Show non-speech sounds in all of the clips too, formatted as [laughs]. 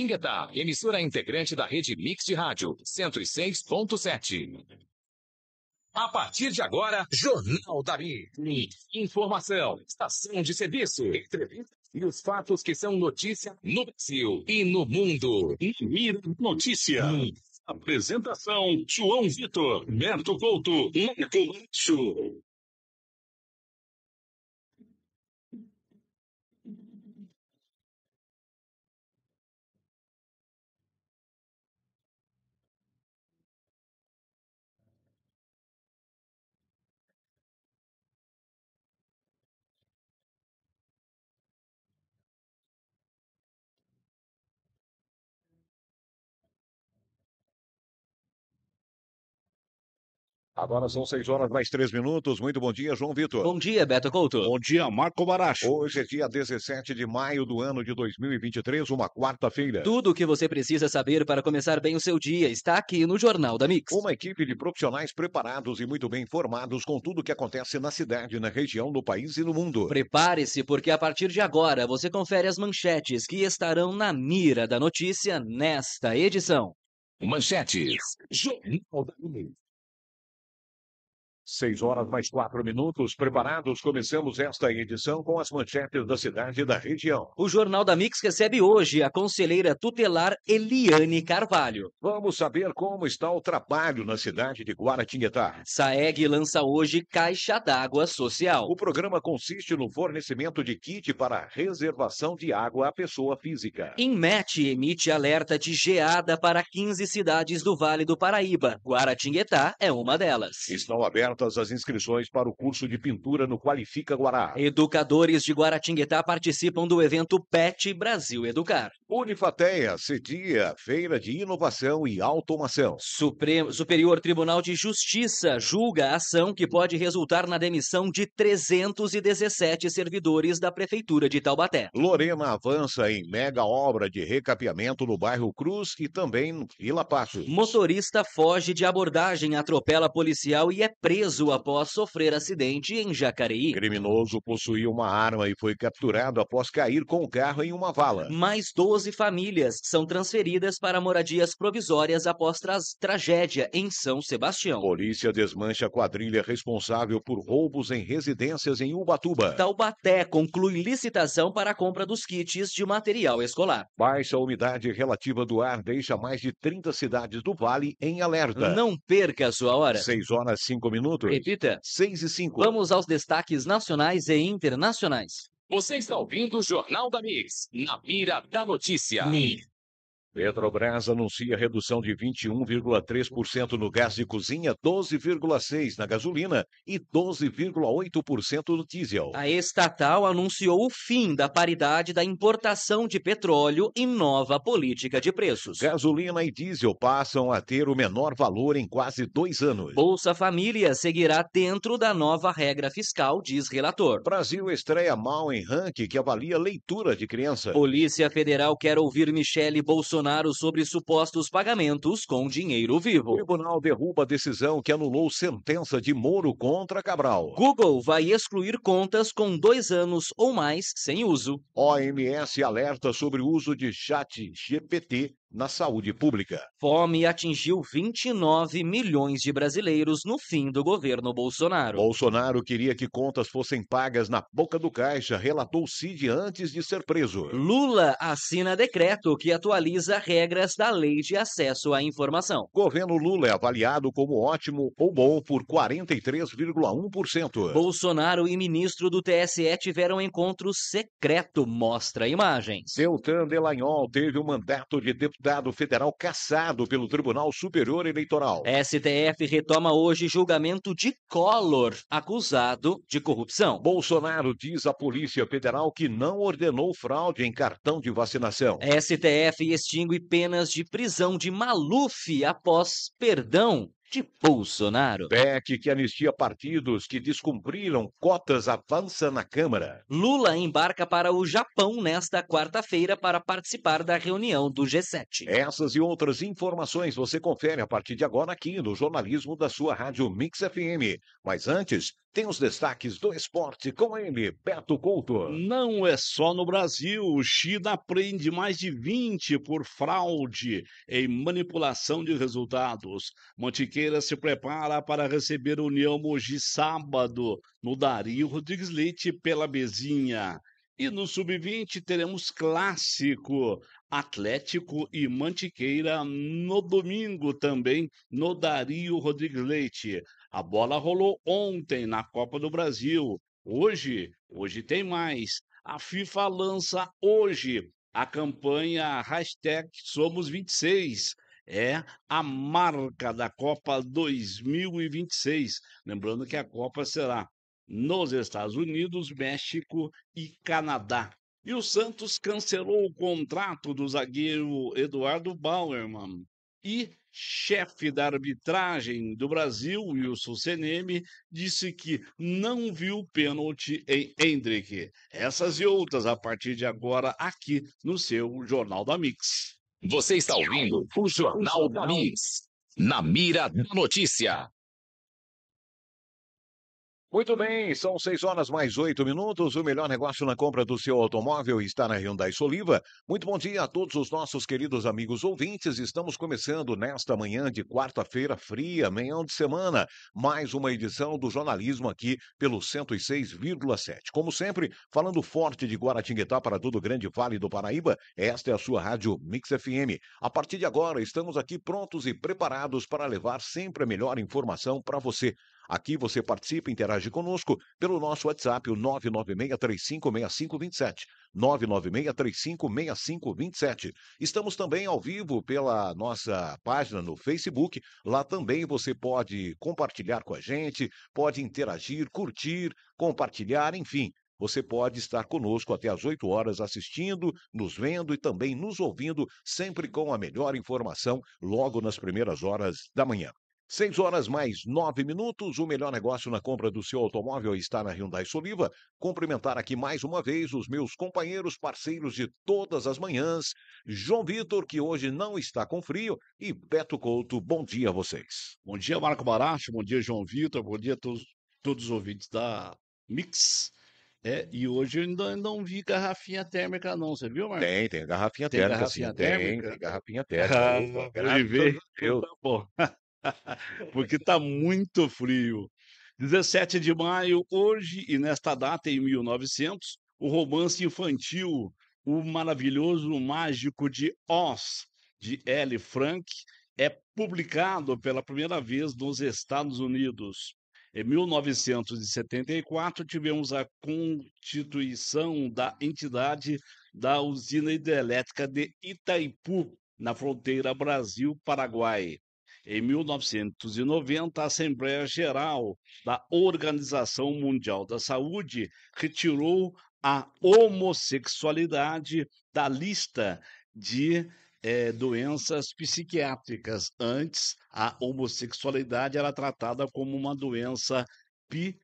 Tinguetá, emissora integrante da rede Mix de Rádio 106.7. A partir de agora, Jornal da Mix. Informação, estação de serviço, entrevista e os fatos que são notícia no Brasil e no mundo. Mira Notícia. Apresentação: João Vitor, Berto Couto, Marco Baixo. Agora são 6 horas mais 3 minutos. Muito bom dia, João Vitor. Bom dia, Beto Couto. Bom dia, Marco Baracho. Hoje é dia 17 de maio do ano de 2023, uma quarta-feira. Tudo o que você precisa saber para começar bem o seu dia está aqui no Jornal da Mix. Uma equipe de profissionais preparados e muito bem informados com tudo o que acontece na cidade, na região, no país e no mundo. Prepare-se, porque a partir de agora você confere as manchetes que estarão na mira da notícia nesta edição. Manchetes. Jornal da Mix. Seis horas mais quatro minutos, preparados, começamos esta edição com as manchetes da cidade e da região. O Jornal da Mix recebe hoje a conselheira tutelar Eliane Carvalho. Vamos saber como está o trabalho na cidade de Guaratinguetá. Saeg lança hoje Caixa d'Água Social. O programa consiste no fornecimento de kit para reservação de água à pessoa física. Inmet emite alerta de geada para 15 cidades do Vale do Paraíba. Guaratinguetá é uma delas. Estão abertas abertas as inscrições para o curso de pintura no Qualifica Guará. Educadores de Guaratinguetá participam do evento PET Brasil Educar. Unifateia, Cedia, Feira de Inovação e Automação. Supremo, Superior Tribunal de Justiça julga a ação que pode resultar na demissão de 317 servidores da Prefeitura de Taubaté. Lorena avança em mega obra de recapeamento no bairro Cruz e também no La Passos. Motorista foge de abordagem, atropela policial e é preso preso após sofrer acidente em Jacareí. criminoso possuía uma arma e foi capturado após cair com o carro em uma vala. Mais 12 famílias são transferidas para moradias provisórias após tra tragédia em São Sebastião. Polícia desmancha quadrilha responsável por roubos em residências em Ubatuba. Taubaté conclui licitação para a compra dos kits de material escolar. Baixa umidade relativa do ar deixa mais de 30 cidades do Vale em alerta. Não perca a sua hora. 6 horas 5 minutos minutos. Repita. 6 e 5. Vamos aos destaques nacionais e internacionais. Você está ouvindo o Jornal da Mix, na mira da notícia. Mix. Petrobras anuncia redução de 21,3% no gás de cozinha, 12,6% na gasolina e 12,8% no diesel. A estatal anunciou o fim da paridade da importação de petróleo e nova política de preços. Gasolina e diesel passam a ter o menor valor em quase dois anos. Bolsa Família seguirá dentro da nova regra fiscal, diz relator. Brasil estreia mal em ranking que avalia leitura de criança. Polícia Federal quer ouvir Michele Bolsonaro Bolsonaro sobre supostos pagamentos com dinheiro vivo. O tribunal derruba a decisão que anulou sentença de Moro contra Cabral. Google vai excluir contas com dois anos ou mais sem uso. OMS alerta sobre o uso de chat GPT na saúde pública. Fome atingiu 29 milhões de brasileiros no fim do governo Bolsonaro. Bolsonaro queria que contas fossem pagas na boca do caixa, relatou Cid antes de ser preso. Lula assina decreto que atualiza regras da Lei de Acesso à Informação. Governo Lula é avaliado como ótimo ou bom por 43,1%. Bolsonaro e ministro do TSE tiveram encontro secreto, mostra imagens. Deltan Delanhol teve o mandato de deputado dado federal cassado pelo Tribunal Superior Eleitoral. STF retoma hoje julgamento de Collor, acusado de corrupção. Bolsonaro diz à Polícia Federal que não ordenou fraude em cartão de vacinação. STF extingue penas de prisão de Maluf após perdão de Bolsonaro. PEC que anistia partidos que descumpriram cotas avança na Câmara. Lula embarca para o Japão nesta quarta-feira para participar da reunião do G7. Essas e outras informações você confere a partir de agora aqui no jornalismo da sua rádio Mix FM. Mas antes, tem os destaques do esporte com ele, Beto Couto. Não é só no Brasil. China prende mais de 20 por fraude em manipulação de resultados. Mantiqueira Mantiqueira se prepara para receber o União Mogi sábado no Dario Rodrigues Leite pela Bezinha. E no Sub-20 teremos clássico Atlético e Mantiqueira no domingo também no Dario Rodrigues Leite. A bola rolou ontem na Copa do Brasil. Hoje, hoje tem mais. A FIFA lança hoje a campanha hashtag Somos 26 é a marca da Copa 2026. Lembrando que a Copa será nos Estados Unidos, México e Canadá. E o Santos cancelou o contrato do zagueiro Eduardo Bauerman e chefe da arbitragem do Brasil, Wilson Seneme, disse que não viu pênalti em Hendrick. Essas e outras a partir de agora aqui no seu Jornal da Mix. Você está ouvindo o Jornal da Mix, na mira da notícia. Muito bem, são 6 horas mais 8 minutos. O melhor negócio na compra do seu automóvel está na Hyundai Soliva. Muito bom dia a todos os nossos queridos amigos ouvintes. Estamos começando nesta manhã de quarta-feira fria, manhã de semana, mais uma edição do jornalismo aqui pelo 106,7. Como sempre, falando forte de Guaratinguetá para todo o Grande Vale do Paraíba, esta é a sua rádio Mix FM. A partir de agora, estamos aqui prontos e preparados para levar sempre a melhor informação para você. Aqui você participa e interage conosco pelo nosso WhatsApp, o 996356527. 996356527. Estamos também ao vivo pela nossa página no Facebook. Lá também você pode compartilhar com a gente, pode interagir, curtir, compartilhar, enfim. Você pode estar conosco até às 8 horas assistindo, nos vendo e também nos ouvindo, sempre com a melhor informação logo nas primeiras horas da manhã. Seis horas mais nove minutos, o melhor negócio na compra do seu automóvel está na Hyundai Soliva. Cumprimentar aqui mais uma vez os meus companheiros, parceiros de todas as manhãs, João Vitor, que hoje não está com frio, e Beto Couto. Bom dia a vocês. Bom dia, Marco Baracho, bom dia, João Vitor, bom dia a todos, todos os ouvintes da Mix. É, e hoje eu ainda não vi garrafinha térmica, não. Você viu, Marcos? Tem, tem garrafinha tem térmica, garrafinha sim. Térmica. Tem, tem garrafinha térmica. Ah, garrafinha... Meu Deus. Então, [laughs] Porque está muito frio. 17 de maio, hoje e nesta data, em 1900, o romance infantil O Maravilhoso Mágico de Oz, de L. Frank, é publicado pela primeira vez nos Estados Unidos. Em 1974, tivemos a constituição da entidade da usina hidrelétrica de Itaipu, na fronteira Brasil-Paraguai em 1990, a Assembleia Geral da Organização Mundial da Saúde retirou a homossexualidade da lista de é, doenças psiquiátricas. Antes, a homossexualidade era tratada como uma doença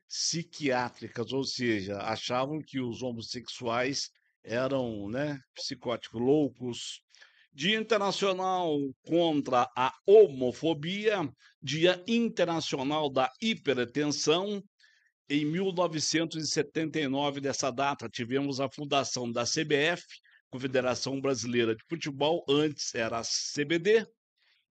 psiquiátrica, ou seja, achavam que os homossexuais eram né, psicóticos loucos, Dia Internacional contra a Homofobia, Dia Internacional da Hipertensão. Em 1979, dessa data, tivemos a fundação da CBF, Confederação Brasileira de Futebol, antes era a CBD,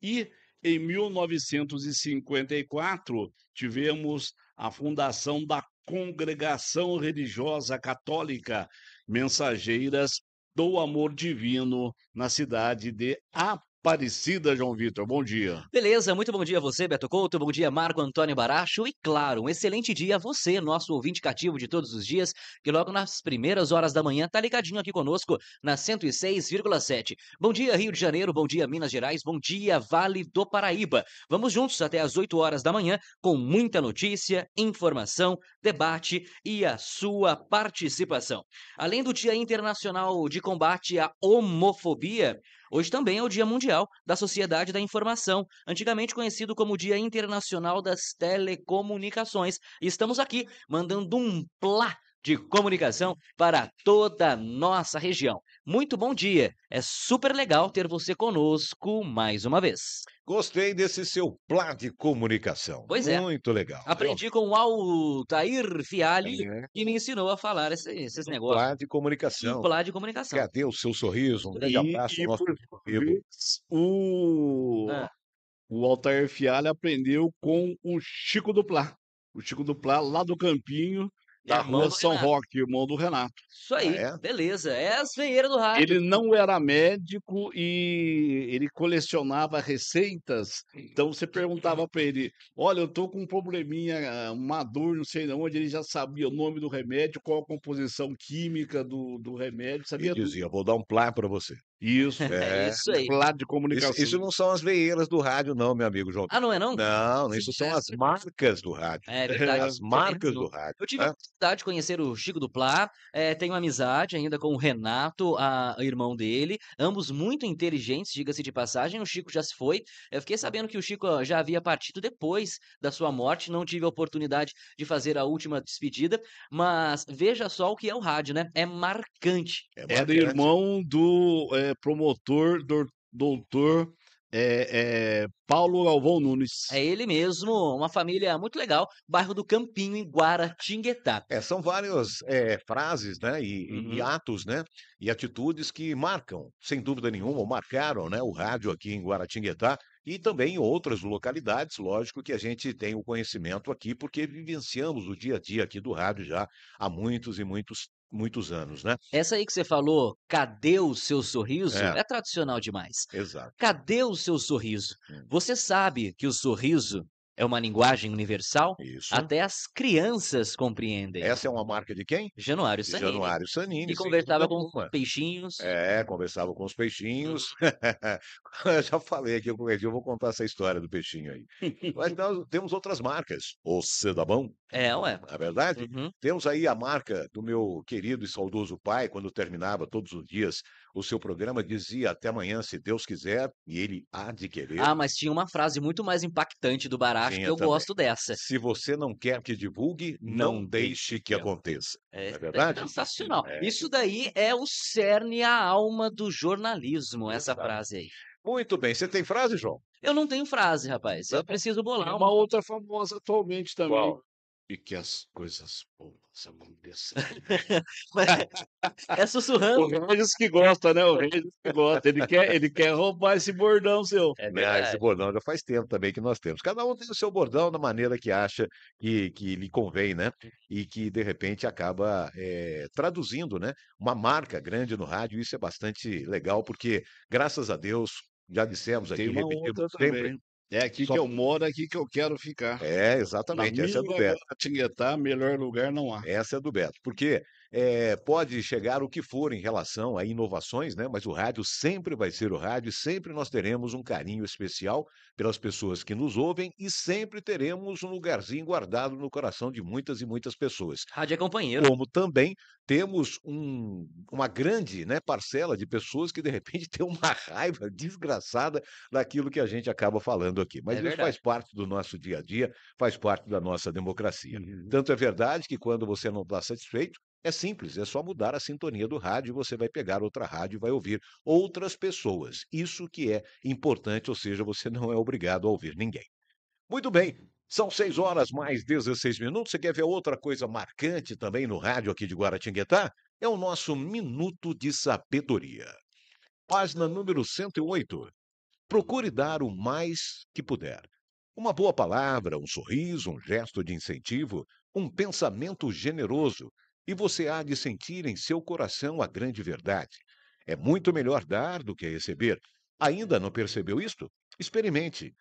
e em 1954 tivemos a fundação da Congregação Religiosa Católica Mensageiras do amor divino na cidade de A Aparecida, João Vitor. Bom dia. Beleza, muito bom dia a você, Beto Couto. Bom dia, Marco Antônio Baracho. E claro, um excelente dia a você, nosso ouvinte cativo de todos os dias, que logo nas primeiras horas da manhã tá ligadinho aqui conosco na 106,7. Bom dia, Rio de Janeiro. Bom dia, Minas Gerais. Bom dia, Vale do Paraíba. Vamos juntos até as 8 horas da manhã com muita notícia, informação, debate e a sua participação. Além do Dia Internacional de Combate à Homofobia, Hoje também é o Dia Mundial da Sociedade da Informação, antigamente conhecido como Dia Internacional das Telecomunicações. E estamos aqui mandando um plá de comunicação para toda a nossa região. Muito bom dia! É super legal ter você conosco mais uma vez. Gostei desse seu plá de comunicação. Pois é. Muito legal. Aprendi com o Altair Fiali, é. Né? que me ensinou a falar esse, esses negócios. Plá de comunicação. E plá de comunicação. Cadê é o seu sorriso? Um grande abraço. E, nosso amigo. O... Ah. o Altair Fiali aprendeu com o Chico Duplá. O Chico Duplá lá do Campinho, da é tá, irmão rua São Roque, irmão do Renato. Isso aí, é. beleza. É as veieiras do rádio. Ele não era médico e ele colecionava receitas. Então você perguntava para ele: olha, eu tô com um probleminha, ah, uma dor, não sei de onde. Ele já sabia o nome do remédio, qual a composição química do, do remédio. Sabia ele dizia: tudo. vou dar um plá para você. Isso, [laughs] é, é. isso aí. Lado de comunicação. Isso, isso, não são as veieiras do rádio, não, meu amigo João. Ah, não é não? Não, isso são as marcas do rádio. É [laughs] verdade. As marcas do rádio. Eu tive né? a oportunidade de conhecer o Chico Duplá, é, tenho amizade ainda com o Renato, a, a irmão dele, ambos muito inteligentes, diga-se de passagem, o Chico já se foi. Eu fiquei sabendo que o Chico já havia partido depois da sua morte, não tive a oportunidade de fazer a última despedida, mas veja só o que é o rádio, né? É marcante. É, é marcante. Era irmão do... É é, promotor do, doutor é, é, Paulo Galvão Nunes. É ele mesmo, uma família muito legal, bairro do Campinho, em Guaratinguetá. É, são várias é, frases né, e, uhum. e, atos né, e atitudes que marcam, sem dúvida nenhuma, marcaram né, o rádio aqui em Guaratinguetá e também em outras localidades. Lógico que a gente tem o conhecimento aqui, porque vivenciamos o dia a dia aqui do rádio já há muitos e muitos muitos anos, né? Essa aí que você falou, cadê o seu sorriso? É, é tradicional demais. Exato. Cadê o seu sorriso? Hum. Você sabe que o sorriso é uma linguagem universal. Isso. Até as crianças compreendem. Essa é uma marca de quem? Januário Sanini. Januário Sanini. E conversava com os peixinhos. É, conversava com os peixinhos. Uhum. [laughs] eu já falei aqui com o vou contar essa história do peixinho aí. Mas [laughs] nós temos outras marcas. O Sedabão. É, ué. Na é verdade, uhum. temos aí a marca do meu querido e saudoso pai, quando terminava todos os dias o seu programa dizia até amanhã, se Deus quiser, e ele há de querer. Ah, mas tinha uma frase muito mais impactante do baracho que eu, gosto dessa. Se você não quer que divulgue, não, não deixe que aconteça. É, é, é verdade? É sensacional. É. Isso daí é o cerne, a alma do jornalismo, essa Exato. frase aí. Muito bem. Você tem frase, João? Eu não tenho frase, rapaz. Eu preciso bolar. Uma, uma outra famosa atualmente também. Qual? e que as coisas boas aconteçam. é, [laughs] é sussurrando. O Regis que gosta, né? O Regis que gosta. Ele quer, ele quer roubar esse bordão seu. É ah, esse bordão já faz tempo também que nós temos. Cada um tem o seu bordão da maneira que acha que, que lhe convém, né? E que, de repente, acaba é, traduzindo, né? Uma marca grande no rádio. Isso é bastante legal, porque, graças a Deus, já dissemos aqui, repetimos sempre. Também. É aqui Só... que eu moro, é aqui que eu quero ficar. É, exatamente. Na essa é do Beto. Tinguetá, melhor lugar não há. Essa é do Beto. Porque é, pode chegar o que for em relação a inovações, né? mas o rádio sempre vai ser o rádio, e sempre nós teremos um carinho especial pelas pessoas que nos ouvem e sempre teremos um lugarzinho guardado no coração de muitas e muitas pessoas. Rádio é companheiro. Como também temos um, uma grande né, parcela de pessoas que de repente [laughs] tem uma raiva desgraçada daquilo que a gente acaba falando aqui. Mas é isso faz parte do nosso dia a dia, faz parte da nossa democracia. Uhum. Tanto é verdade que quando você não está satisfeito, é simples, é só mudar a sintonia do rádio e você vai pegar outra rádio e vai ouvir outras pessoas. Isso que é importante, ou seja, você [laughs] não é obrigado a ouvir ninguém. Muito bem, são 6 horas mais 16 minutos. Você quer ver outra coisa marcante também no rádio aqui de Guaratinguetá? É o nosso Minuto de Sabedoria. Página número 108. Procure dar o mais que puder. Uma boa palavra, um sorriso, um gesto de incentivo, um pensamento generoso, e você há de sentir em seu coração a grande verdade. É muito melhor dar do que receber. Ainda não percebeu isto? Experimente.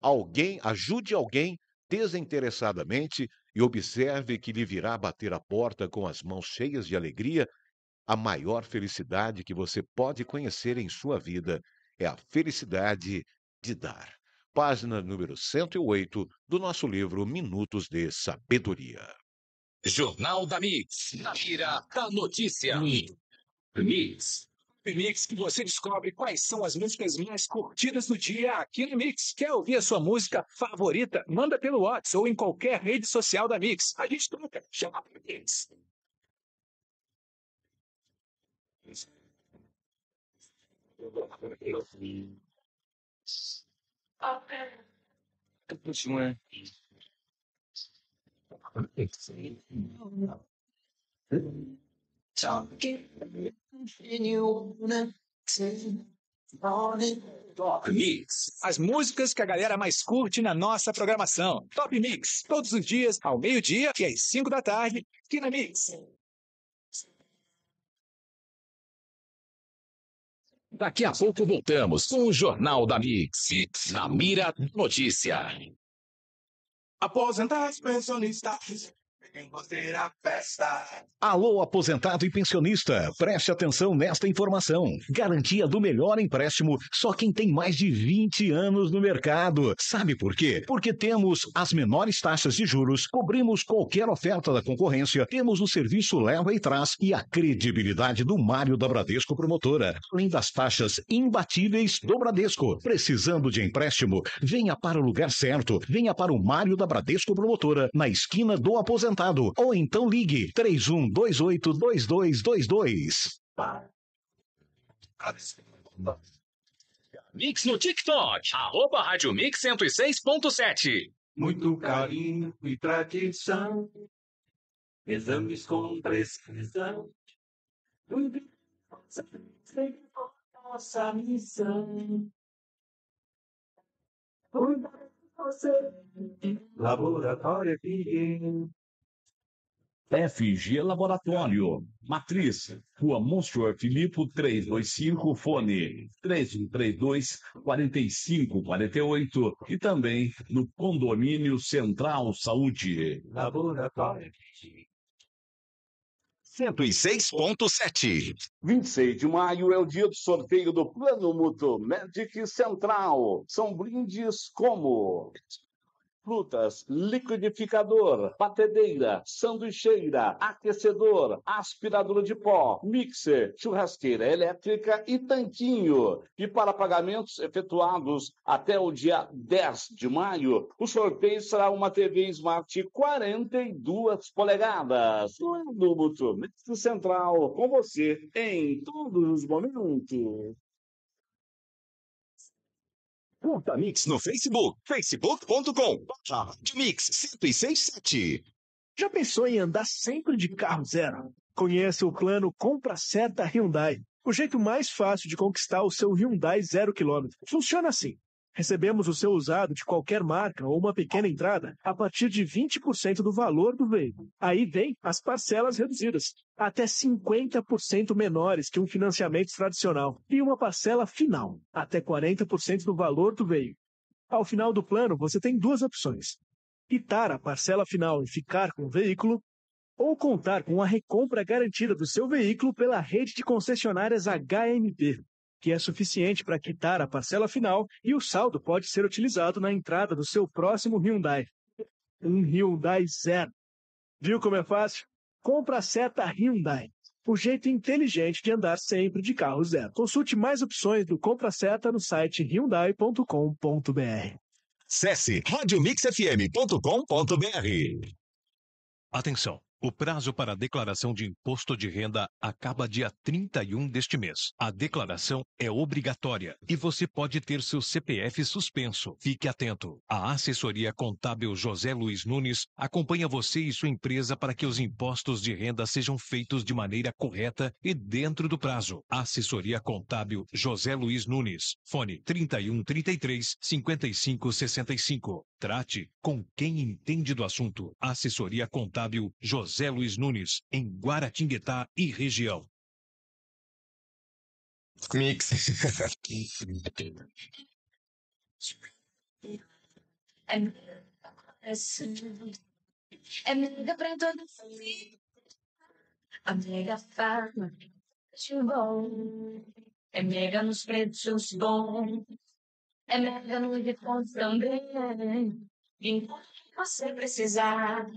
Alguém ajude alguém desinteressadamente e observe que lhe virá bater a porta com as mãos cheias de alegria. A maior felicidade que você pode conhecer em sua vida é a felicidade de dar. Página número 108 do nosso livro Minutos de Sabedoria. Jornal da Mix. Na mira da notícia. Mix. Mix que você descobre quais são as músicas mais curtidas do dia aqui no Mix. Quer ouvir a sua música favorita? Manda pelo WhatsApp ou em qualquer rede social da Mix. A gente nunca Chama pro Mix. Continua. Top Mix, as músicas que a galera mais curte na nossa programação. Top Mix, todos os dias, ao meio-dia e às 5 da tarde, aqui na Mix. Daqui a pouco voltamos com o Jornal da Mix, na mira notícia. Aposentados pensionistas festa. Alô, aposentado e pensionista, preste atenção nesta informação. Garantia do melhor empréstimo só quem tem mais de 20 anos no mercado. Sabe por quê? Porque temos as menores taxas de juros, cobrimos qualquer oferta da concorrência, temos o serviço leva e traz e a credibilidade do Mário da Bradesco Promotora, além das taxas imbatíveis do Bradesco. Precisando de empréstimo, venha para o lugar certo, venha para o Mário da Bradesco Promotora, na esquina do aposentado contado ou então ligue 3128-2222. Mix no TikTok, arroba Rádio Mix 106.7. Muito carinho e tradição, exames com prescrição. Nossa missão. Laboratório Pinguim. FG Laboratório, Matriz, Rua Monsenhor Filippo 325, fone 3132 4548 e também no Condomínio Central Saúde. Laboratório. 106.7 26 de maio é o dia do sorteio do Plano mutu Magic Central. São brindes como frutas, liquidificador, batedeira, sanduicheira, aquecedor, aspiradora de pó, mixer, churrasqueira elétrica e tanquinho. E para pagamentos efetuados até o dia 10 de maio, o sorteio será uma TV Smart 42 polegadas. Lá no Mutumex Central, com você em todos os momentos. Curta Mix no Facebook, facebook.com. Mix 1067. Já pensou em andar sempre de carro zero? Conheça o plano Compra Certa Hyundai. O jeito mais fácil de conquistar o seu Hyundai zero quilômetro. Funciona assim. Recebemos o seu usado de qualquer marca ou uma pequena entrada a partir de 20% do valor do veículo. Aí vem as parcelas reduzidas, até 50% menores que um financiamento tradicional, e uma parcela final, até 40% do valor do veículo. Ao final do plano, você tem duas opções: quitar a parcela final e ficar com o veículo, ou contar com a recompra garantida do seu veículo pela rede de concessionárias HMP que é suficiente para quitar a parcela final e o saldo pode ser utilizado na entrada do seu próximo Hyundai. Um Hyundai Zero. Viu como é fácil? Compra a seta Hyundai. O jeito inteligente de andar sempre de carro zero. Consulte mais opções do Compra Seta no site hyundai.com.br. Acesse radiomixfm.com.br. Atenção! O prazo para declaração de imposto de renda acaba dia 31 deste mês. A declaração é obrigatória e você pode ter seu CPF suspenso. Fique atento. A assessoria contábil José Luiz Nunes acompanha você e sua empresa para que os impostos de renda sejam feitos de maneira correta e dentro do prazo. Assessoria contábil José Luiz Nunes. Fone 3133 5565. Trate com quem entende do assunto. Assessoria contábil José José Luiz Nunes, em Guaratinguetá e região. Mix. Amiga pra todo mundo. Amiga farma. De bom. É nos preços bom. É no uniforme também. Enquanto você precisar.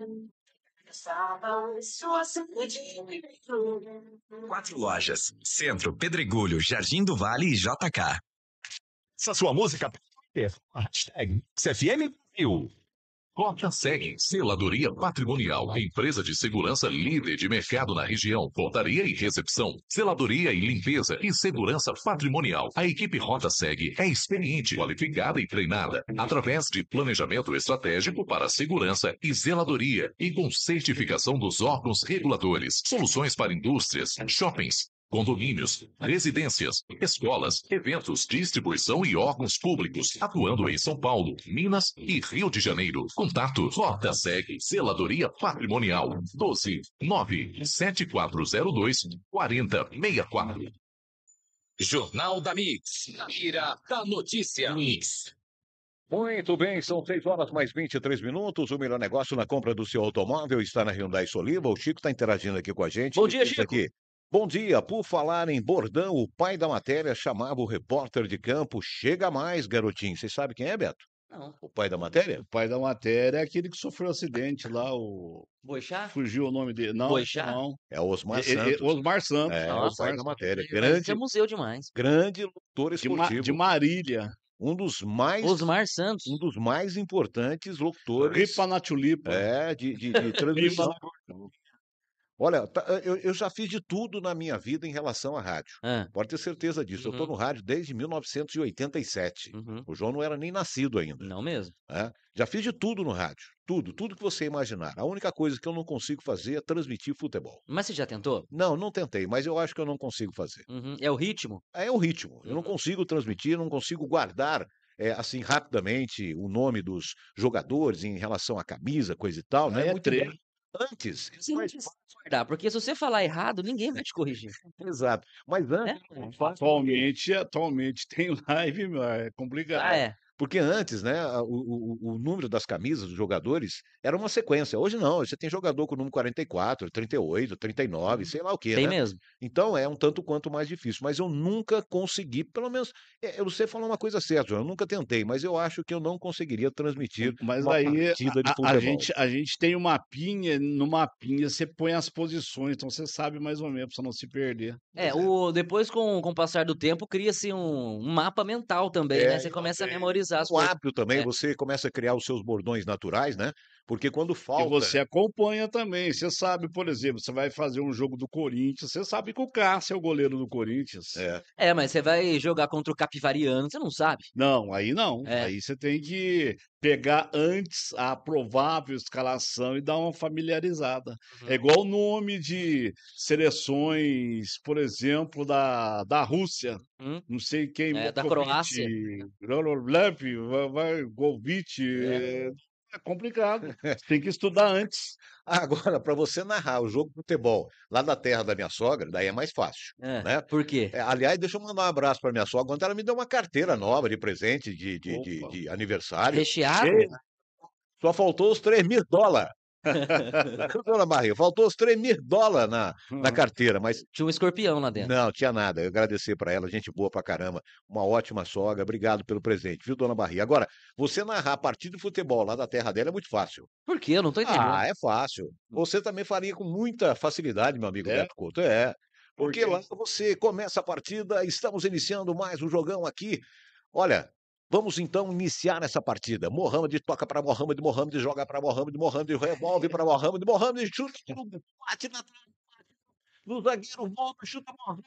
Quatro lojas: Centro, Pedregulho, Jardim do Vale e JK. Essa sua música hashtag CFM Cota segue, Seladoria Patrimonial, empresa de segurança líder de mercado na região, portaria e recepção, seladoria e limpeza e segurança patrimonial. A equipe Rota segue é experiente, qualificada e treinada, através de planejamento estratégico para segurança e zeladoria e com certificação dos órgãos reguladores, soluções para indústrias, shoppings, condomínios, residências, escolas, eventos, distribuição e órgãos públicos, atuando em São Paulo, Minas e Rio de Janeiro. Contato Rota Seg, Seladoria Patrimonial, 12 7402 4064. Jornal da Mix, na mira da notícia. Mix. Muito bem, são 6 horas mais 23 minutos. O melhor negócio na compra do seu automóvel está na Hyundai Soliva. O Chico está interagindo aqui com a gente. Bom dia, Chico. Aqui. Bom dia, por falar em bordão, o pai da matéria chamava o repórter de campo Chega Mais, garotinho. Você sabe quem é, Beto? Não. O pai da matéria? O pai da matéria é aquele que sofreu um acidente lá, o. Boixá? Fugiu o nome dele. Não, Boixá? não. É Osmar Santos. É, Osmar Santos. É, Nossa, o pai da matéria. Grande. É museu demais. Grande locutor esportivo. De, de Marília. Um dos mais. Osmar Santos. Um dos mais importantes locutores. Ripa na Tulipa. É, de, de, de [laughs] transmissão. Olha, tá, eh, eu, eu, já fiz de tudo na minha vida em relação à rádio. É. Pode ter certeza disso. Uhum. Eu estou no rádio desde 1987. Uhum. O João não era nem nascido ainda. Não mesmo. É? Já fiz de tudo no rádio. Tudo, tudo que você imaginar. A única coisa que eu não consigo fazer é transmitir futebol. Mas você já tentou? Não, não tentei, mas eu acho que eu não consigo fazer. Uhum. É o ritmo? É, o ritmo. Eu não uhum. consigo transmitir, não consigo guardar é, assim rapidamente o nome dos jogadores em relação à camisa, coisa e tal, né? É, muito tre Antes, isso mais fácil. porque se você falar errado, ninguém vai te corrigir. [laughs] Exato. Mas antes. Né? É é atualmente, atualmente [laughs] tem live, é complicado. Ah, é. Porque antes, né, o, o, o, número das camisas dos jogadores era uma sequência. Hoje não, você tem jogador com o número 44, 38, 39, sei lá o quê. Tem né? mesmo. Então é um tanto quanto mais difícil. Mas eu nunca consegui, pelo menos. É, você falou uma coisa certa, eu nunca tentei, mas eu acho que eu não conseguiria transmitir hum, mas uma aí, partida de futebol. A, a, gente, a gente tem uma mapinha, no mapinha você põe as posições, então você sabe mais ou menos pra não se perder. É, é, o, depois com, com o passar do tempo cria-se um, um mapa mental também, né? é, né? Você começa a é. memorizar Exato. O hábito também, é. você começa a criar os seus bordões naturais, né? Porque quando falta. E você acompanha também. Você sabe, por exemplo, você vai fazer um jogo do Corinthians, você sabe que o Cássio é o goleiro do Corinthians. É, é mas você vai jogar contra o Capivariano, você não sabe. Não, aí não. É. Aí você tem que pegar antes a provável escalação e dar uma familiarizada. Uhum. É igual o nome de seleções, por exemplo, da, da Rússia. Hum? Não sei quem. É, da Croácia. Lomp, Golvich, é. Eh, é complicado. [laughs] Tem que estudar antes. Agora, para você narrar o jogo de futebol lá da terra da minha sogra, daí é mais fácil. É, né? Por quê? É, aliás, deixa eu mandar um abraço para minha sogra. Quando ela me deu uma carteira nova de presente de, de, de, de aniversário. Recheado? Só faltou os 3 mil dólares. Dona Maria, faltou os tremir dólar na, na hum. carteira, mas. Tinha um escorpião lá dentro. Não, tinha nada. Eu agradecer para ela, gente boa pra caramba. Uma ótima sogra, obrigado pelo presente, viu, Dona Maria? Agora, você narrar partido de futebol lá da terra dela é muito fácil. Por quê? Eu não tô entendendo. Ah, é fácil. Hum. Você também faria com muita facilidade, meu amigo é? Beto Couto. É. Porque, porque lá você começa a partida, estamos iniciando mais um jogão aqui. Olha, Vamos então iniciar essa partida. Mohamed toca para Mohamed, Mohamed joga para Mohamed, Mohamed revolve para Mohamed, Mohamed chuta, [laughs] bate na no zagueiro volta, chuta Mohamed,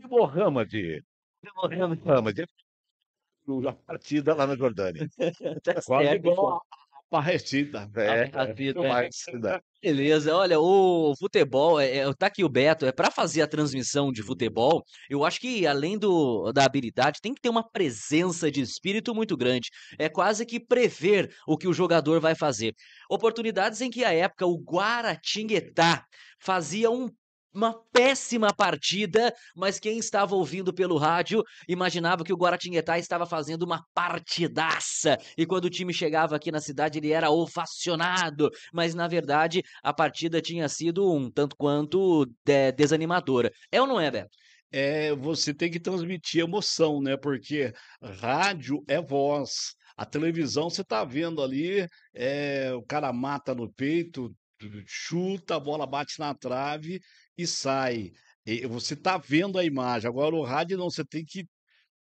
de Mohamed. Mohamed. A [laughs] partida lá na Jordânia. [laughs] Tá Quase igual Partida, velho. [laughs] Né? A partida, é. Beleza, olha, o futebol, é, é, tá aqui o Beto, é para fazer a transmissão de futebol, eu acho que além do, da habilidade, tem que ter uma presença de espírito muito grande. É quase que prever o que o jogador vai fazer. Oportunidades em que a época o Guaratinguetá fazia um uma péssima partida, mas quem estava ouvindo pelo rádio imaginava que o Guaratinguetá estava fazendo uma partidaça. E quando o time chegava aqui na cidade, ele era ovacionado. Mas na verdade, a partida tinha sido um tanto quanto de é, desanimadora. É ou não é, Beto? É, você tem que transmitir emoção, né? Porque rádio é voz. A televisão, você está vendo ali, é, o cara mata no peito, chuta, a bola bate na trave e sai. E você está vendo a imagem. Agora o rádio não, você tem que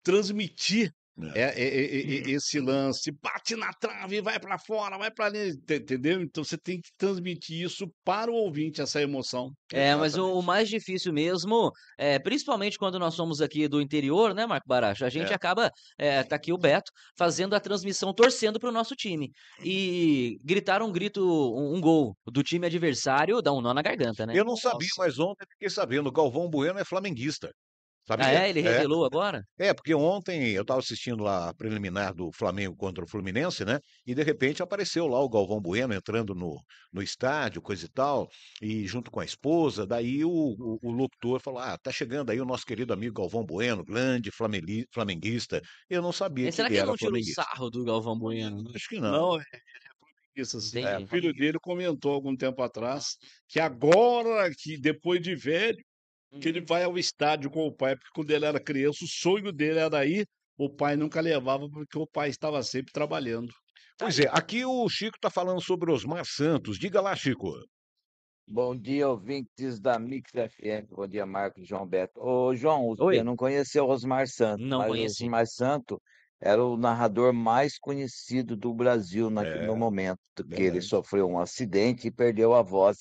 transmitir é, é, é, esse lance, bate na trave, vai para fora, vai para ali, entendeu? Então você tem que transmitir isso para o ouvinte, essa emoção. É, mas o, o, mais difícil mesmo, é, principalmente quando nós somos aqui do interior, né, Marco Baracho? A gente acaba, tá aqui o Beto, fazendo a transmissão, torcendo para o nosso time. E gritar um grito, um, um, gol do time adversário dá um nó na garganta, né? Eu não sabia, Nossa. mas ontem fiquei sabendo, Galvão Bueno é flamenguista. Ah, é? Ele é. revelou é. agora? É, porque ontem eu estava assistindo lá a preliminar do Flamengo contra o Fluminense, né? E de repente apareceu lá o Galvão Bueno entrando no, no estádio, coisa e tal, e junto com a esposa. Daí o, o, o locutor falou: Ah, tá chegando aí o nosso querido amigo Galvão Bueno, grande flameli, flamenguista. Eu não sabia Mas que será que ele não tirou sarro do Galvão Bueno? Né? Acho que não. Não, é, ele é isso, assim, é, o filho dele comentou algum tempo atrás que agora que depois de velho que ele uhum. vai ao estádio com o pai, porque quando ele era criança, o sonho dele era ir, o pai nunca levava, porque o pai estava sempre trabalhando. Tá. Pois é, aqui o Chico está falando sobre Osmar Santos. Diga lá, Chico. Bom dia, ouvintes da Mix FM. Bom dia, Marcos João Beto. Ô, João, Oi. você não conheceu Osmar Santos. Não conheci. Osmar Santos era o narrador mais conhecido do Brasil naquele é, momento, que é. ele sofreu um acidente e perdeu a voz.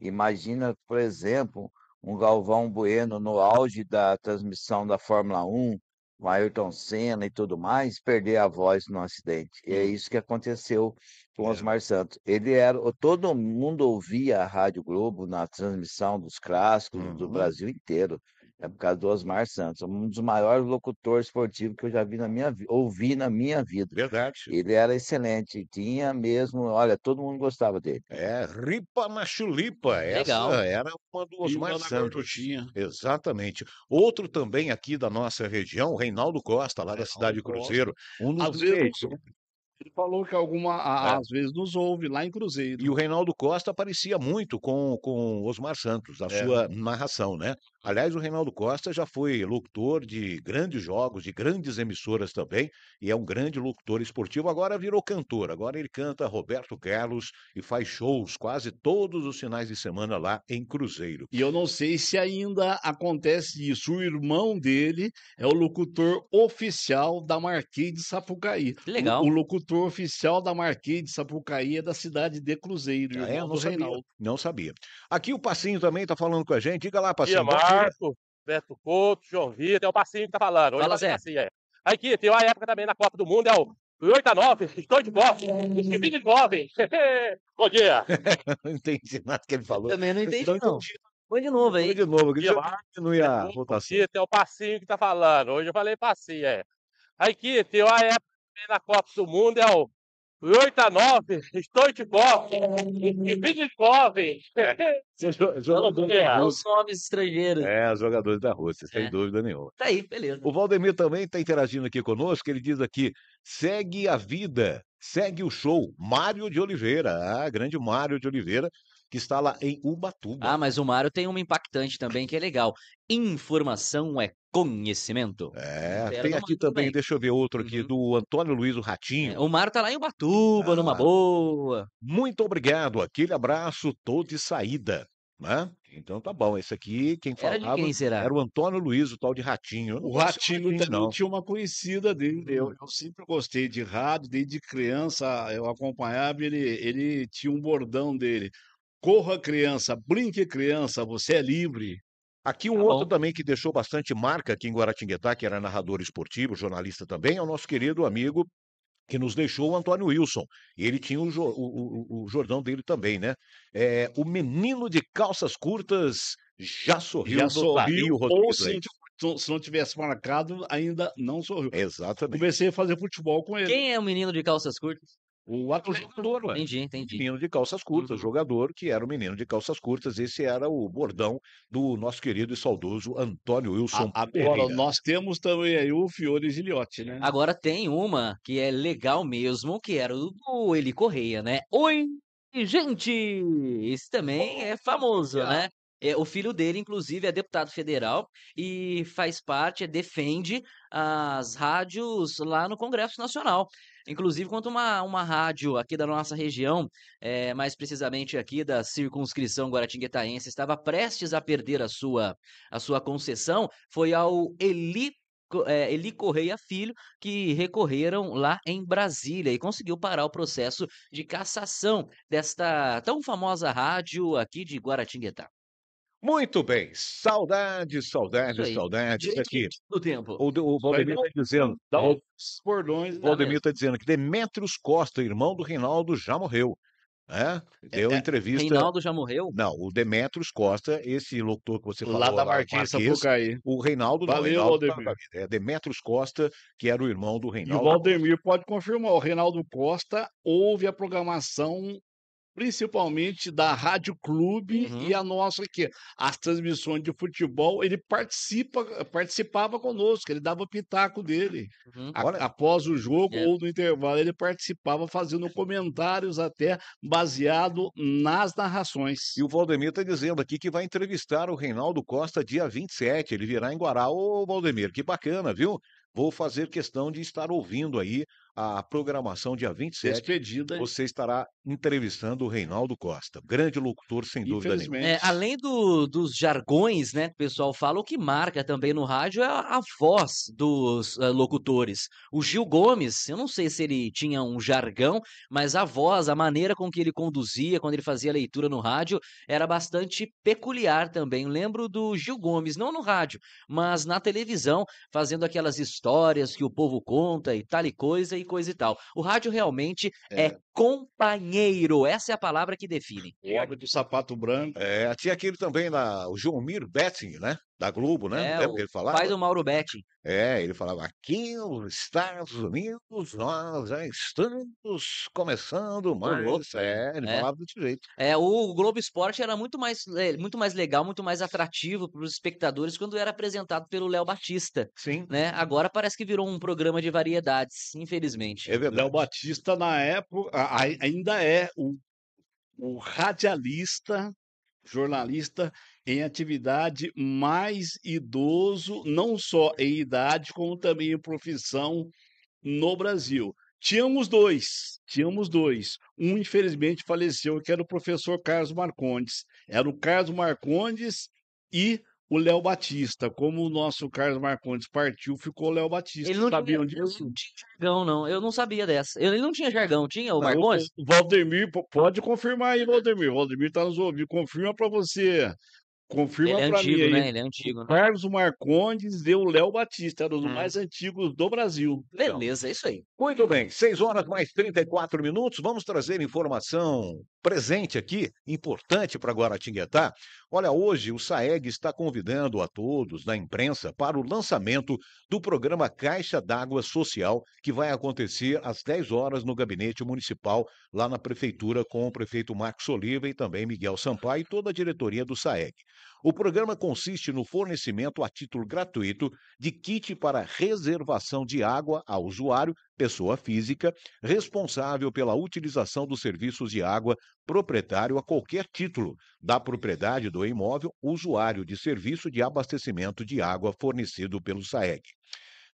Imagina, por exemplo, um Galvão Bueno no auge da transmissão da Fórmula 1, o Ayrton Senna e tudo mais, perder a voz no acidente. E é uhum. isso que aconteceu com é. Osmar Santos. Ele era, todo mundo ouvia a Rádio Globo na transmissão dos clássicos uhum. do Brasil inteiro é por causa do Osmar Santos, é um dos maiores locutores esportivos que eu já vi na minha ouvi na minha vida. Verdade. Ele era excelente, tinha mesmo, olha, todo mundo gostava dele. É, Ripa Machulipa, Legal. essa era uma do Osmar Santos. Exatamente. Outro também aqui da nossa região, Reinaldo Costa, lá Reinaldo da cidade de Cruzeiro, um dos Às vezes, né? Ele falou que alguma, a, é. às vezes nos ouve lá em Cruzeiro. E o Reinaldo Costa aparecia muito com, com Osmar Santos, a é. sua narração, né? Aliás, o Reinaldo Costa já foi locutor de grandes jogos, de grandes emissoras também, e é um grande locutor esportivo. Agora virou cantor, agora ele canta Roberto Carlos e faz shows quase todos os finais de semana lá em Cruzeiro. E eu não sei se ainda acontece isso. O irmão dele é o locutor oficial da Marquês de Sapucaí. Legal. O, o locutor produtor oficial da Marquês de Sapucaí é da cidade de Cruzeiro. Ah, é, não sabia. Não sabia. Aqui o Passinho também está falando com a gente. Diga lá, Passinho. Dia, Marco, Beto Couto, João Vitor, é o Passinho que está falando. Fala, Zé. Passinho, é. Aqui, tem uma época também na Copa do Mundo, é o 8 a 9, estou de bofe, estive de jovem. [laughs] Bom dia. [laughs] não entendi nada que ele falou. Também não entendi, então, não. Foi de novo aí. Foi de novo, que dia, diminui a Aqui, tem é o Passinho que está falando. Hoje eu falei Passinho, é. Aqui, tem uma época na Copa do Mundo é o 8 a 9, Stoichkov, e [laughs] Jogadores da Rússia. Os estrangeiros. É, os jogadores da Rússia, sem é. dúvida nenhuma. Tá aí, beleza. O Valdemir também está interagindo aqui conosco, ele diz aqui, segue a vida, segue o show, Mário de Oliveira, ah, grande Mário de Oliveira, que está lá em Ubatuba. Ah, mas o Mário tem uma impactante também que é legal. Informação é conhecimento. É, tem aqui também, deixa eu ver outro aqui, uhum. do Antônio Luiz o Ratinho. É, o Mário tá lá em Ubatuba, ah, numa boa. Muito obrigado, aquele abraço, tô de saída. Né? Então tá bom, esse aqui, quem falava era, quem era o Antônio Luiz, o tal de Ratinho. O Ratinho, Ratinho também não. tinha uma conhecida dele. Eu, eu, sempre gostei de rádio, desde criança eu acompanhava, ele, ele tinha um bordão dele. Corra criança, brinque criança, você é livre. Aqui um tá outro também que deixou bastante marca aqui em Guaratinguetá, que era narrador esportivo, jornalista também, é o nosso querido amigo que nos deixou o Antônio Wilson. E ele tinha o, o, o, o Jordão dele também, né? É, o menino de calças curtas já sorriu já sorriu, ou se, se não tivesse marcado, ainda não sorriu. Exatamente. Comecei a fazer futebol com ele. Quem é o menino de calças curtas? O ato jogador, ué. Entendi, entendi. Menino de calças curtas, uhum. jogador que era o menino de calças curtas. Esse era o bordão do nosso querido e saudoso Antônio Wilson. A, agora, nós temos também aí o Fiore Giliotti, né? Agora tem uma que é legal mesmo, que era o do Eli Correia, né? Oi, gente! Esse também é famoso, né? É, o filho dele, inclusive, é deputado federal e faz parte, defende as rádios lá no Congresso Nacional inclusive quando uma, uma rádio aqui da nossa região, é, mais precisamente aqui da circunscrição guaratinguetaense, estava prestes a perder a sua, a sua concessão, foi ao Eli eh, Eli Correia Filho, que recorreram lá em Brasília e conseguiu parar o processo de cassação desta tão famosa rádio aqui de Guaratinguetá. Muito bem, saudades, saudades, saudades aqui. Do tempo. O, o Valdemir está dizendo. Dá Valdemir está dizendo que Demetrios Costa, irmão do Reinaldo, já morreu. Né? É? Deu é, entrevista. Reinaldo já morreu? Não, o Demetrios Costa, esse locutor que você falou. Lá da Marquês, Sapucaí. O Reinaldo Valeu, Reinaldo, tá Valdemir. é Demetrios Costa, que era o irmão do Reinaldo. E o Valdemir pode confirmar, o Reinaldo Costa houve a programação principalmente da Rádio Clube uhum. e a nossa aqui. As transmissões de futebol, ele participa, participava conosco, ele dava pitaco dele. Uhum. A, após o jogo é. ou no intervalo, ele participava fazendo comentários até baseado nas narrações. E o Valdemir está dizendo aqui que vai entrevistar o Reinaldo Costa dia 27, ele virá em Guará. Ô, Valdemir, que bacana, viu? Vou fazer questão de estar ouvindo aí a programação dia 27. Despedida. Você estará entrevistando o Reinaldo Costa, grande locutor, sem dúvida nenhuma. É, além do, dos jargões, né, que o pessoal fala, o que marca também no rádio é a, a voz dos uh, locutores. O Gil Gomes, eu não sei se ele tinha um jargão, mas a voz, a maneira com que ele conduzia, quando ele fazia leitura no rádio, era bastante peculiar também. Eu lembro do Gil Gomes, não no rádio, mas na televisão, fazendo aquelas histórias que o povo conta e tal e coisa, e coisa e tal. O rádio realmente é, é companheiro. Essa é a palavra que define. O homem do sapato branco. É, tinha aquele também, na, o João Mir Betting, né? da Globo, né? É, o, ele falava? Faz o Mauro Betti. É, ele falava: aqui nos Estados Unidos nós já estamos começando mais. Globo, né? é, ele é. falava desse jeito. É, o Globo Esporte era muito mais, é, muito mais legal, muito mais atrativo para os espectadores quando era apresentado pelo Léo Batista. Sim. Né? Agora parece que virou um programa de variedades, infelizmente. É Léo Batista, na época, ainda é o, o radialista jornalista em atividade mais idoso, não só em idade, como também em profissão no Brasil. Tínhamos dois, tínhamos dois. Um, infelizmente, faleceu, que era o professor Carlos Marcondes. Era o Carlos Marcondes e o Léo Batista. Como o nosso Carlos Marcondes partiu, ficou o Léo Batista. Ele não sabia tinha, onde eu não tinha jargão, não. Eu não sabia dessa. Ele não tinha jargão, tinha o não, Marcondes? O Valdemir, pode confirmar aí, Valdemir. Valdemir está nos ouvindo. Confirma para você, Confirma ele é antigo, mim, né? Ele é antigo, né? Carlos Marcondes deu o Léo Batista, eram os hum. mais antigos do Brasil. Beleza, então. é isso aí. Muito bem, 6 horas mais 34 minutos. Vamos trazer informação presente aqui, importante para Guaratinguetá. Olha, hoje o SAEG está convidando a todos da imprensa para o lançamento do programa Caixa d'Água Social, que vai acontecer às 10 horas no gabinete municipal, lá na prefeitura, com o prefeito Marcos Oliva e também Miguel Sampaio e toda a diretoria do SAEG. O programa consiste no fornecimento a título gratuito de kit para reservação de água ao usuário, pessoa física, responsável pela utilização dos serviços de água, proprietário a qualquer título da propriedade do imóvel, usuário de serviço de abastecimento de água fornecido pelo SAEG.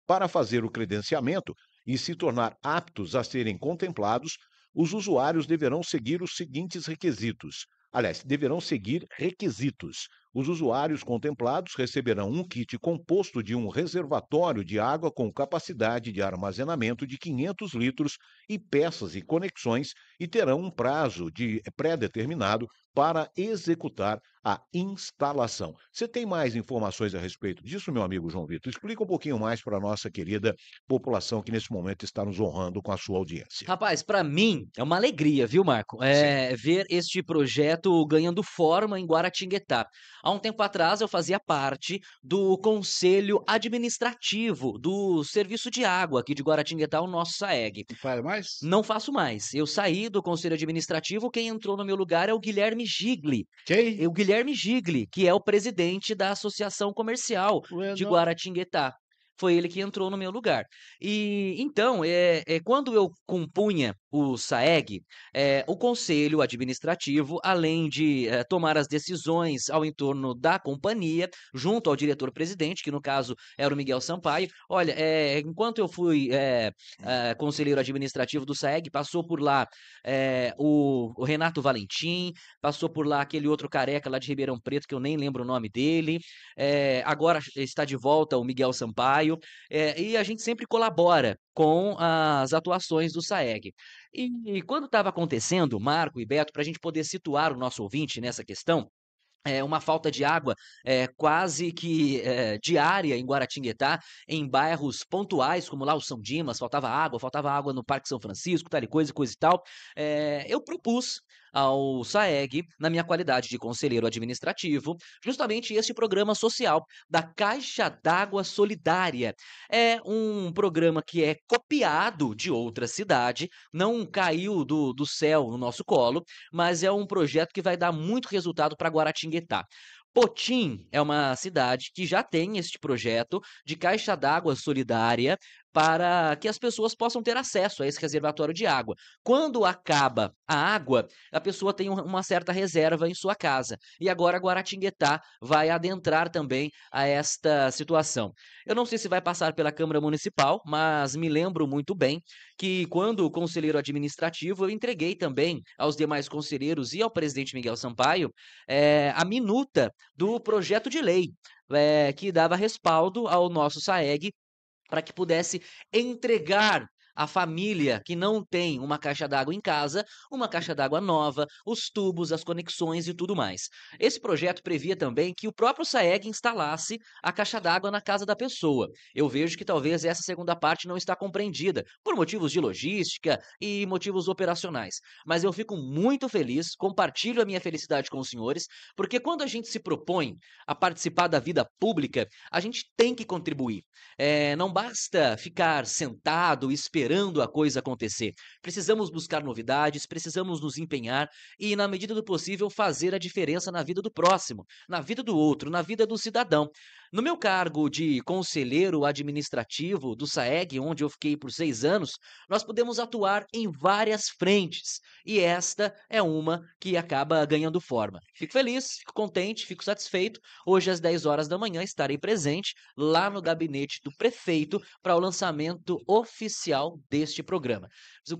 Para fazer o credenciamento e se tornar aptos a serem contemplados, os usuários deverão seguir os seguintes requisitos. Aliás, deverão seguir requisitos. Os usuários contemplados receberão um kit composto de um reservatório de água com capacidade de armazenamento de 500 litros e peças e conexões e terão um prazo de pré-determinado para executar a instalação. Você tem mais informações a respeito disso, meu amigo João Vitor? Explica um pouquinho mais para a nossa querida população que nesse momento está nos honrando com a sua audiência. Rapaz, para mim é uma alegria, viu, Marco? É, ver este projeto ganhando forma em Guaratinguetá. Há um tempo atrás eu fazia parte do conselho administrativo do serviço de água aqui de Guaratinguetá, o nosso SAEG. Não faz mais? Não faço mais. Eu saí do conselho administrativo, quem entrou no meu lugar é o Guilherme Guilherme Gigli. Quem? O Guilherme Gigli, que é o presidente da Associação Comercial Ué, de não. Guaratinguetá foi ele que entrou no meu lugar. E então, é, é quando eu compunha o SAEG, é, o conselho administrativo, além de é, tomar as decisões ao entorno da companhia, junto ao diretor-presidente, que no caso era o Miguel Sampaio, olha, é, enquanto eu fui é, é, conselheiro administrativo do SAEG, passou por lá é, o, o, Renato Valentim, passou por lá aquele outro careca lá de Ribeirão Preto, que eu nem lembro o nome dele, agora está de volta o Miguel Sampaio é, e a gente sempre colabora com as atuações do SAEG. E, e quando estava acontecendo, Marco e Beto, para a gente poder situar o nosso ouvinte nessa questão, é uma falta de água é, quase que é, diária em Guaratinguetá, em bairros pontuais, como lá o São Dimas, faltava água, faltava água no Parque São Francisco, tal e coisa, coisa e tal. É, eu propus ao SAEG na minha qualidade de conselheiro administrativo, justamente este programa social da Caixa d'Água Solidária. É um programa que é copiado de outra cidade, não caiu do, do céu no nosso colo, mas é um projeto que vai dar muito resultado para Guaratinguetá. Potim é uma cidade que já tem este projeto de caixa d'água solidária para que as pessoas possam ter acesso a esse reservatório de água. Quando acaba a água, a pessoa tem uma certa reserva em sua casa. E agora Guaratinguetá vai adentrar também a esta situação. Eu não sei se vai passar pela Câmara Municipal, mas me lembro muito bem que quando o conselheiro administrativo eu entreguei também aos demais conselheiros e ao presidente Miguel Sampaio é, a minuta do projeto de lei é, que dava respaldo ao nosso SAEG para que pudesse entregar a família que não tem uma caixa d'água em casa, uma caixa d'água nova, os tubos, as conexões e tudo mais. Esse projeto previa também que o próprio SAEG instalasse a caixa d'água na casa da pessoa. Eu vejo que talvez essa segunda parte não está compreendida, por motivos de logística e motivos operacionais. Mas eu fico muito feliz, compartilho a minha felicidade com os senhores, porque quando a gente se propõe a participar da vida pública, a gente tem que contribuir. É, não basta ficar sentado esperando esperando a coisa acontecer. Precisamos buscar novidades, precisamos nos empenhar e, na medida do possível, fazer a diferença na vida do próximo, na vida do outro, na vida do cidadão. No meu cargo de conselheiro administrativo do SAEG, onde eu fiquei por seis anos, nós podemos atuar em várias frentes e esta é uma que acaba ganhando forma. Fico feliz, fico contente, fico satisfeito. Hoje, às 10 horas da manhã, estarei presente lá no gabinete do prefeito para o lançamento oficial deste programa.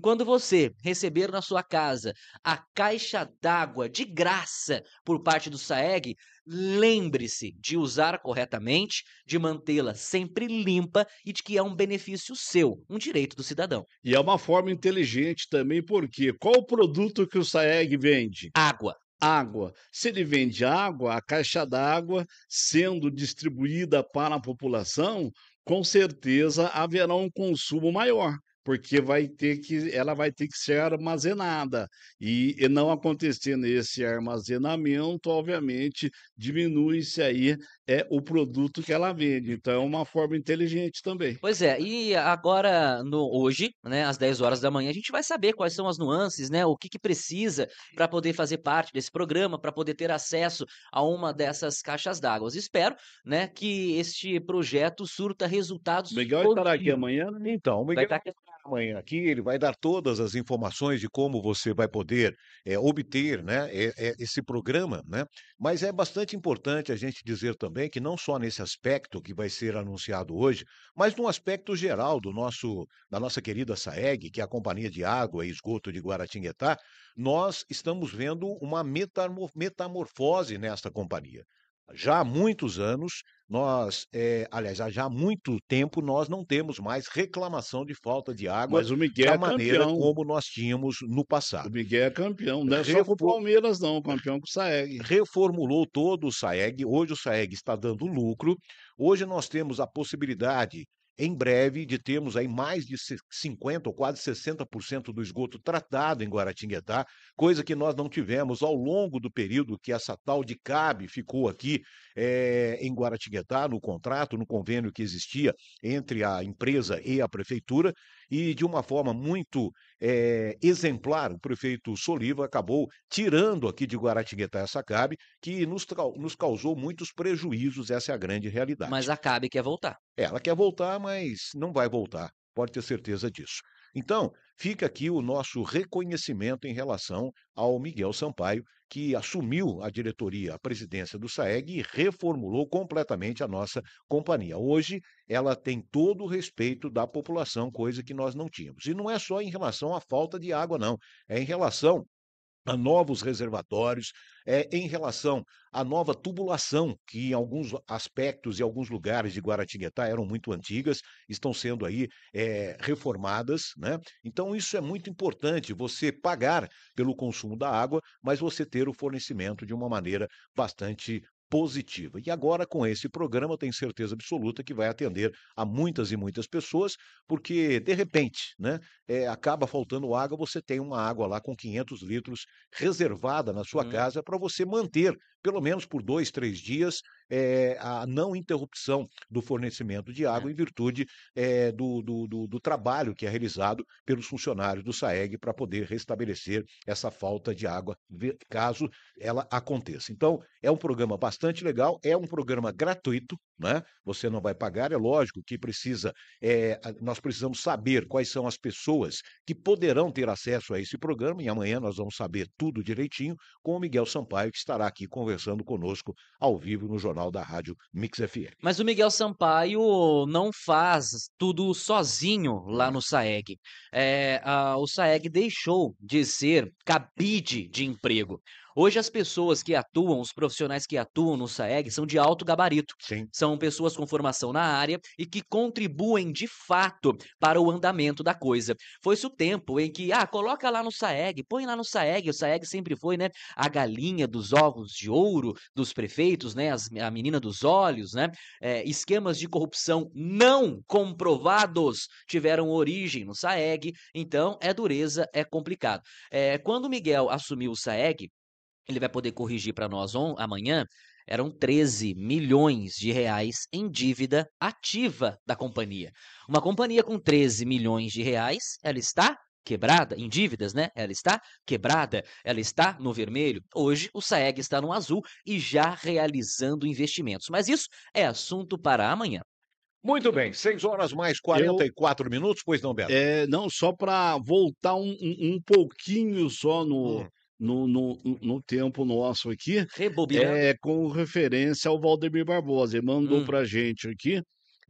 Quando você receber na sua casa a caixa d'água de graça por parte do SAEG, Lembre-se de usar corretamente, de mantê-la sempre limpa e de que é um benefício seu, um direito do cidadão. E é uma forma inteligente também, porque qual o produto que o SAEG vende? Água água. Se ele vende água, a caixa d'água sendo distribuída para a população, com certeza haverá um consumo maior porque vai ter que, ela vai ter que ser armazenada. E, e não acontecendo esse armazenamento, obviamente, diminui-se aí é, o produto que ela vende. Então, é uma forma inteligente também. Pois é, e agora, no, hoje, né, às 10 horas da manhã, a gente vai saber quais são as nuances, né, o que, que precisa para poder fazer parte desse programa, para poder ter acesso a uma dessas caixas d'água. Espero né, que este projeto surta resultados. Miguel estará aqui amanhã, Então, Miguel... Vai estar aqui amanhã aqui, ele vai dar todas as informações de como você vai poder é, obter né, é, é, esse programa. Né? Mas é bastante importante a gente dizer também que não só nesse aspecto que vai ser anunciado hoje, mas num aspecto geral do nosso, da nossa querida SAEG, que é a Companhia de Água e Esgoto de Guaratinguetá, nós estamos vendo uma metamorfose nesta companhia. Já há muitos anos, nós, é, aliás, já há muito tempo nós não temos mais reclamação de falta de água Mas o Miguel da é maneira campeão. como nós tínhamos no passado. O Miguel é campeão, não é Refor... só com o Palmeiras, não, campeão com o Saeg. Reformulou todo o Saeg, hoje o Saeg está dando lucro, hoje nós temos a possibilidade em breve de termos aí mais de 50 ou quase 60% do esgoto tratado em Guaratinguetá, coisa que nós não tivemos ao longo do período que essa tal de CAB ficou aqui é, em Guaratinguetá, no contrato, no convênio que existia entre a empresa e a prefeitura, e de uma forma muito é, exemplar, o prefeito Soliva acabou tirando aqui de Guaratinguetá essa CAB, que nos, nos causou muitos prejuízos, essa é a grande realidade. Mas a CAB quer voltar. Ela quer voltar, mas não vai voltar, pode ter certeza disso. Então, fica aqui o nosso reconhecimento em relação ao Miguel Sampaio, que assumiu a diretoria, a presidência do SAEG e reformulou completamente a nossa companhia. Hoje, ela tem todo o respeito da população, coisa que nós não tínhamos. E não é só em relação à falta de água, não. É em relação a novos reservatórios, é, em relação à nova tubulação, que em alguns aspectos e alguns lugares de Guaratinguetá eram muito antigas, estão sendo aí é, reformadas. Né? Então, isso é muito importante, você pagar pelo consumo da água, mas você ter o fornecimento de uma maneira bastante positiva. E agora, com esse programa, eu tenho certeza absoluta que vai atender a muitas e muitas pessoas, porque, de repente, né, é, acaba faltando água, você tem uma água lá com 500 litros reservada na sua uhum. casa para você manter pelo menos por dois, três dias, é, a não interrupção do fornecimento de é. água em virtude é, do, do, do, do, trabalho que é realizado pelos funcionários do SAEG para poder restabelecer essa falta de água, caso ela aconteça. Então, é um programa bastante legal, é um programa gratuito, né? Você não vai pagar, é lógico que precisa, é, nós precisamos saber quais são as pessoas que poderão ter acesso a esse programa e amanhã nós vamos saber tudo direitinho com o Miguel Sampaio, que estará aqui conversando conosco ao vivo no Jornal da Rádio Mix FM. Mas o Miguel Sampaio não faz tudo sozinho lá no SAEG. É, a, o SAEG deixou de ser cabide de emprego. Hoje as pessoas que atuam, os profissionais que atuam no SAEG são de alto gabarito. Sim. São pessoas com formação na área e que contribuem de fato para o andamento da coisa. Foi-se o tempo em que, ah, coloca lá no SAEG, põe lá no SAEG, o SAEG sempre foi, né, a galinha dos ovos de ouro dos prefeitos, né, as, a menina dos olhos, né, é, esquemas de corrupção não comprovados tiveram origem no SAEG, então é dureza, é complicado. É, quando o Miguel assumiu o SAEG, ele vai poder corrigir para nós on, amanhã, eram 13 milhões de reais em dívida ativa da companhia. Uma companhia com 13 milhões de reais, ela está quebrada, em dívidas, né? Ela está quebrada, ela está no vermelho. Hoje, o SAEG está no azul e já realizando investimentos. Mas isso é assunto para amanhã. Muito bem, 6 horas mais 44 Eu, minutos, pois não, Beto? É, não, só para voltar um, um, um, pouquinho só no, hum no, no, no tempo nosso aqui. Rebobinando. É, com referência ao Valdemir Barbosa. Ele mandou hum. para gente aqui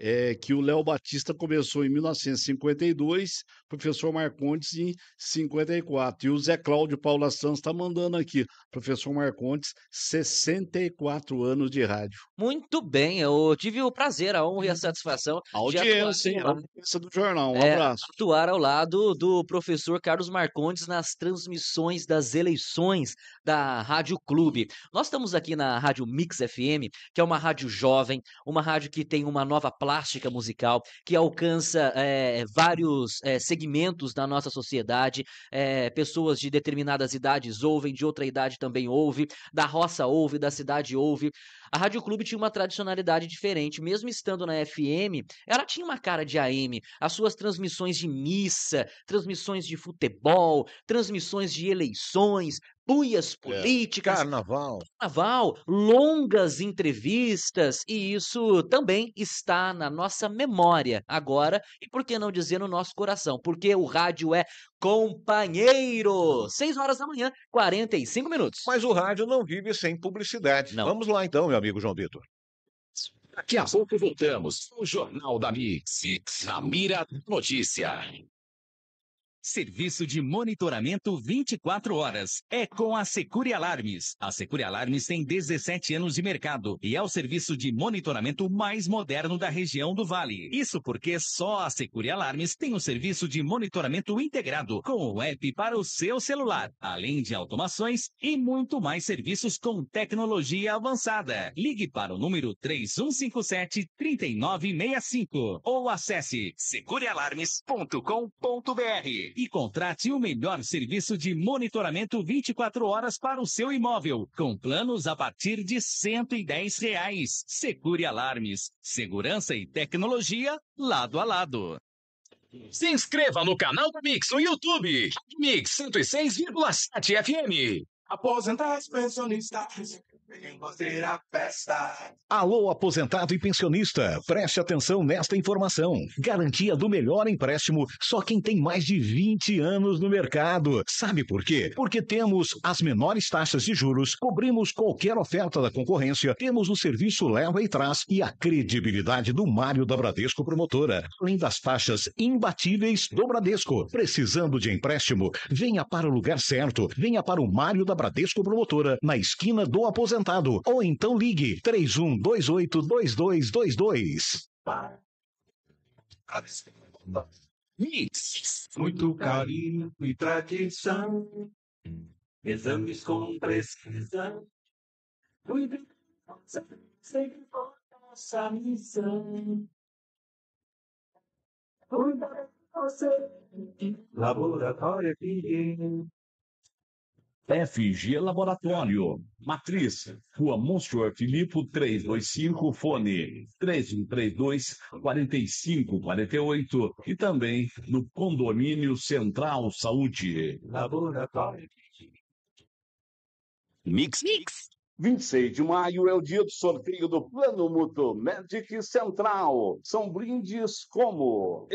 é, que o Léo Batista começou em 1952, professor Marcondes em 54. E o Zé Cláudio Paula Santos está mandando aqui, professor Marcondes, 64 anos de rádio. Muito bem, eu tive o prazer, a honra e a satisfação. A audiência, hein? A audiência do jornal. Um é, abraço. Atuar ao lado do professor Carlos Marcondes nas transmissões das eleições da Rádio Clube. Nós estamos aqui na Rádio Mix FM, que é uma rádio jovem, uma rádio que tem uma nova plataforma plástica musical que alcança é, vários é, segmentos da nossa sociedade. É, pessoas de determinadas idades ouvem, de outra idade também ouve, da roça ouve, da cidade ouve. A Rádio Clube tinha uma tradicionalidade diferente, mesmo estando na FM, ela tinha uma cara de AM. As suas transmissões de missa, transmissões de futebol, transmissões de eleições, tertúlias é. políticas, é. carnaval. carnaval, longas entrevistas, e isso também está na nossa memória agora, e por que não dizer no nosso coração? Porque o rádio é companheiro. seis horas da manhã, 45 minutos. Mas o rádio não vive sem publicidade. Não. Vamos lá então, meu amigo João Vitor. Daqui a pouco voltamos. O Jornal da Mix, a mira notícia. Serviço de monitoramento 24 horas. É com a Secure Alarmes. A Secure Alarmes tem 17 anos de mercado e é o serviço de monitoramento mais moderno da região do Vale. Isso porque só a Secure Alarmes tem um serviço de monitoramento integrado com o app para o seu celular, além de automações e muito mais serviços com tecnologia avançada. Ligue para o número 3157 3965 ou acesse segurealarmes.com.br e contrate o melhor serviço de monitoramento 24 horas para o seu imóvel, com planos a partir de R$ 110,00. Reais. Alarmes, segurança e tecnologia lado a lado. Se inscreva no canal do Mix no YouTube, Mix 106,7 FM. Aposentado pensionista festa. Alô, aposentado e pensionista, preste atenção nesta informação. Garantia do melhor empréstimo só quem tem mais de 20 anos no mercado. Sabe por quê? Porque temos as menores taxas de juros, cobrimos qualquer oferta da concorrência, temos o serviço leva e traz e a credibilidade do Mário da Bradesco Promotora, além das taxas imbatíveis do Bradesco. Precisando de empréstimo, venha para o lugar certo, venha para o Mário da Bradesco Promotora, na esquina do aposentado adiantado ou então ligue 31282222. Mix. Muito carinho e tradição. Exames com precisão. Cuidado, sempre for nossa missão. Cuidado, você. Laboratório Pinguim. FG Laboratório, Matriz, Rua Monsenhor Filippo 325, fone 3132 4548 e também no Condomínio Central Saúde. Laboratório. Mix. Mix. 26 de maio é o dia do sorteio do Plano mutu Magic Central. São brindes como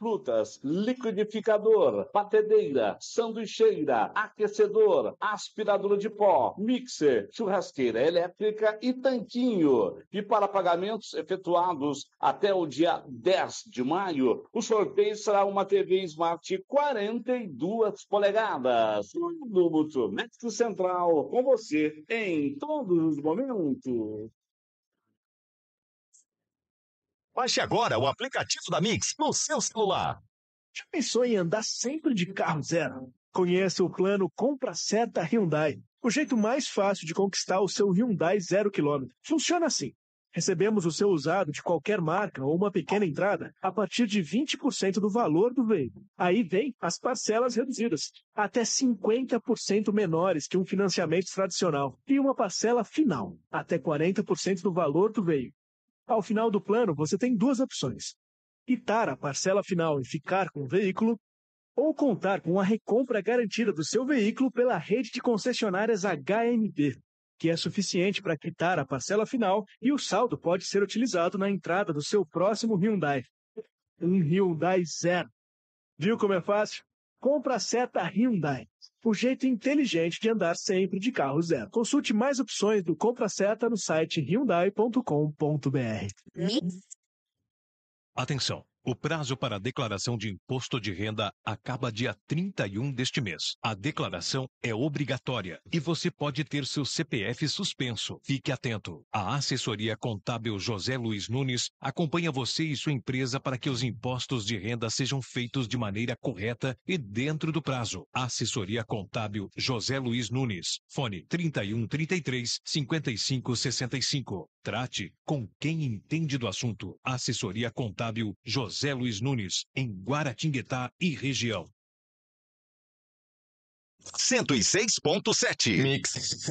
frutas, liquidificador, batedeira, sanduicheira, aquecedor, aspiradora de pó, mixer, churrasqueira elétrica e tanquinho. E para pagamentos efetuados até o dia 10 de maio, o sorteio será uma TV Smart 42 polegadas. Do Médico Central, com você em todos os momentos. Baixe agora o aplicativo da Mix no seu celular. Já pensou em andar sempre de carro zero? Conheça o plano Compra Seta Hyundai, o jeito mais fácil de conquistar o seu Hyundai zero quilômetro. Funciona assim. Recebemos o seu usado de qualquer marca ou uma pequena entrada a partir de 20% do valor do veículo. Aí vem as parcelas reduzidas, até 50% menores que um financiamento tradicional, e uma parcela final, até 40% do valor do veículo. Ao final do plano, você tem duas opções: quitar a parcela final e ficar com o veículo, ou contar com a recompra garantida do seu veículo pela rede de concessionárias HMP, que é suficiente para quitar a parcela final e o saldo pode ser utilizado na entrada do seu próximo Hyundai. Um Hyundai zero. Viu como é fácil? Compra a seta Hyundai o jeito inteligente de andar sempre de carro zero. Consulte mais opções do Compra Seta no site hyundai.com.br. Atenção! O prazo para a declaração de imposto de renda acaba dia 31 deste mês. A declaração é obrigatória e você pode ter seu CPF suspenso. Fique atento. A assessoria contábil José Luiz Nunes acompanha você e sua empresa para que os impostos de renda sejam feitos de maneira correta e dentro do prazo. Assessoria contábil José Luiz Nunes. Fone 3133 5565. Trate com quem entende do assunto. Assessoria contábil José José Luiz Nunes, em Guaratinguetá e região. 106.7 Mix.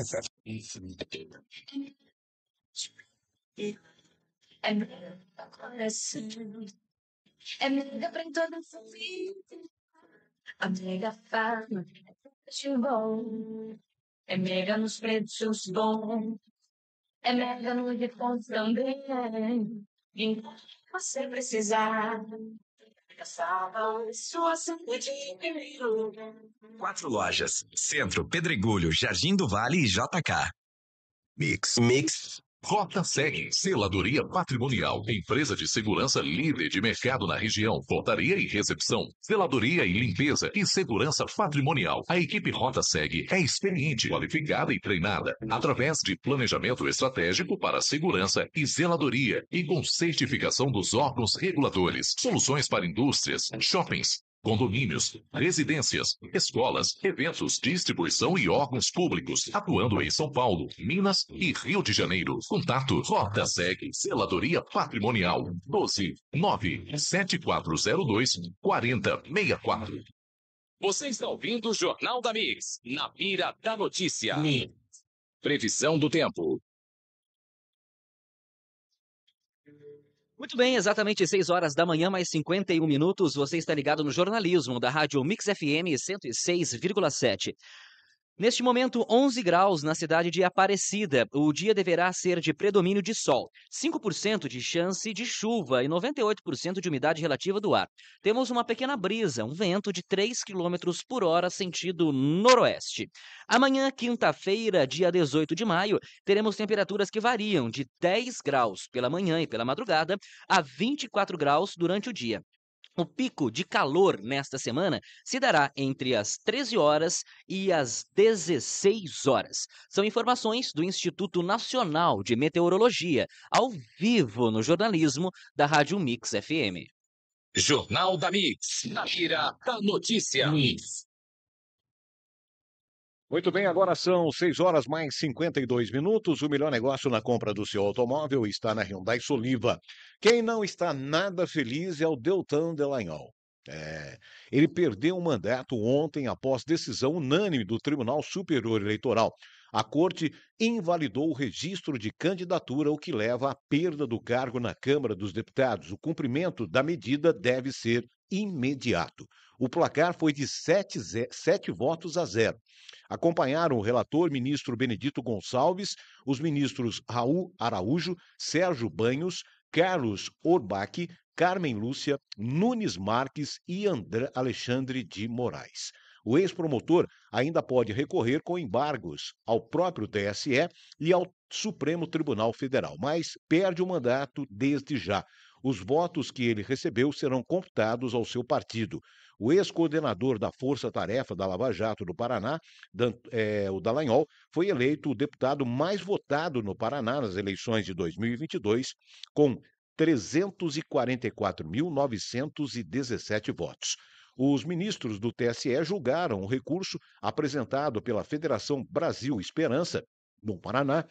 É é mega pra toda a família. A mega fama é de bom. É mega nos preços bons. É mega no uniforme também. Você enquanto você precisar. Sua saúde em primeiro lugar. Quatro lojas: Centro, Pedregulho, Jardim do Vale e JK. Mix. Mix. Rota SEG, Seladoria Patrimonial, empresa de segurança líder de mercado na região, portaria e recepção, seladoria e limpeza e segurança patrimonial. A equipe Rota SEG é experiente, qualificada e treinada através de planejamento estratégico para segurança e seladoria e com certificação dos órgãos reguladores. Soluções para indústrias, shoppings, condomínios, residências, escolas, eventos, distribuição e órgãos públicos, atuando em São Paulo, Minas e Rio de Janeiro. Contato Rota Segue, Seladoria Patrimonial, 12 97402 4064. Você está ouvindo o Jornal da Mix, na mira da notícia. Previsão do tempo. Muito bem, exatamente 6 horas da manhã, mais 51 minutos. Você está ligado no jornalismo da Rádio Mix FM 106,7. Neste momento, 11 graus na cidade de Aparecida. O dia deverá ser de predomínio de sol, 5% de chance de chuva e 98% de umidade relativa do ar. Temos uma pequena brisa, um vento de 3 km por hora, sentido noroeste. Amanhã, quinta-feira, dia 18 de maio, teremos temperaturas que variam de 10 graus pela manhã e pela madrugada a 24 graus durante o dia. O pico de calor nesta semana se dará entre as 13 horas e as 16 horas. São informações do Instituto Nacional de Meteorologia, ao vivo no jornalismo da Rádio Mix FM. Jornal da Mix, na gira da notícia. Mix. Muito bem, agora são 6 horas mais 52 minutos. O melhor negócio na compra do seu automóvel está na Hyundai Soliva. Quem não está nada feliz é o Deltan Delagnol. É, ele perdeu o mandato ontem após decisão unânime do Tribunal Superior Eleitoral. A corte invalidou o registro de candidatura, o que leva à perda do cargo na Câmara dos Deputados. O cumprimento da medida deve ser imediato. O placar foi de sete, sete votos a zero. Acompanharam o relator ministro Benedito Gonçalves, os ministros Raul Araújo, Sérgio Banhos, Carlos Orbach, Carmen Lúcia, Nunes Marques e André Alexandre de Moraes. O ex-promotor ainda pode recorrer com embargos ao próprio TSE e ao Supremo Tribunal Federal, mas perde o mandato desde já. Os votos que ele recebeu serão computados ao seu partido. O ex-coordenador da Força Tarefa da Lava Jato do Paraná, eh, o Dallagnol, foi eleito o deputado mais votado no Paraná nas eleições de 2022, com 344.917 votos. Os ministros do TSE julgaram o recurso apresentado pela Federação Brasil Esperança, no Paraná,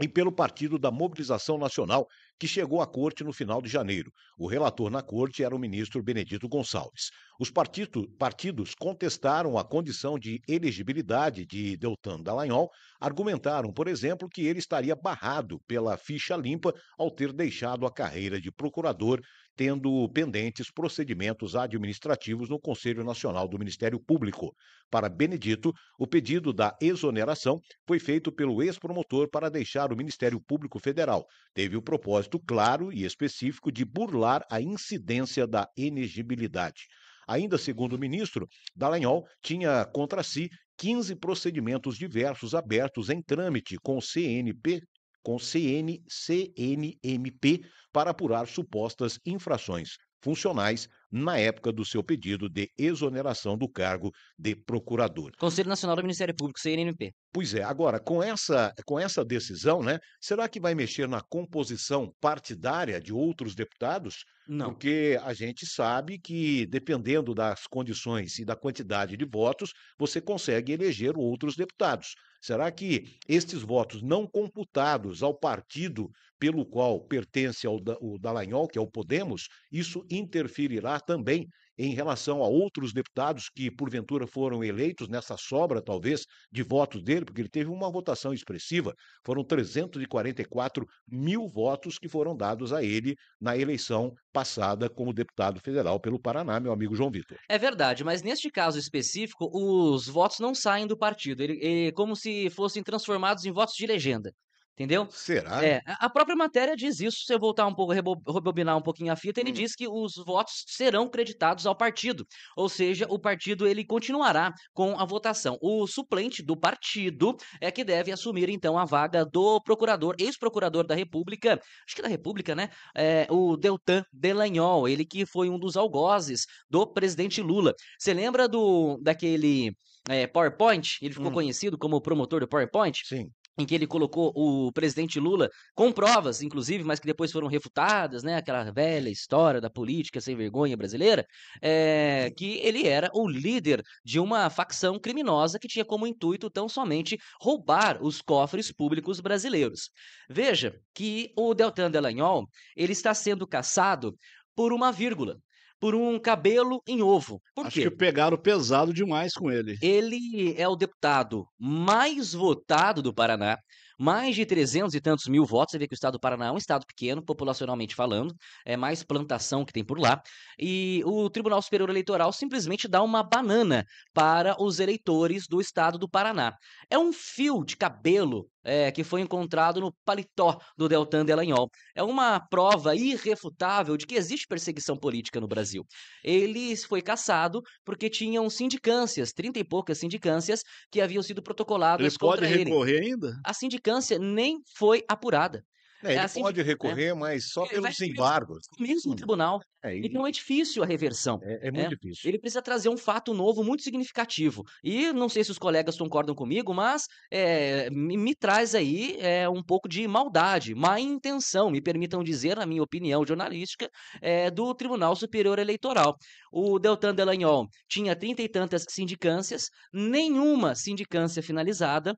e pelo Partido da Mobilização Nacional, que chegou à corte no final de janeiro. O relator na corte era o ministro Benedito Gonçalves. Os partidos contestaram a condição de elegibilidade de Deltan Dallagnol, argumentaram, por exemplo, que ele estaria barrado pela ficha limpa ao ter deixado a carreira de procurador tendo pendentes procedimentos administrativos no Conselho Nacional do Ministério Público. Para Benedito, o pedido da exoneração foi feito pelo ex-promotor para deixar o Ministério Público Federal. Teve o propósito claro e específico de burlar a incidência da inegibilidade. Ainda segundo o ministro, Dallagnol tinha contra si 15 procedimentos diversos abertos em trâmite com o CNP, com CN, CNMP para apurar supostas infrações funcionais na época do seu pedido de exoneração do cargo de procurador. Conselho Nacional do Ministério Público, CNMP. Pois é, agora, com essa, com essa decisão, né, será que vai mexer na composição partidária de outros deputados? Não. Porque a gente sabe que, dependendo das condições e da quantidade de votos, você consegue eleger outros deputados. Será que estes votos não computados ao partido pelo qual pertence ao, o Dallagnol, que é o Podemos, isso interferirá falar também em relação a outros deputados que, porventura, foram eleitos nessa sobra, talvez, de votos dele, porque ele teve uma votação expressiva. Foram 344 mil votos que foram dados a ele na eleição passada como deputado federal pelo Paraná, meu amigo João Vitor. É verdade, mas neste caso específico, os votos não saem do partido, ele, ele, como se fossem transformados em votos de legenda. Entendeu? Será? É, a própria matéria diz isso. Se eu voltar um pouco, rebobinar um pouquinho a fita, ele hum. diz que os votos serão creditados ao partido. Ou seja, o partido ele continuará com a votação. O suplente do partido é que deve assumir então a vaga do procurador, ex-procurador da República, acho que da República, né? É, o Deltan Delagnol, ele que foi um dos algozes do presidente Lula. Você lembra do daquele é, PowerPoint? Ele ficou hum. conhecido como promotor do PowerPoint? Sim em que ele colocou o presidente Lula com provas, inclusive, mas que depois foram refutadas, né? Aquela velha história da política sem vergonha brasileira, é, que ele era o líder de uma facção criminosa que tinha como intuito tão somente roubar os cofres públicos brasileiros. Veja que o Deltan Delagnol ele está sendo caçado por uma vírgula por um cabelo em ovo. Por Acho quê? que pegaram pesado demais com ele. Ele é o deputado mais votado do Paraná, mais de 300 e tantos mil votos. Você vê que o estado do Paraná é um estado pequeno, populacionalmente falando, é mais plantação que tem por lá. E o Tribunal Superior Eleitoral simplesmente dá uma banana para os eleitores do estado do Paraná. É um fio de cabelo é, que foi encontrado no paletó do Deltan Delagnol. É uma prova irrefutável de que existe perseguição política no Brasil. Ele foi caçado porque tinham sindicâncias, trinta e poucas sindicâncias, que haviam sido protocoladas ele contra ele. Ele pode recorrer ainda? A sindicância nem foi apurada. É, é, ele assim, pode né? recorrer, né? mas só pelos embargos. Mesmo hum. tribunal. É, ele... Então é difícil a reversão. É, é né? muito difícil. Ele precisa trazer um fato novo muito significativo. E não sei se os colegas concordam comigo, mas eh, me, me, traz aí eh, um pouco de maldade, má intenção, me permitam dizer, na minha opinião jornalística, eh, do Tribunal Superior Eleitoral. O Deltan Delagnol tinha trinta e tantas sindicâncias, nenhuma sindicância finalizada,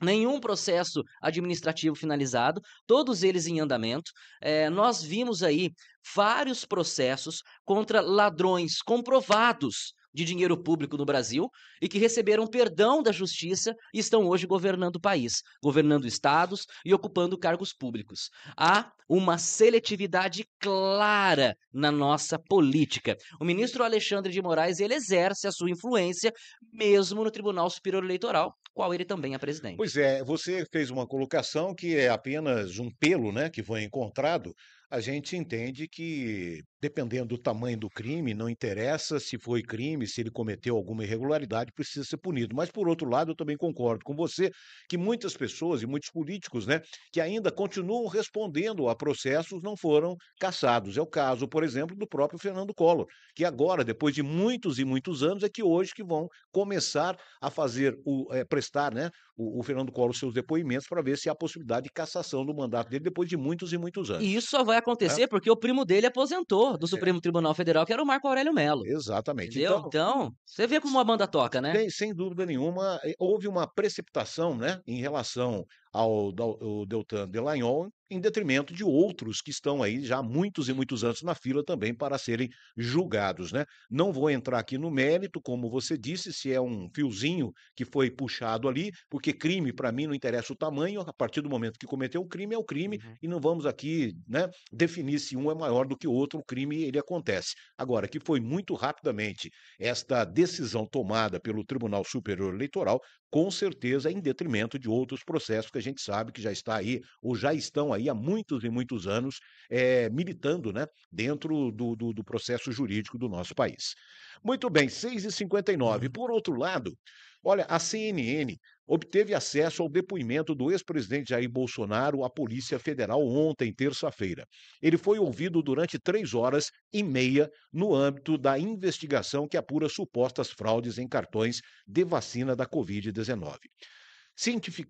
nenhum processo administrativo finalizado, todos eles em andamento. É, nós vimos aí vários processos contra ladrões comprovados de dinheiro público no Brasil e que receberam perdão da justiça e estão hoje governando o país, governando estados e ocupando cargos públicos. Há uma seletividade clara na nossa política. O ministro Alexandre de Moraes ele exerce a sua influência mesmo no Tribunal Superior Eleitoral, qual ele também é presidente. Pois é, você fez uma colocação que é apenas um pelo, né, que foi encontrado a gente entende que, dependendo do tamanho do crime, não interessa se foi crime, se ele cometeu alguma irregularidade, precisa ser punido. Mas, por outro lado, eu também concordo com você que muitas pessoas e muitos políticos, né, que ainda continuam respondendo a processos não foram caçados. É o caso, por exemplo, do próprio Fernando Collor, que agora, depois de muitos e muitos anos, é que hoje que vão começar a fazer o é, prestar, né, o, o Fernando Collor seus depoimentos para ver se há possibilidade de cassação do mandato dele depois de muitos e muitos anos. E isso só vai acontecer é. porque o primo dele aposentou do é. Supremo Tribunal Federal, que era o Marco Aurélio Melo. Exatamente. Então, então, você vê como a banda toca, né? Sem, sem dúvida nenhuma, houve uma precipitação né, em relação ao, ao Deltan Delagnol, em detrimento de outros que estão aí já há muitos e muitos anos na fila também para serem julgados. Né? Não vou entrar aqui no mérito, como você disse, se é um fiozinho que foi puxado ali, porque crime, para mim, não interessa o tamanho, a partir do momento que cometeu o crime, é o crime, uhum. e não vamos aqui né, definir se um é maior do que o outro, o crime ele acontece. Agora, que foi muito rapidamente esta decisão tomada pelo Tribunal Superior Eleitoral, com certeza em detrimento de outros processos que a gente sabe que já está aí, ou já estão aí Bahia há muitos e muitos anos, é, militando né, dentro do, do, do, processo jurídico do nosso país. Muito bem, 6h59. Uhum. Por outro lado, olha, a CNN obteve acesso ao depoimento do ex-presidente Jair Bolsonaro à Polícia Federal ontem, terça-feira. Ele foi ouvido durante três horas e meia no âmbito da investigação que apura supostas fraudes em cartões de vacina da Covid-19.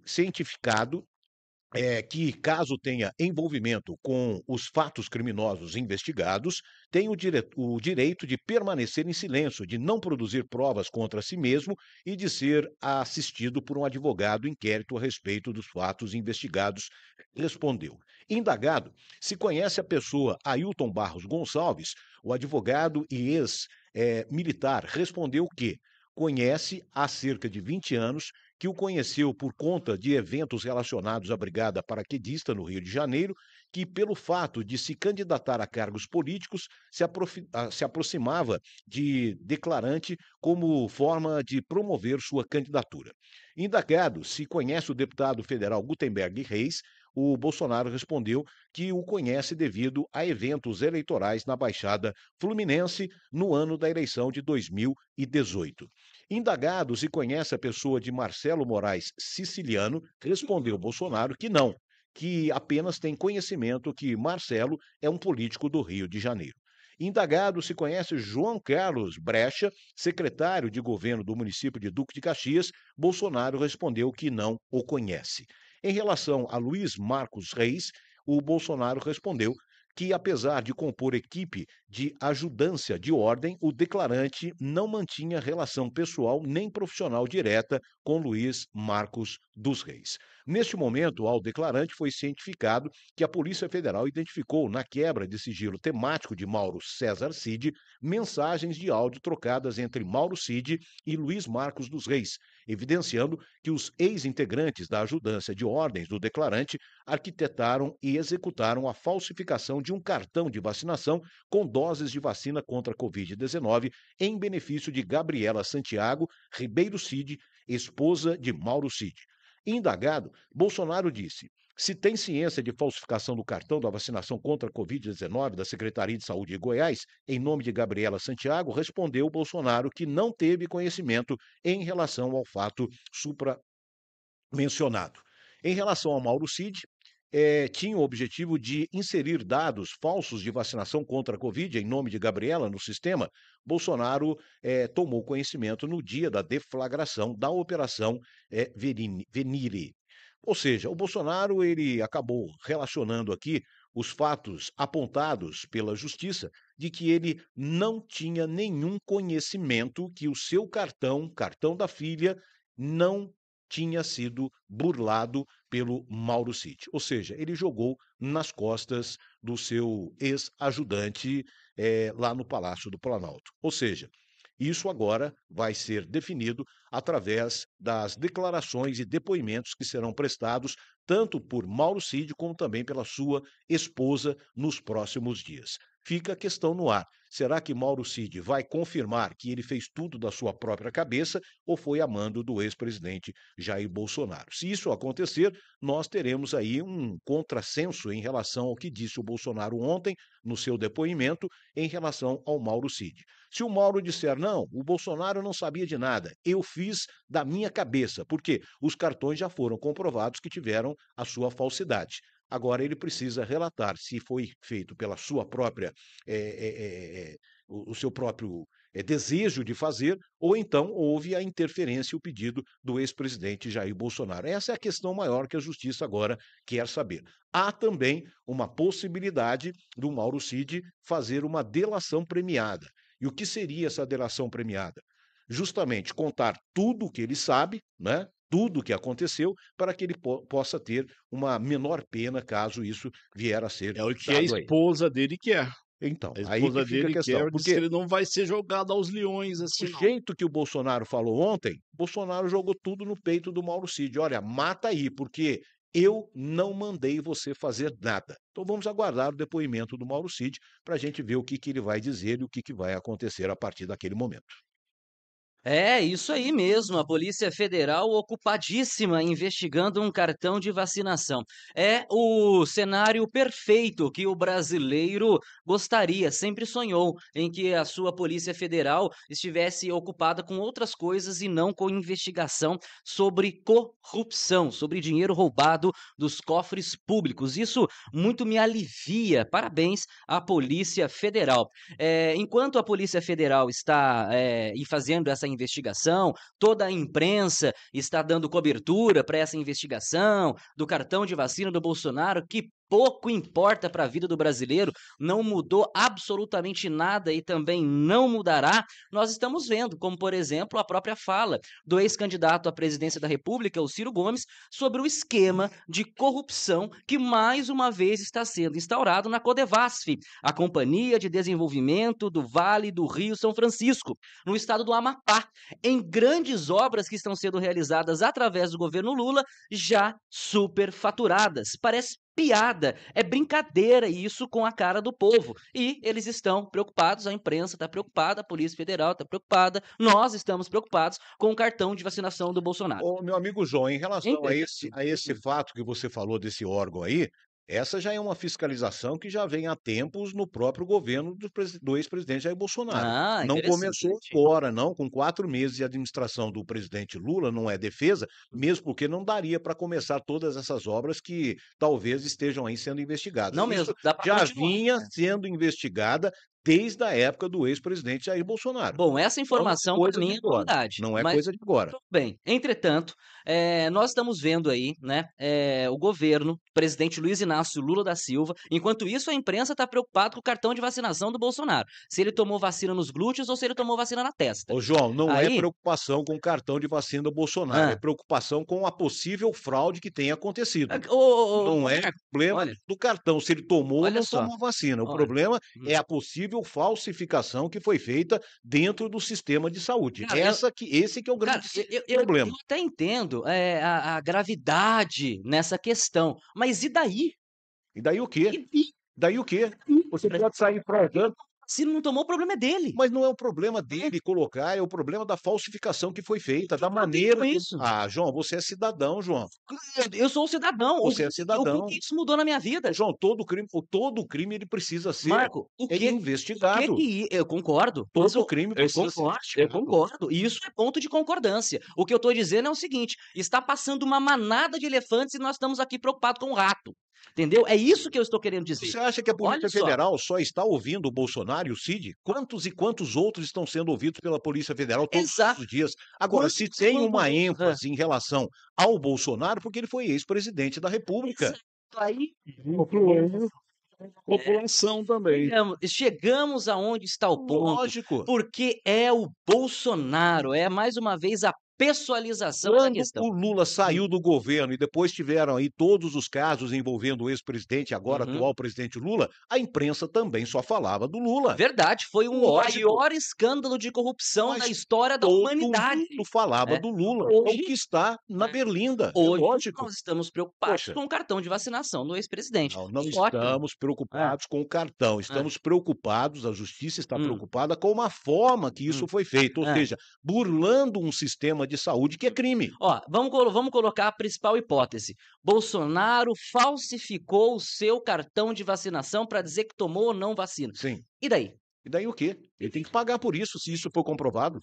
Cientificado é, que, caso tenha envolvimento com os fatos criminosos investigados, tem o, dire... o, direito de permanecer em silêncio, de não produzir provas contra si mesmo e de ser assistido por um advogado inquérito a respeito dos fatos investigados, respondeu. Indagado, se conhece a pessoa Ailton Barros Gonçalves, o advogado e ex-militar, eh, é, respondeu que conhece há cerca de 20 anos que o conheceu por conta de eventos relacionados à Brigada Paraquedista no Rio de Janeiro, que, pelo fato de se candidatar a cargos políticos, se, ah, se aproximava de declarante como forma de promover sua candidatura. Indagado se conhece o deputado federal Gutenberg Reis, o Bolsonaro respondeu que o conhece devido a eventos eleitorais na Baixada Fluminense no ano da eleição de 2018. Indagado se conhece a pessoa de Marcelo Moraes Siciliano, respondeu Bolsonaro que não, que apenas tem conhecimento que Marcelo é um político do Rio de Janeiro. Indagado se conhece João Carlos Brecha, secretário de governo do município de Duque de Caxias, Bolsonaro respondeu que não o conhece. Em relação a Luiz Marcos Reis, o Bolsonaro respondeu que, apesar de compor equipe de ajudância de ordem, o declarante não mantinha relação pessoal nem profissional direta com Luiz Marcos dos Reis. Neste momento, ao declarante foi cientificado que a Polícia Federal identificou na quebra de sigilo temático de Mauro César Cid mensagens de áudio trocadas entre Mauro Cid e Luiz Marcos dos Reis, evidenciando que os ex-integrantes da ajudância de ordens do declarante arquitetaram e executaram a falsificação de um cartão de vacinação com doses de vacina contra a Covid-19 em benefício de Gabriela Santiago Ribeiro Cid, esposa de Mauro Cid. Indagado, Bolsonaro disse: se tem ciência de falsificação do cartão da vacinação contra a Covid-19 da Secretaria de Saúde de Goiás, em nome de Gabriela Santiago, respondeu Bolsonaro que não teve conhecimento em relação ao fato supra mencionado. Em relação a Mauro Cid, é, tinha o objetivo de inserir dados falsos de vacinação contra a Covid em nome de Gabriela no sistema, Bolsonaro é, tomou conhecimento no dia da deflagração da Operação é, Venire. Ou seja, o Bolsonaro ele acabou relacionando aqui os fatos apontados pela justiça de que ele não tinha nenhum conhecimento que o seu cartão, cartão da filha, não tinha sido burlado pelo Mauro Cid. Ou seja, ele jogou nas costas do seu ex-ajudante é, lá no Palácio do Planalto. Ou seja, isso agora vai ser definido através das declarações e depoimentos que serão prestados tanto por Mauro Cid como também pela sua esposa nos próximos dias fica a questão no ar. Será que Mauro Cid vai confirmar que ele fez tudo da sua própria cabeça ou foi a mando do ex-presidente Jair Bolsonaro? Se isso acontecer, nós teremos aí um contrassenso em relação ao que disse o Bolsonaro ontem no seu depoimento em relação ao Mauro Cid. Se o Mauro disser não, o Bolsonaro não sabia de nada, eu fiz da minha cabeça, porque os cartões já foram comprovados que tiveram a sua falsidade. Agora, ele precisa relatar se foi feito pela sua própria, é, é, é, o, o seu próprio eh, desejo de fazer, ou então houve a interferência e o pedido do ex-presidente Jair Bolsonaro. Essa é a questão maior que a justiça agora quer saber. Há também uma possibilidade do Mauro Cid fazer uma delação premiada. E o que seria essa delação premiada? Justamente contar tudo o que ele sabe, né? tudo o que aconteceu para que ele po possa ter uma menor pena caso isso vier a ser. É o que a esposa aí. dele quer. Então, a esposa aí que dele questão, quer, porque ele não vai ser jogado aos leões assim. O jeito que o Bolsonaro falou ontem, Bolsonaro jogou tudo no peito do Mauro Cid. Olha, mata aí, porque eu não mandei você fazer nada. Então vamos aguardar o depoimento do Mauro Cid para a gente ver o que, que ele vai dizer e o que, que vai acontecer a partir daquele momento. É, isso aí mesmo. A Polícia Federal ocupadíssima investigando um cartão de vacinação. É o cenário perfeito que o brasileiro gostaria, sempre sonhou, em que a sua Polícia Federal estivesse ocupada com outras coisas e não com investigação sobre corrupção, sobre dinheiro roubado dos cofres públicos. Isso muito me alivia. Parabéns à Polícia Federal. É, enquanto a Polícia Federal está é, fazendo essa investigação, toda a imprensa está dando cobertura para essa investigação do cartão de vacina do Bolsonaro. Que pouco importa para a vida do brasileiro, não mudou absolutamente nada e também não mudará, nós estamos vendo, como por exemplo a própria fala do ex-candidato à presidência da República, o Ciro Gomes, sobre o esquema de corrupção que mais uma vez está sendo instaurado na Codevasf, a Companhia de Desenvolvimento do Vale do Rio São Francisco, no estado do Amapá, em grandes obras que estão sendo realizadas através do governo Lula, já superfaturadas. Parece piada, é brincadeira isso com a cara do povo. E eles estão preocupados, a imprensa está preocupada, a Polícia Federal está preocupada, nós estamos preocupados com o cartão de vacinação do Bolsonaro. Ô, meu amigo João, em relação a esse, a esse fato que você falou desse órgão aí, essa já é uma fiscalização que já vem há tempos no próprio governo do, do ex-presidente Jair Bolsonaro. Ah, não começou agora, não, com quatro meses de administração do presidente Lula, não é defesa, hum. mesmo porque não daria para começar todas essas obras que talvez estejam aí sendo investigadas. Não Isso mesmo, já vinha é. sendo investigada desde a época do ex-presidente Jair Bolsonaro. Bom, essa então, informação então, é coisa minha é novidade. Não é mas, coisa de agora. Tudo bem. Entretanto, é, nós estamos vendo aí, né, é, o governo, presidente Luiz Inácio Lula da Silva, enquanto isso a imprensa está preocupada com o cartão de vacinação do Bolsonaro. Se ele tomou vacina nos glúteos ou se ele tomou vacina na testa. Ô, João, não é aí... é preocupação com o cartão de vacina do Bolsonaro, ah. é preocupação com a possível fraude que tenha acontecido. Ah, não é problema olha, do cartão, se ele tomou ou não só. tomou vacina. O olha. problema é hum. a possível falsificação que foi feita dentro do sistema de saúde. Cara, Essa eu... que, esse que é o grande cara, eu, eu, problema. eu até entendo muito é, é, a, a, gravidade nessa questão. Mas e daí? E daí o quê? E, e... Daí o quê? Hum? Você pode sair provando se ele não tomou, o problema é dele. Mas não é o problema é dele colocar, é o problema da falsificação que foi feita, da maneira. Isso. Ah, João, você é cidadão, João. Eu sou um cidadão. Você o, é cidadão. O que isso mudou na minha vida? João, todo crime, todo crime ele precisa ser Marco, o é que, é investigado. O que, que eu concordo. Todo eu, crime precisa eu concordo, ser Eu concordo. E isso é ponto de concordância. O que eu estou dizendo é o seguinte: está passando uma manada de elefantes e nós estamos aqui preocupados com o um rato. Entendeu? É isso que eu estou querendo dizer. Você acha que a Polícia Federal só. está ouvindo o Bolsonaro e o Cid? Quantos e quantos outros estão sendo ouvidos pela Polícia Federal todos Exato. os dias? Agora, se tem uma ênfase em relação ao Bolsonaro, porque ele foi ex-presidente da República. Exato. Aí. População é. também. Chegamos, chegamos aonde está o ponto. Lógico. Porque é o Bolsonaro, é mais uma vez a pessoalização Quando da questão. o Lula saiu hum. do governo e depois tiveram aí todos os casos envolvendo o ex-presidente, agora uhum. atual presidente Lula, a imprensa também só falava do Lula. Verdade, foi um o maior escândalo de corrupção Mas na história da todo humanidade. Todo falava é. do Lula, é hoje, que está na é. berlinda. É hoje lógico. nós estamos preocupados Poxa. com o cartão de vacinação do ex-presidente. Não, não estamos é. preocupados com o cartão, estamos preocupados, a justiça está hum. preocupada com a forma que isso hum. foi feito, ou seja, burlando um sistema de saúde, que é crime. Ó, vamos, vamos colocar a principal hipótese. Bolsonaro falsificou o seu cartão de vacinação para dizer que tomou ou não vacina. Sim. E daí? E daí o quê? Ele tem que pagar por isso, se isso for comprovado.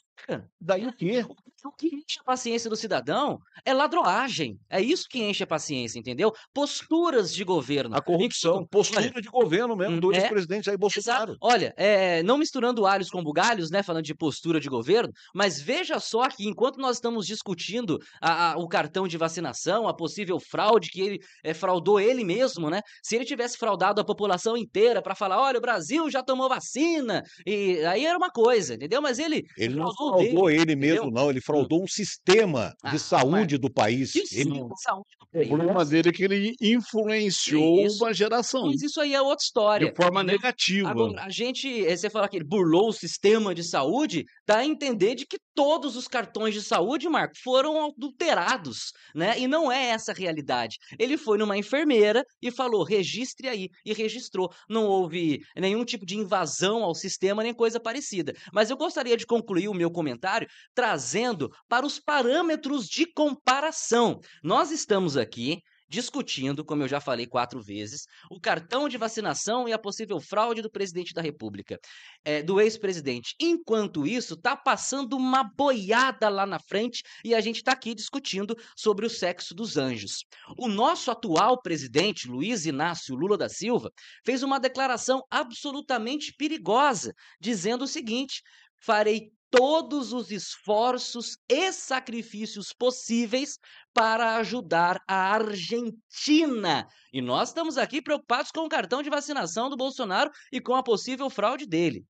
Daí o quê? É o que enche a paciência do cidadão é ladroagem. É isso que enche a paciência, entendeu? Posturas de governo. A corrupção, postura de governo mesmo, do hum, é... ex-presidente Bolsonaro. Exato. Olha, é... não misturando alhos com bugalhos, né, falando de postura de governo, mas veja só que enquanto nós estamos discutindo a, a, o cartão de vacinação, a possível fraude que ele é, fraudou ele mesmo, né? Se ele tivesse fraudado a população inteira para falar, olha, o Brasil já tomou vacina, Argentina, e aí era uma coisa, entendeu? Mas ele. Ele não fraudou dele, ele mesmo, entendeu? não. Ele fraudou um sistema ah, de saúde mas... do país. Isso, ele... saúde do país. O problema dele é que ele influenciou isso. uma geração. Mas isso aí é outra história. De forma entendeu? negativa. Agora, a gente, eh, você fala que ele burlou o sistema de saúde, dá a entender de que todos os cartões de saúde, Marco, foram adulterados, né? E não é essa a realidade. Ele foi numa enfermeira e falou: registre aí, e registrou. Não houve nenhum tipo de invasão ao sistema, nem coisa parecida. Mas eu gostaria de concluir o meu comentário trazendo para os parâmetros de comparação. Nós estamos aqui discutindo, como eu já falei quatro vezes, o cartão de vacinação e a possível fraude do presidente da República, é, do ex-presidente. Enquanto isso, tá passando uma boiada lá na frente e a gente está aqui discutindo sobre o sexo dos anjos. O nosso atual presidente, Luiz Inácio Lula da Silva, fez uma declaração absolutamente perigosa, dizendo o seguinte: farei todos os esforços e sacrifícios possíveis para ajudar a Argentina. E nós estamos aqui preocupados com o cartão de vacinação do Bolsonaro e com a possível fraude dele.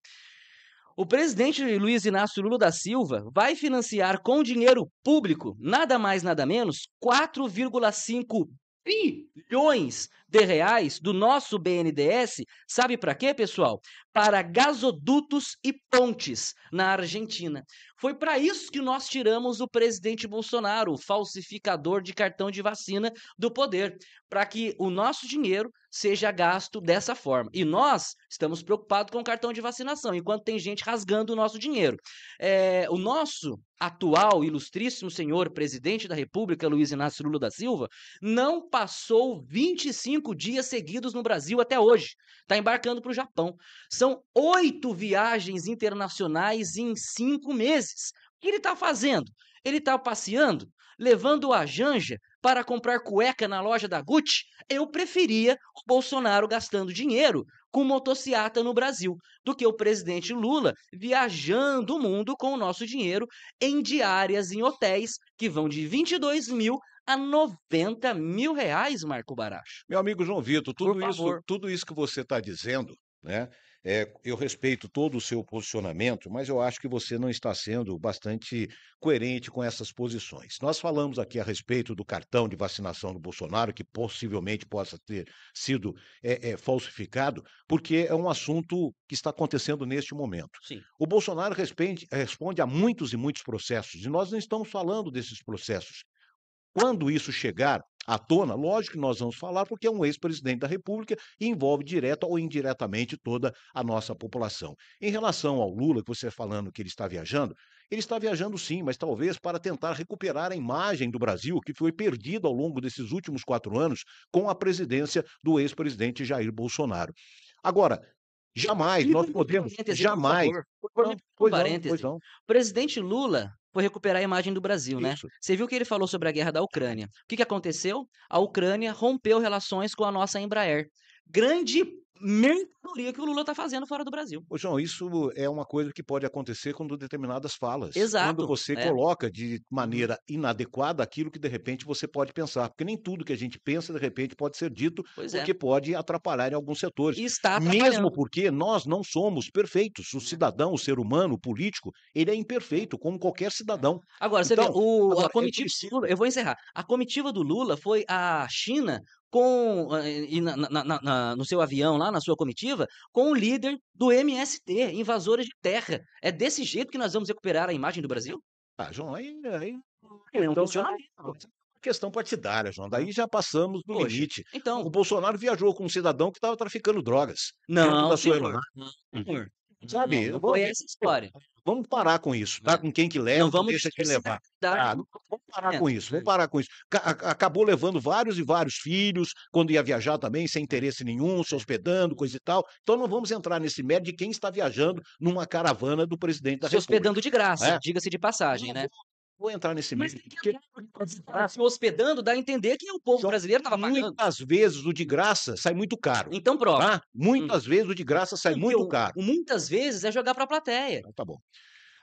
O presidente Luiz Inácio Lula da Silva vai financiar com dinheiro público, nada mais nada menos, 4,5 bilhões de reais do nosso BNDES, sabe para quê, pessoal? Para gasodutos e pontes na Argentina. Foi para isso que nós tiramos o presidente Bolsonaro, o falsificador de cartão de vacina, do poder, para que o nosso dinheiro seja gasto dessa forma. E nós estamos preocupados com o cartão de vacinação, enquanto tem gente rasgando o nosso dinheiro. É, o nosso atual ilustríssimo senhor presidente da República, Luiz Inácio Lula da Silva, não passou 25 dias seguidos no Brasil até hoje. Está embarcando para o Japão. São oito viagens internacionais em cinco meses. O que ele está fazendo? Ele está passeando, levando a Janja para comprar cueca na loja da Gucci, eu preferia o Bolsonaro gastando dinheiro com motociata no Brasil do que o presidente Lula viajando o mundo com o nosso dinheiro em diárias em hotéis que vão de 22 mil a 90 mil reais, Marco Baracho. Meu amigo João Vitor, tudo, isso, tudo isso que você está dizendo, né? É, eu respeito todo o seu posicionamento, mas eu acho que você não está sendo bastante coerente com essas posições. Nós falamos aqui a respeito do cartão de vacinação do Bolsonaro, que possivelmente possa ter sido é, é, falsificado, porque é um assunto que está acontecendo neste momento. Sim. O Bolsonaro responde, responde a muitos e muitos processos, e nós não estamos falando desses processos. Quando isso chegar, à tona, lógico que nós vamos falar, porque é um ex-presidente da República e envolve direta ou indiretamente toda a nossa população. Em relação ao Lula, que você falando que ele está viajando, ele está viajando sim, mas talvez para tentar recuperar a imagem do Brasil que foi perdida ao longo desses últimos quatro anos com a presidência do ex-presidente Jair Bolsonaro. Agora, Jamais, nós podemos. Jamais. O presidente Lula foi recuperar a imagem do Brasil, né? Isso. né? Você viu que ele falou sobre a guerra da Ucrânia. O que, que aconteceu? A Ucrânia rompeu relações com a nossa Embraer. Grande mercadoria que o Lula está fazendo fora do Brasil. Ô, João, isso é uma coisa que pode acontecer quando determinadas falas. Exato. Quando você é. coloca de uhum. maneira inadequada aquilo que de repente você pode pensar. Porque nem tudo que a gente pensa, de repente, pode ser dito, pois é. porque é. pode atrapalhar em alguns setores. E está Mesmo porque nós não somos perfeitos. O uhum. cidadão, o ser humano, o político, ele é imperfeito, como qualquer cidadão. Agora, então, você vê, então, o, agora, a comitiva, eu, eu vou encerrar. A comitiva do Lula foi à China com na, na, na, no seu avião lá na sua comitiva com o líder do MST, invasores de terra. É desse jeito que nós vamos recuperar a imagem do Brasil? Ah, João, aí, aí é um então, funcionamento. É questão partidária, João. Daí hum. já passamos do Poxa, limite. Então, o Bolsonaro viajou com um cidadão que estava traficando drogas. Não, da sua não, senhor. Sabe? Uhum, não, não foi essa história. Vamos parar com isso, tá? Né. Com quem que leva, ah, não vamos deixa que levar. Ah, vamos parar é. com isso, vamos parar com isso. Acabou levando vários e vários filhos, quando ia viajar também, sem interesse nenhum, se hospedando, coisa e tal. Então não vamos entrar nesse mérito de quem está viajando numa caravana do presidente da se República. Se hospedando de graça, é? diga-se de passagem, né? vou entrar nesse meio. Porque... Tá se hospedando dá a entender que o povo Só brasileiro estava pagando. Muitas vezes o de graça sai muito caro. Então tá? prova. Tá? Muitas hum. vezes o de graça sai muito eu, caro. Muitas vezes é jogar para a plateia. Então tá bom.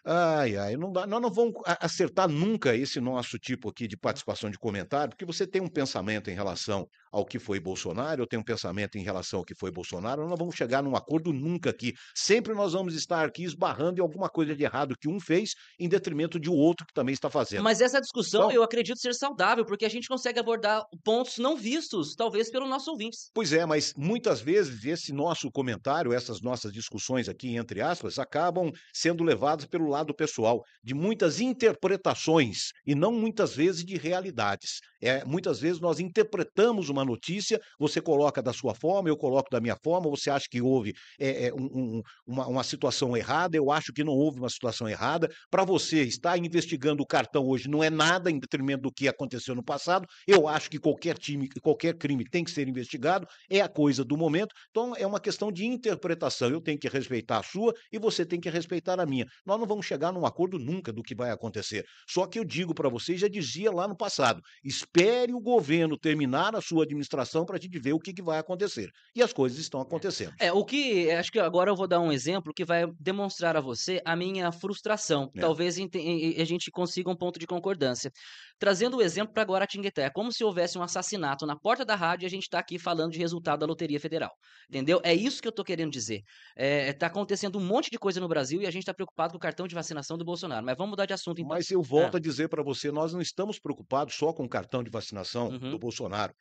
Ai, ai, não dá, nós não vamos acertar nunca esse nosso tipo aqui de participação de comentário, porque você tem um pensamento em relação ao que foi Bolsonaro, eu tenho um pensamento em relação ao que foi Bolsonaro, não vamos chegar num acordo nunca aqui. Sempre nós vamos estar aqui esbarrando em alguma coisa de errado que um fez em detrimento de outro que também está fazendo. Mas essa discussão então, eu acredito ser saudável, porque a gente consegue abordar pontos não vistos, talvez pelo nosso ouvintes. Pois é, mas muitas vezes esse nosso comentário, essas nossas discussões aqui, entre aspas, acabam sendo levadas pelo lado pessoal, de muitas interpretações e não muitas vezes de realidades. É, muitas vezes nós interpretamos uma uma notícia, você coloca da sua forma, eu coloco da minha forma, você acha que houve é, é, um, um, uma, uma situação errada, eu acho que não houve uma situação errada. Para você estar investigando o cartão hoje não é nada em detrimento do que aconteceu no passado. Eu acho que qualquer time, qualquer crime tem que ser investigado, é a coisa do momento. Então é uma questão de interpretação. Eu tenho que respeitar a sua e você tem que respeitar a minha. Nós não vamos chegar num acordo nunca do que vai acontecer. Só que eu digo para vocês, já dizia lá no passado, espere o governo terminar a sua administração para a gente ver o que, que, vai acontecer. E as coisas estão é. acontecendo. É, o que. É, acho que agora eu vou dar um exemplo que vai demonstrar a você a minha frustração. É. Talvez a gente consiga um ponto de concordância. Trazendo o exemplo para Guaratinguetá. É como se houvesse um assassinato na porta da rádio e a gente está aqui falando de resultado da Loteria Federal. Entendeu? É isso que eu estou querendo dizer. Está é, tá acontecendo um monte de coisa no Brasil e a gente está preocupado com o cartão de vacinação do Bolsonaro. Mas vamos mudar de assunto então. Mas eu volto é. a dizer para você, nós não estamos preocupados só com o cartão de vacinação uhum. do Bolsonaro.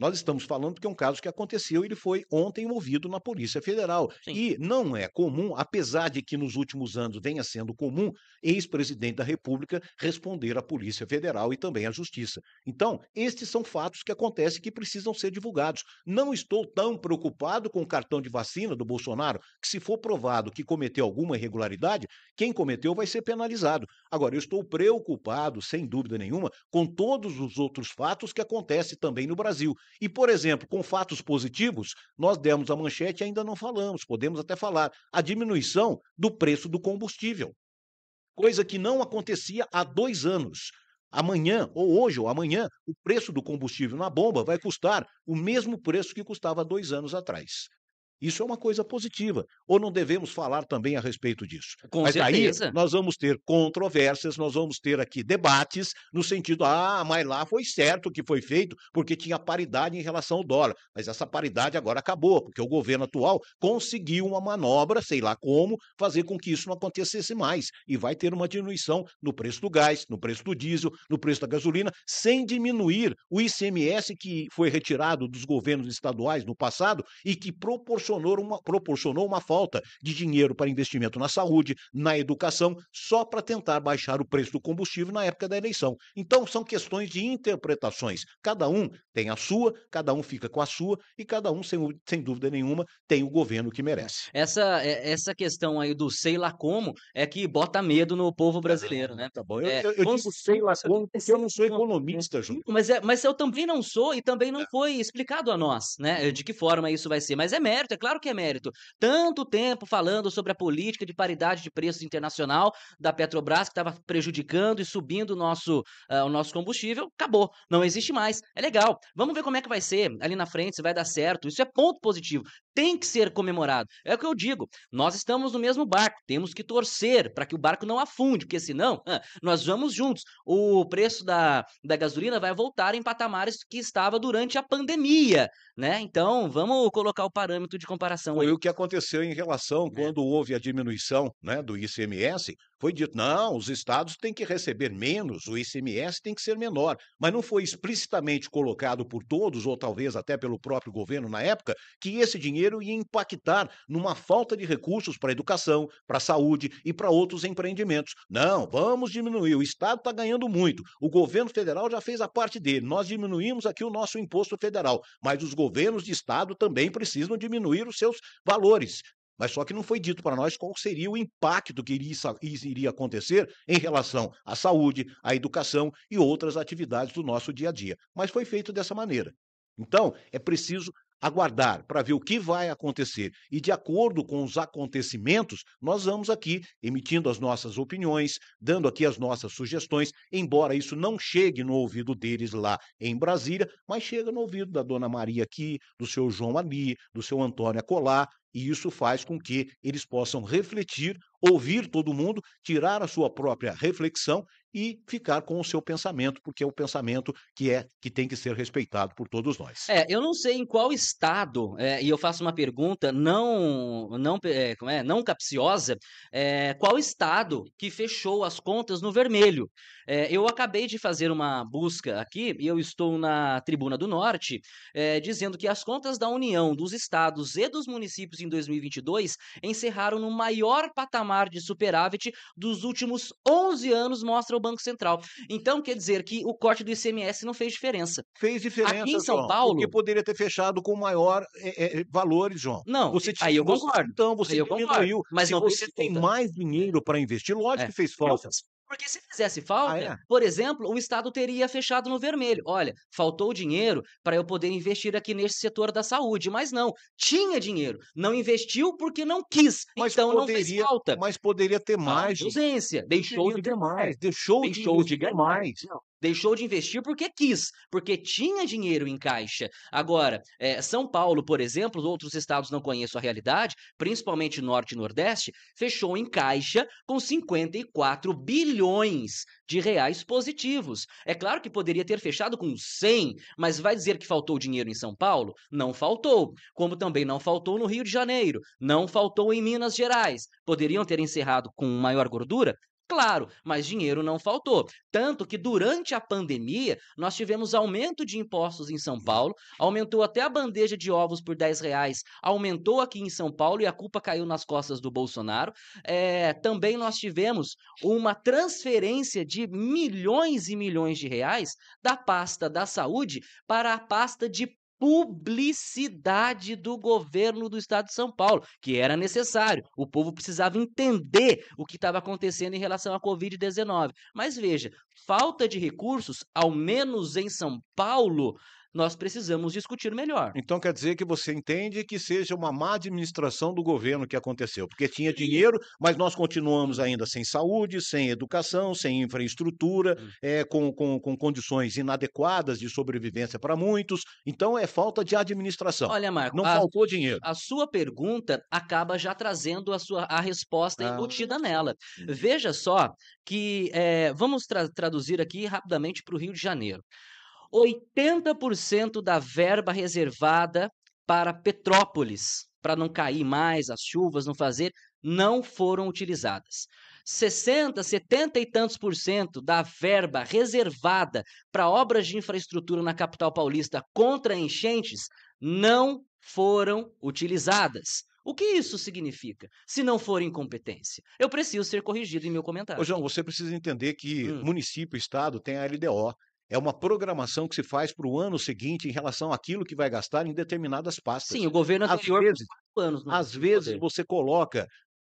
Nós estamos falando que é um caso que aconteceu, ele foi ontem ouvido na Polícia Federal. Sim. E não é comum, apesar de que nos últimos anos venha sendo comum, ex-presidente da República responder à Polícia Federal e também à Justiça. Então, estes são fatos que acontecem que precisam ser divulgados. Não estou tão preocupado com o cartão de vacina do Bolsonaro, que se for provado que cometeu alguma irregularidade, quem cometeu vai ser penalizado. Agora, eu estou preocupado, sem dúvida nenhuma, com todos os outros fatos que acontecem também no Brasil e, por exemplo, com fatos positivos, nós demos a manchete e ainda não falamos, podemos até falar, a diminuição do preço do combustível, coisa que não acontecia há dois anos. Amanhã, ou hoje ou amanhã, o preço do combustível na bomba vai custar o mesmo preço que custava dois anos atrás. Isso é uma coisa positiva. Ou não devemos falar também a respeito disso? Com Mas certeza. aí nós vamos ter controvérsias, nós vamos ter aqui debates no sentido, ah, mas lá foi certo o que foi feito, porque tinha paridade em relação ao dólar. Mas essa paridade agora acabou, porque o governo atual conseguiu uma manobra, sei lá como, fazer com que isso não acontecesse mais. E vai ter uma diminuição no preço do gás, no preço do diesel, no preço da gasolina, sem diminuir o ICMS que foi retirado dos governos estaduais no passado e que proporcionou proporcionou uma, proporcionou uma falta de dinheiro para investimento na saúde, na educação, só para tentar baixar o preço do combustível na época da eleição. Então, são questões de interpretações. Cada um tem a sua, cada um fica com a sua e cada um, sem, sem dúvida nenhuma, tem o governo que merece. Essa, é, essa questão aí do sei lá como é que bota medo no povo brasileiro, né? Tá bom. Eu, é, eu, eu digo sei lá como porque eu não sou economista, Júlio. Mas, é, mas eu também não sou e também não é. foi explicado a nós, né? De que forma isso vai ser. Mas é mérito, é claro que é mérito. Tanto tempo falando sobre a política de paridade de preços internacional da Petrobras, que estava prejudicando e subindo o nosso, uh, o nosso combustível, acabou. Não existe mais. É legal. Vamos ver como é que vai ser ali na frente, se vai dar certo. Isso é ponto positivo. Tem que ser comemorado. É o que eu digo. Nós estamos no mesmo barco. Temos que torcer para que o barco não afunde, porque senão nós vamos juntos. O preço da, da gasolina vai voltar em patamares que estava durante a pandemia, né? Então, vamos colocar o parâmetro de comparação. Foi aí. o que aconteceu em relação é. quando houve a diminuição né, do ICMS, foi dito, não, os estados têm que receber menos, o ICMS tem que ser menor. Mas não foi explicitamente colocado por todos, ou talvez até pelo próprio governo na época, que esse dinheiro ia impactar numa falta de recursos para a educação, para a saúde e para outros empreendimentos. Não, vamos diminuir. O estado está ganhando muito. O governo federal já fez a parte dele. Nós diminuímos aqui o nosso imposto federal. Mas os governos de estado também precisam diminuir os seus valores. Mas só que não foi dito para nós qual seria o impacto que iria acontecer em relação à saúde, à educação e outras atividades do nosso dia a dia. Mas foi feito dessa maneira. Então, é preciso aguardar para ver o que vai acontecer e, de acordo com os acontecimentos, nós vamos aqui emitindo as nossas opiniões, dando aqui as nossas sugestões, embora isso não chegue no ouvido deles lá em Brasília, mas chega no ouvido da dona Maria aqui, do seu João ali, do seu Antônio Acolá, e isso faz com que eles possam refletir, ouvir todo mundo, tirar a sua própria reflexão e ficar com o seu pensamento, porque é o pensamento que é que tem que ser respeitado por todos nós. É, eu não sei em qual estado, é, e eu faço uma pergunta não não é, como é, não capciosa, é, qual estado que fechou as contas no vermelho? É, eu acabei de fazer uma busca aqui e eu estou na Tribuna do Norte, é, dizendo que as contas da União, dos estados e dos municípios em 2022 encerraram no maior patamar de superávit dos últimos 11 anos, mostra pelo Banco Central. Então quer dizer que o corte do ICMS não fez diferença. Fez diferença. Aqui em São João, Paulo. Porque poderia ter fechado com maior é, é, valores, João. Não, você, aí eu concordo. Então você aí eu diminuiu. mas se não você tem mais dinheiro para investir, lógico é, que fez falta. Porque se fizesse ah, falta, ah, é? por exemplo, o Estado teria fechado no vermelho. Olha, faltou dinheiro para eu poder investir aqui nesse setor da saúde, mas não. Tinha dinheiro, não investiu porque não quis. Mas então poderia, não fez falta. Mas poderia ter mais. Ausência, deixou de ter mais, deixou, deixou de, de ganhar mais. mais. Deixou de investir porque quis, porque tinha dinheiro em caixa. Agora, é, São Paulo, por exemplo, outros estados não conheço a realidade, principalmente Norte e Nordeste, fechou em caixa com 54 bilhões de reais positivos. É claro que poderia ter fechado com 100, mas vai dizer que faltou dinheiro em São Paulo? Não faltou. Como também não faltou no Rio de Janeiro, não faltou em Minas Gerais. Poderiam ter encerrado com maior gordura? Claro, mas dinheiro não faltou. Tanto que durante a pandemia, nós tivemos aumento de impostos em São Paulo, aumentou até a bandeja de ovos por 10 reais, aumentou aqui em São Paulo e a culpa caiu nas costas do Bolsonaro. É, também nós tivemos uma transferência de milhões e milhões de reais da pasta da saúde para a pasta de publicidade do governo do estado de São Paulo, que era necessário. O povo precisava entender o que estava acontecendo em relação à Covid-19. Mas veja, falta de recursos, ao menos em São Paulo, nós precisamos discutir melhor. Então quer dizer que você entende que seja uma má administração do governo que aconteceu, porque tinha dinheiro, mas nós continuamos ainda sem saúde, sem educação, sem infraestrutura, hum. é, com, com, com condições inadequadas de sobrevivência para muitos. Então é falta de administração. Olha, Marco, não a, faltou dinheiro. A sua pergunta acaba já trazendo a sua a resposta ah. embutida nela. Veja só que é, vamos tra traduzir aqui rapidamente para o Rio de Janeiro. 80% da verba reservada para Petrópolis, para não cair mais as chuvas, não fazer, não foram utilizadas. 60, 70 e tantos por cento da verba reservada para obras de infraestrutura na capital paulista contra enchentes não foram utilizadas. O que isso significa? Se não for incompetência, eu preciso ser corrigido em meu comentário. Ô João, você precisa entender que hum. município, estado tem a LDO. É uma programação que se faz para o ano seguinte em relação àquilo que vai gastar em determinadas pastas. Sim, o governo anterior. Às vezes, anos, né? às vezes você coloca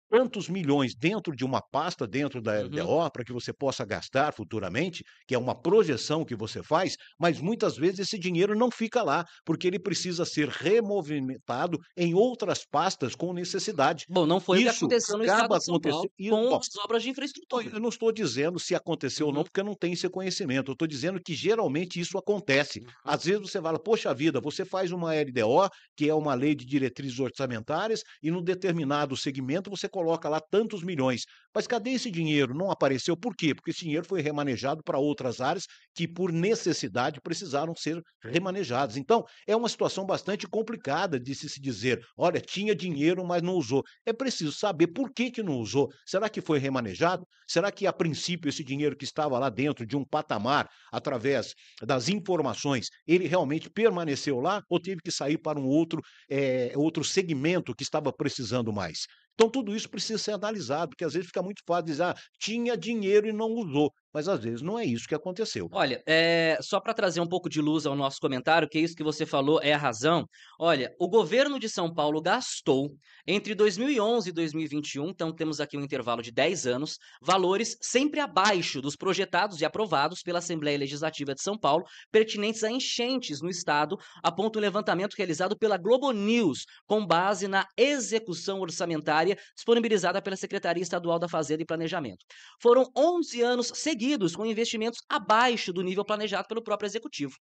tantos milhões dentro de uma pasta, dentro da LDO, uhum. para que você possa gastar futuramente, que é uma projeção que você faz, mas muitas vezes esse dinheiro não fica lá, porque ele precisa ser removimentado em outras pastas com necessidade. Bom, não foi Isso que aconteceu no acaba Estado de São Paulo com bom, as obras de infraestrutura. Eu não estou dizendo se aconteceu uhum. ou não, uhum. porque eu não tenho esse conhecimento. Eu estou dizendo que geralmente isso acontece. Uhum. Às vezes você fala, poxa vida, você faz uma LDO, que é uma lei de diretrizes orçamentárias, e no determinado segmento você coloca lá tantos milhões. Mas cadê esse dinheiro? Não apareceu. Por quê? Porque esse dinheiro foi remanejado para outras áreas que, por necessidade, precisaram ser remanejadas. Então, é uma situação bastante complicada de se dizer: olha, tinha dinheiro, mas não usou. É preciso saber por que, que não usou. Será que foi remanejado? Será que, a princípio, esse dinheiro que estava lá dentro de um patamar, através das informações, ele realmente permaneceu lá ou teve que sair para um outro, é, outro segmento que estava precisando mais? Então, tudo isso precisa ser analisado, porque às vezes fica muito fácil dizer, ah, tinha dinheiro e não usou mas às vezes não é isso que aconteceu. Olha, é, só para trazer um pouco de luz ao nosso comentário, que é isso que você falou é a razão. Olha, o governo de São Paulo gastou entre 2011 e 2021, então temos aqui um intervalo de 10 anos, valores sempre abaixo dos projetados e aprovados pela Assembleia Legislativa de São Paulo, pertinentes a enchentes no estado, aponta um levantamento realizado pela Globo News, com base na execução orçamentária disponibilizada pela Secretaria Estadual da Fazenda e Planejamento. Foram 11 anos seguidos seguidos com investimentos abaixo do nível planejado pelo próprio executivo.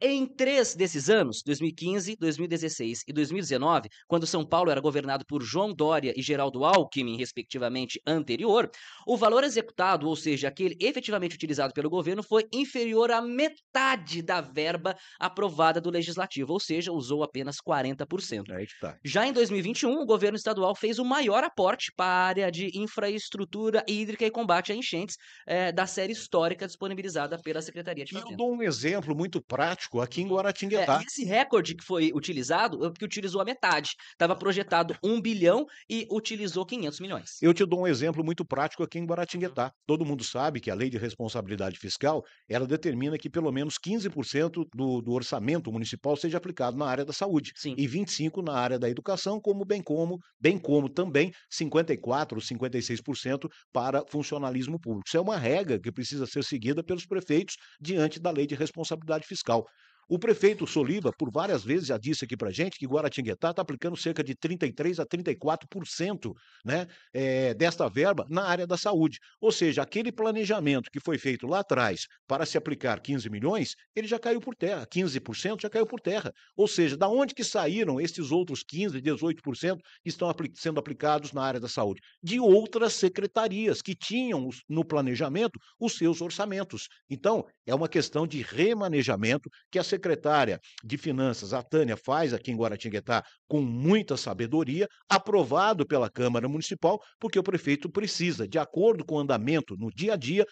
Em três desses anos, 2015, 2016 e 2019, quando São Paulo era governado por João Dória e Geraldo Alckmin, respectivamente anterior, o valor executado, ou seja, aquele efetivamente utilizado pelo governo, foi inferior à metade da verba aprovada do legislativo, ou seja, usou apenas 40%. que tá. Já em 2021, o governo estadual fez o maior aporte para a área de infraestrutura hídrica e combate a enchentes é, da série histórica disponibilizada pela Secretaria de Fazenda. Eu dou um exemplo muito prático aqui em uhum. Guaratinguetá. É, esse recorde que foi utilizado, é que utilizou a metade. Estava projetado 1 bilhão e utilizou 500 milhões. Eu te dou um exemplo muito prático aqui em uhum. Guaratinguetá. Todo mundo sabe que a Lei de Responsabilidade Fiscal, ela determina que pelo menos 15% do, do orçamento municipal seja aplicado na área da saúde Sim. e 25 na área da educação, como bem como, bem como também 54 ou 56% para funcionalismo público. Isso é uma regra que precisa ser seguida pelos prefeitos diante da lei de responsabilidade fiscal. O prefeito Soliba, por várias vezes, já disse aqui para gente que Guaratinguetá está aplicando cerca de 33% a 34% né, é, desta verba na área da saúde. Ou seja, aquele planejamento que foi feito lá atrás para se aplicar 15 milhões, ele já caiu por terra. 15% já caiu por terra. Ou seja, da onde que saíram esses outros 15%, 18% que estão apli sendo aplicados na área da saúde? De outras secretarias que tinham no planejamento os seus orçamentos. Então, é uma questão de remanejamento que a secretária de Finanças, a Tânia, faz aqui em Guaratinguetá com muita sabedoria, aprovado pela Câmara Municipal, porque o prefeito precisa, de acordo com o andamento no dia a dia,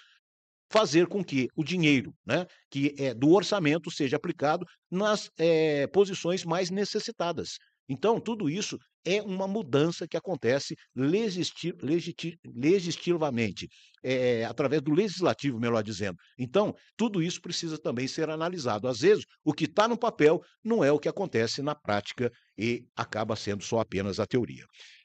fazer com que o dinheiro né, que é do orçamento seja aplicado nas é, posições mais necessitadas. Então, tudo isso é uma mudança que acontece legisti legiti legislativamente, é, eh, eh, através do legislativo, melhor dizendo. Então, tudo isso precisa também ser analisado. Às vezes, o que está no papel não é o que acontece na prática e acaba sendo só apenas a teoria.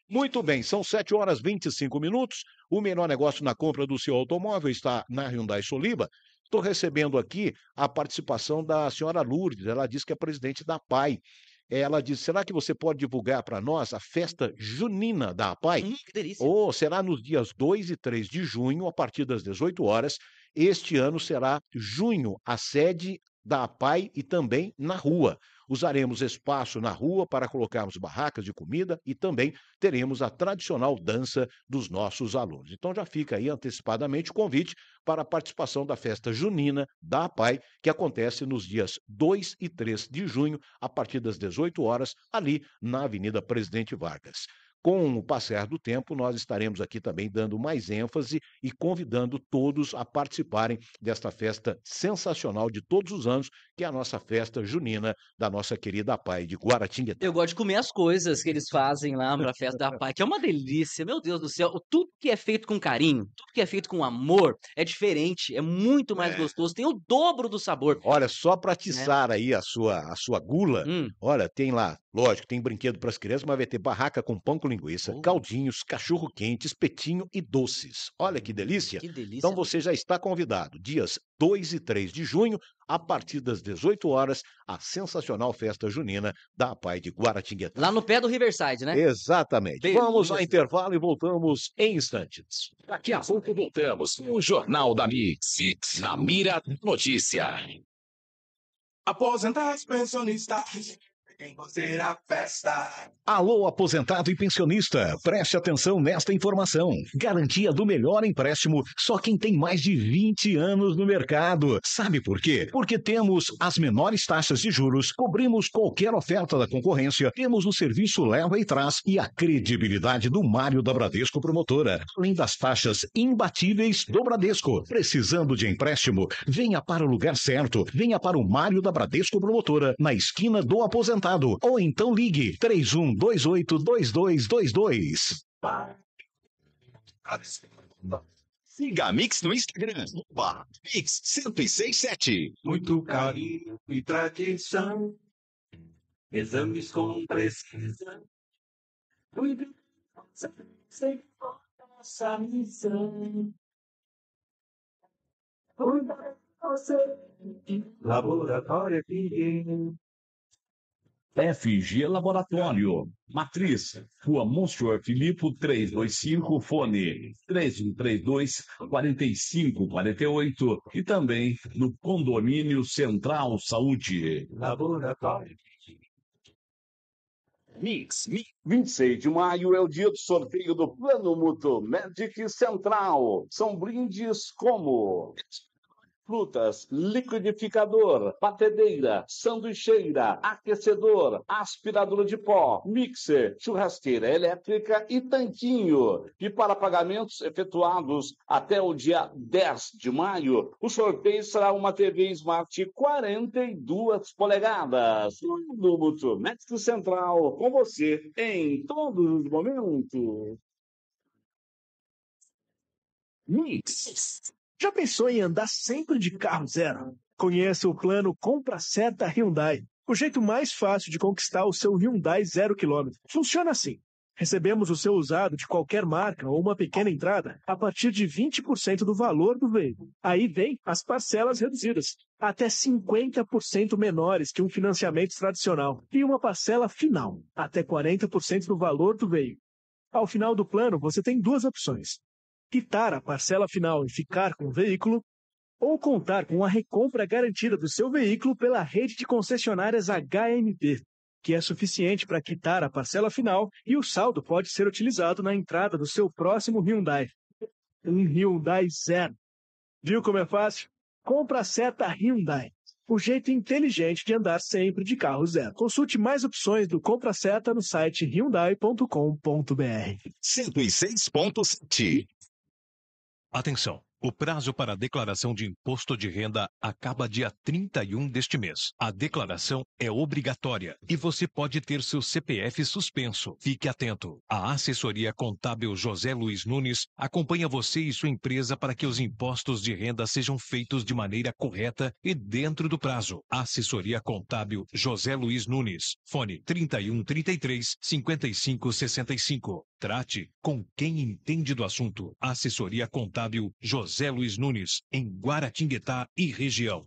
Muito bem, são 7 horas 25 minutos. O melhor negócio na compra do seu automóvel está na Hyundai Soliba. Estou recebendo aqui a participação da senhora Lourdes. Ela diz que é presidente da PAI ela diz: será que você pode divulgar para nós a festa junina da APAI? Hum, que delícia. Ou será nos dias 2 e 3 de junho, a partir das 18 horas. Este ano será junho, a sede da APAI e também na rua. Usaremos espaço na rua para colocarmos barracas de comida e também teremos a tradicional dança dos nossos alunos. Então já fica aí antecipadamente o convite para a participação da festa junina da APAI, que acontece nos dias 2 e 3 de junho, a partir das 18 horas, ali na Avenida Presidente Vargas com o passar do tempo, nós estaremos aqui também dando mais ênfase e convidando todos a participarem desta festa sensacional de todos os anos, que é a nossa festa junina da nossa querida Pai de Guaratinguetá. Eu gosto de comer as coisas que eles fazem lá para a festa da Pai, que é uma delícia, meu Deus do céu. Tudo que é feito com carinho, tudo que é feito com amor, é diferente, é muito mais é. gostoso, tem o dobro do sabor. Olha, só para né? atiçar é. aí a sua, a sua gula, hum. olha, tem lá, lógico, tem brinquedo para as crianças, mas vai ter barraca com pão com com linguiça, hum. caldinhos, cachorro quente, espetinho e doces. Olha que hum, delícia. que delícia. Então você já está convidado. Dias 2 e 3 de junho, a partir das 18 horas, a sensacional festa junina da Pai de Guaratinguetá. Lá no pé do Riverside, né? Exatamente. Delícia. Vamos ao intervalo e voltamos em instantes. Daqui a pouco voltamos com o Jornal da Mix, na mira notícia. Aposentar pensionistas festa. Alô, aposentado e pensionista, preste atenção nesta informação. Garantia do melhor empréstimo só quem tem mais de 20 anos no mercado. Sabe por quê? Porque temos as menores taxas de juros, cobrimos qualquer oferta da concorrência, temos o serviço leva e traz e a credibilidade do Mário da Bradesco Promotora, além das taxas imbatíveis do Bradesco. Precisando de empréstimo, venha para o lugar certo, venha para o Mário da Bradesco Promotora, na esquina do aposentado resultado ou então ligue 31282222. Siga a Mix no Instagram. Opa, Mix 1067. Muito carinho e tradição. Exames com precisão. Cuidado sem nossa missão. Cuidado você. Laboratório aqui. FG Laboratório, Matriz, Rua Monsenhor Filippo 325, fone 3132-4548 e também no Condomínio Central Saúde. Laboratório. Mix, mix. 26 de maio é o dia do sorteio do Plano mutu Magic Central. São brindes como frutas, liquidificador, batedeira, sanduicheira, aquecedor, aspiradora de pó, mixer, churrasqueira elétrica e tanquinho. E para pagamentos efetuados até o dia 10 de maio, o sorteio será uma TV Smart 42 polegadas. Do médico Central, com você em todos os momentos. Mix. Já pensou em andar sempre de carro zero? Conheça o plano Compra Certa Hyundai, o jeito mais fácil de conquistar o seu Hyundai zero quilômetro. Funciona assim. Recebemos o seu usado de qualquer marca ou uma pequena entrada a partir de 20% do valor do veículo. Aí vem as parcelas reduzidas, até 50% menores que um financiamento tradicional, e uma parcela final, até 40% do valor do veículo. Ao final do plano, você tem duas opções: quitar a parcela final e ficar com o veículo, ou contar com a recompra garantida do seu veículo pela rede de concessionárias HMP, que é suficiente para quitar a parcela final e o saldo pode ser utilizado na entrada do seu próximo Hyundai. Um Hyundai Zero. Viu como é fácil? Compra a seta Hyundai. O jeito inteligente de andar sempre de carro zero. Consulte mais opções do Compra Seta no site hyundai.com.br. 106.7 Atenção! O prazo para a declaração de imposto de renda acaba dia 31 deste mês. A declaração é obrigatória e você pode ter seu CPF suspenso. Fique atento. A assessoria contábil José Luiz Nunes acompanha você e sua empresa para que os impostos de renda sejam feitos de maneira correta e dentro do prazo. Assessoria contábil José Luiz Nunes. Fone 3133 5565. Trate com quem entende do assunto. Assessoria Contábil José Luiz Nunes, em Guaratinguetá e região.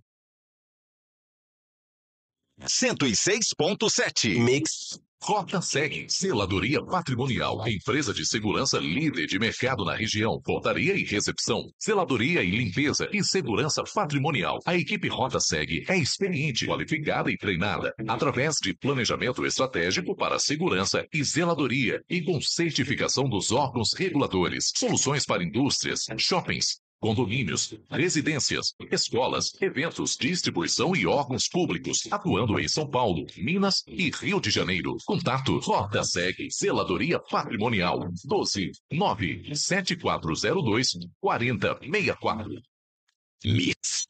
106.7 Mix Rota segue. Seladoria Patrimonial. Empresa de segurança líder de mercado na região. Portaria e recepção. Seladoria e limpeza e segurança patrimonial. A equipe Rota segue é experiente, qualificada e treinada através de planejamento estratégico para segurança e zeladoria e com certificação dos órgãos reguladores. Soluções para indústrias, shoppings, condomínios, residências, escolas, eventos, distribuição e órgãos públicos, atuando em São Paulo, Minas e Rio de Janeiro. Contato Rota Seg Zeladoria Patrimonial 12 97402 4064. Mix.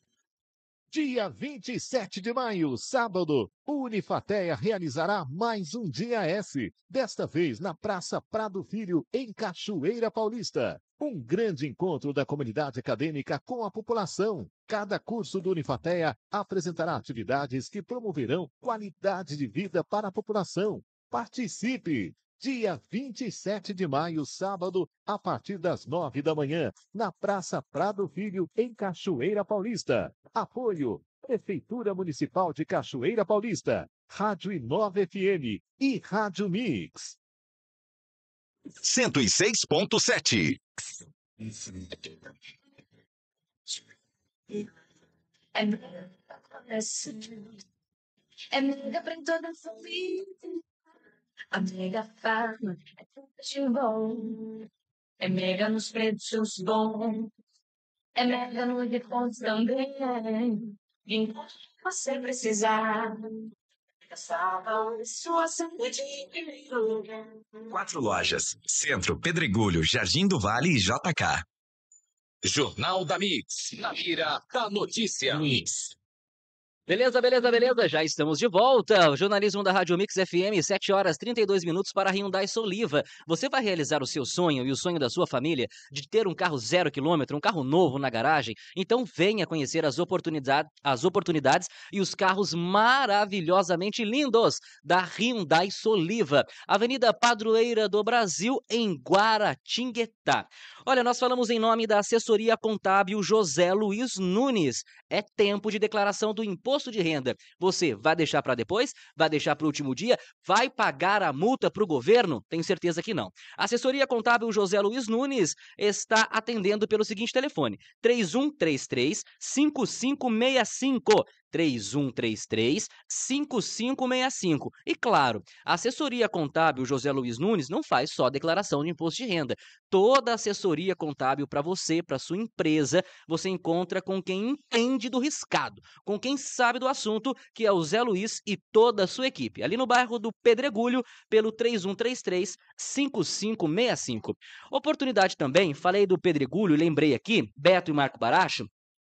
Dia 27 de maio, sábado, Unifateia realizará mais um Dia S, desta vez na Praça Prado Filho, em Cachoeira Paulista. Um grande encontro da comunidade acadêmica com a população. Cada curso do Unifatea apresentará atividades que promoverão qualidade de vida para a população. Participe! Dia 27 de maio, sábado, a partir das 9 da manhã, na Praça Prado Filho, em Cachoeira Paulista. Apoio: Prefeitura Municipal de Cachoeira Paulista, Rádio Inova FM e Rádio Mix. 106.7. É mega para toda a família. a mega fama é tudo de bom. É mega nos preços bons, É mega no defunto também. Vim você precisar. Quatro lojas: Centro, Pedregulho, Jardim do Vale e JK. Jornal da Mix, na mira da notícia. Mix. Beleza, beleza, beleza, já estamos de volta. O jornalismo da Rádio Mix FM, 7 horas 32 minutos para Hyundai Soliva. Você vai realizar o seu sonho e o sonho da sua família de ter um carro zero quilômetro, um carro novo na garagem? Então venha conhecer as, oportunidade, as oportunidades e os carros maravilhosamente lindos da Hyundai Soliva, Avenida Padroeira do Brasil, em Guaratinguetá. Olha, nós falamos em nome da assessoria contábil José Luiz Nunes. É tempo de declaração do imposto imposto de renda, você vai deixar para depois? Vai deixar para o último dia? Vai pagar a multa para o governo? Tenho certeza que não. A assessoria contábil José Luiz Nunes está atendendo pelo seguinte telefone: 3133 5565. 3133 5565. E claro, a assessoria contábil José Luiz Nunes não faz só declaração de imposto de renda. Toda assessoria contábil para você, para sua empresa, você encontra com quem entende do riscado, com quem sabe do assunto, que é o Zé Luiz e toda a sua equipe, ali no bairro do Pedregulho, pelo 3133 5565. Oportunidade também, falei do Pedregulho, lembrei aqui, Beto e Marco Baracho,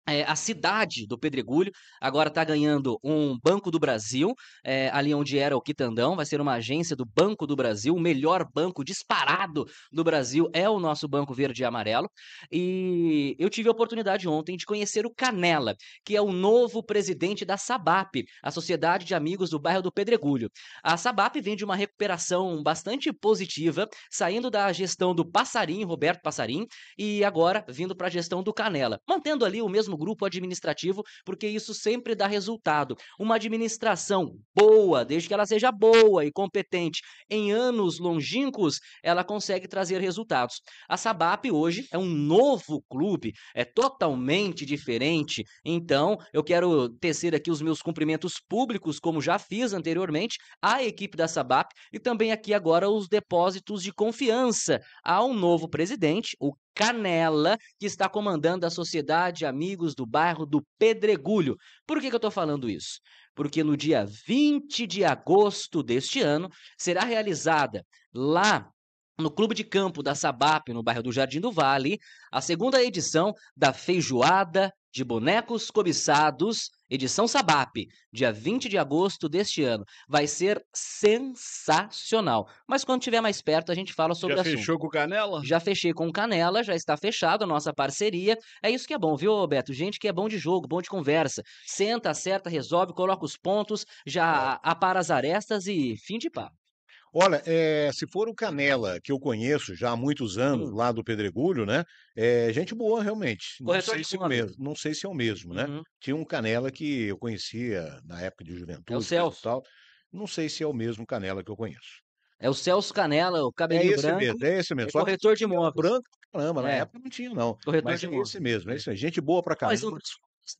é, a cidade do Pedregulho agora está ganhando um Banco do Brasil, é, ali onde era o Quitandão, vai ser uma agência do Banco do Brasil, o melhor banco disparado do Brasil é o nosso Banco Verde e Amarelo. E eu tive a oportunidade ontem de conhecer o Canela, que é o novo presidente da SABAP, a Sociedade de Amigos do Bairro do Pedregulho. A SABAP vem de uma recuperação bastante positiva, saindo da gestão do Passarim, Roberto Passarim, e agora vindo para a gestão do Canela, mantendo ali o mesmo no grupo administrativo, porque isso sempre dá resultado. Uma administração boa, desde que ela seja boa e competente, em anos longínquos, ela consegue trazer resultados. A Sabap hoje é um novo clube, é totalmente diferente. Então, eu quero tecer aqui os meus cumprimentos públicos, como já fiz anteriormente, à equipe da Sabap e também aqui agora os depósitos de confiança ao novo presidente, o Canela, que está comandando a Sociedade Amigos do Bairro do Pedregulho. Por que, que eu estou falando isso? Porque no dia 20 de agosto deste ano será realizada lá no Clube de Campo da Sabap, no bairro do Jardim do Vale, a segunda edição da Feijoada de Bonecos Cobiçados, edição Sabap, dia 20 de agosto deste ano. Vai ser sensacional. Mas quando tiver mais perto, a gente fala sobre Já assunto. fechou com o Canela? Já fechei com o Canela, já está fechado a nossa parceria. É isso que é bom, viu, Roberto? Gente que é bom de jogo, bom de conversa. Senta, acerta, resolve, coloca os pontos, já apara as arestas e fim de papo. Olha, é, se for o Canela, que eu conheço já há muitos anos, hum. lá do Pedregulho, né? É gente boa, realmente. Não Corretor sei, se o né? mesmo, não sei se é o mesmo, né? Uhum. Tinha um Canela que eu conhecia na época de juventude. É o Celso. Tal. Não sei se é o mesmo Canela que eu conheço. É o Celso Canela, o é cabelinho é esse branco. Mesmo, é esse mesmo. É corretor de imóveis. Branco, caramba, na é. época não tinha, não. Corretor Mas de é esse mesmo, é isso é. Gente boa pra caramba. Mas,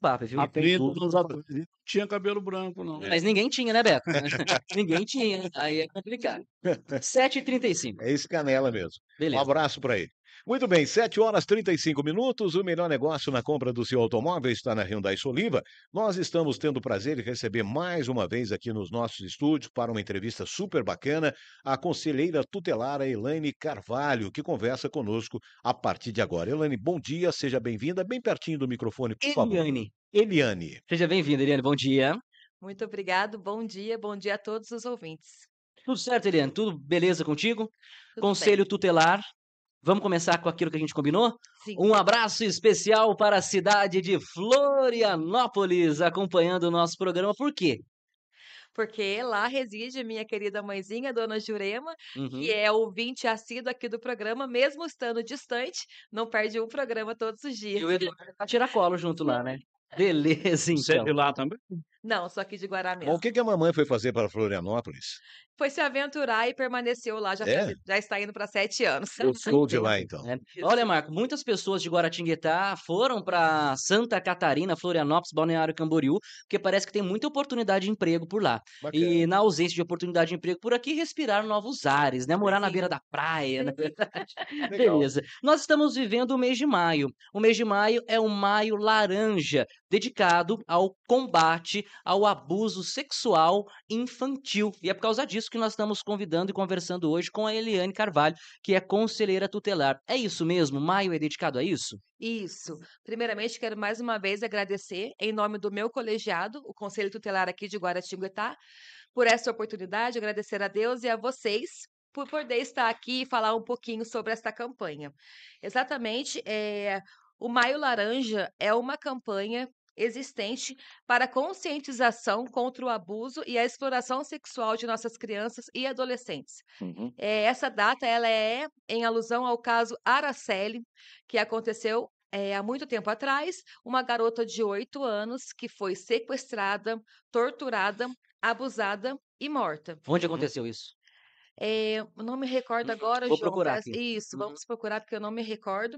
Mbappé, viu? Aprendo nos atores. Não tinha cabelo branco, não. Mas é. ninguém tinha, né, Beto? [laughs] Né? ninguém tinha. Aí é complicado. 7h35. [laughs] É isso, Canela é mesmo. Beleza. Um abraço pra ele. Muito bem, 7 horas 35 minutos. O melhor negócio na compra do seu automóvel está na Hyundai Soliva. Nós estamos tendo o prazer de receber mais uma vez aqui nos nossos estúdios para uma entrevista super bacana a conselheira tutelar Elaine Carvalho, que conversa conosco a partir de agora. Elaine, bom dia, seja bem-vinda, bem pertinho do microfone, por Eliane. favor. Eliane. Eliane. Seja bem-vinda, Eliane, bom dia. Muito obrigado, bom dia, bom dia a todos os ouvintes. Tudo certo, Eliane? Tudo beleza contigo? Tudo Conselho bem. tutelar Vamos começar com aquilo que a gente combinou? Sim. Um abraço especial para a cidade de Florianópolis, acompanhando o nosso programa. Por quê? Porque lá reside minha querida mãezinha, dona Jurema, uhum. que é ouvinte assíduo aqui do programa, mesmo estando distante, não perde um programa todos os dias. E o Eduardo tá tiracolo junto lá, né? [laughs] Beleza, é então. Sempre lá também? Não, sou aqui de Guará mesmo. Bom, o que, que a mamãe foi fazer para Florianópolis? Foi se aventurar e permaneceu lá. Já, é? já está indo para sete anos. Eu [laughs] sou de lá, então. É. Olha, Marco, muitas pessoas de Guaratinguetá foram para Santa Catarina, Florianópolis, Balneário Camboriú, porque parece que tem muita oportunidade de emprego por lá. Bacana. E na ausência de oportunidade de emprego por aqui, respirar novos ares, né? Morar Sim. na beira da praia, né? Sim. na [laughs] verdade. Legal. Beleza. Nós estamos vivendo o mês de maio. O mês de maio é o maio laranja dedicado ao combate ao abuso sexual infantil. E é por causa disso que nós estamos convidando e conversando hoje com a Eliane Carvalho, que é conselheira tutelar. É isso mesmo? Maio é dedicado a isso? Isso. Primeiramente, quero mais uma vez agradecer, em nome do meu colegiado, o Conselho Tutelar aqui de Guaratinguetá, por essa oportunidade, agradecer a Deus e a vocês por poder estar aqui e falar um pouquinho sobre esta campanha. Exatamente, é, o Maio Laranja é uma campanha existente para conscientização contra o abuso e a exploração sexual de nossas crianças e adolescentes. Uhum. É, essa data ela é em alusão ao caso Araceli, que aconteceu é, há muito tempo atrás, uma garota de 8 anos que foi sequestrada, torturada, abusada e morta. Onde uhum. aconteceu isso? É, não me recordo hum, agora, Vou João, Procurar Isso, uhum. vamos procurar, porque eu não me recordo.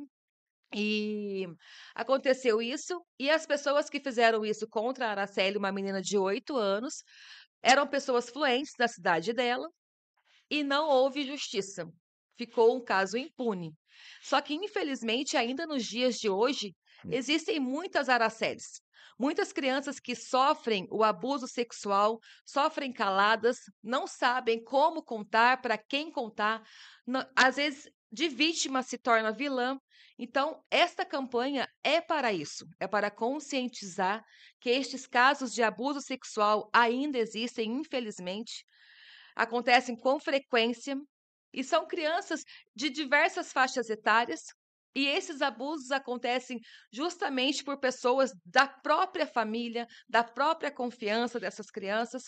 E aconteceu isso, e as pessoas que fizeram isso contra a Araceli, uma menina de 8 anos, eram pessoas fluentes da cidade dela, e não houve justiça. Ficou um caso impune. Só que, infelizmente, ainda nos dias de hoje, hum. existem muitas Aracelis. Muitas crianças que sofrem o abuso sexual, sofrem caladas, não sabem como contar, para quem contar. às vezes de vítima se torna vilã. Então, esta campanha é para isso, é para conscientizar que estes casos de abuso sexual ainda existem, infelizmente, acontecem com frequência e são crianças de diversas faixas etárias. E esses abusos acontecem justamente por pessoas da própria família, da própria confiança dessas crianças.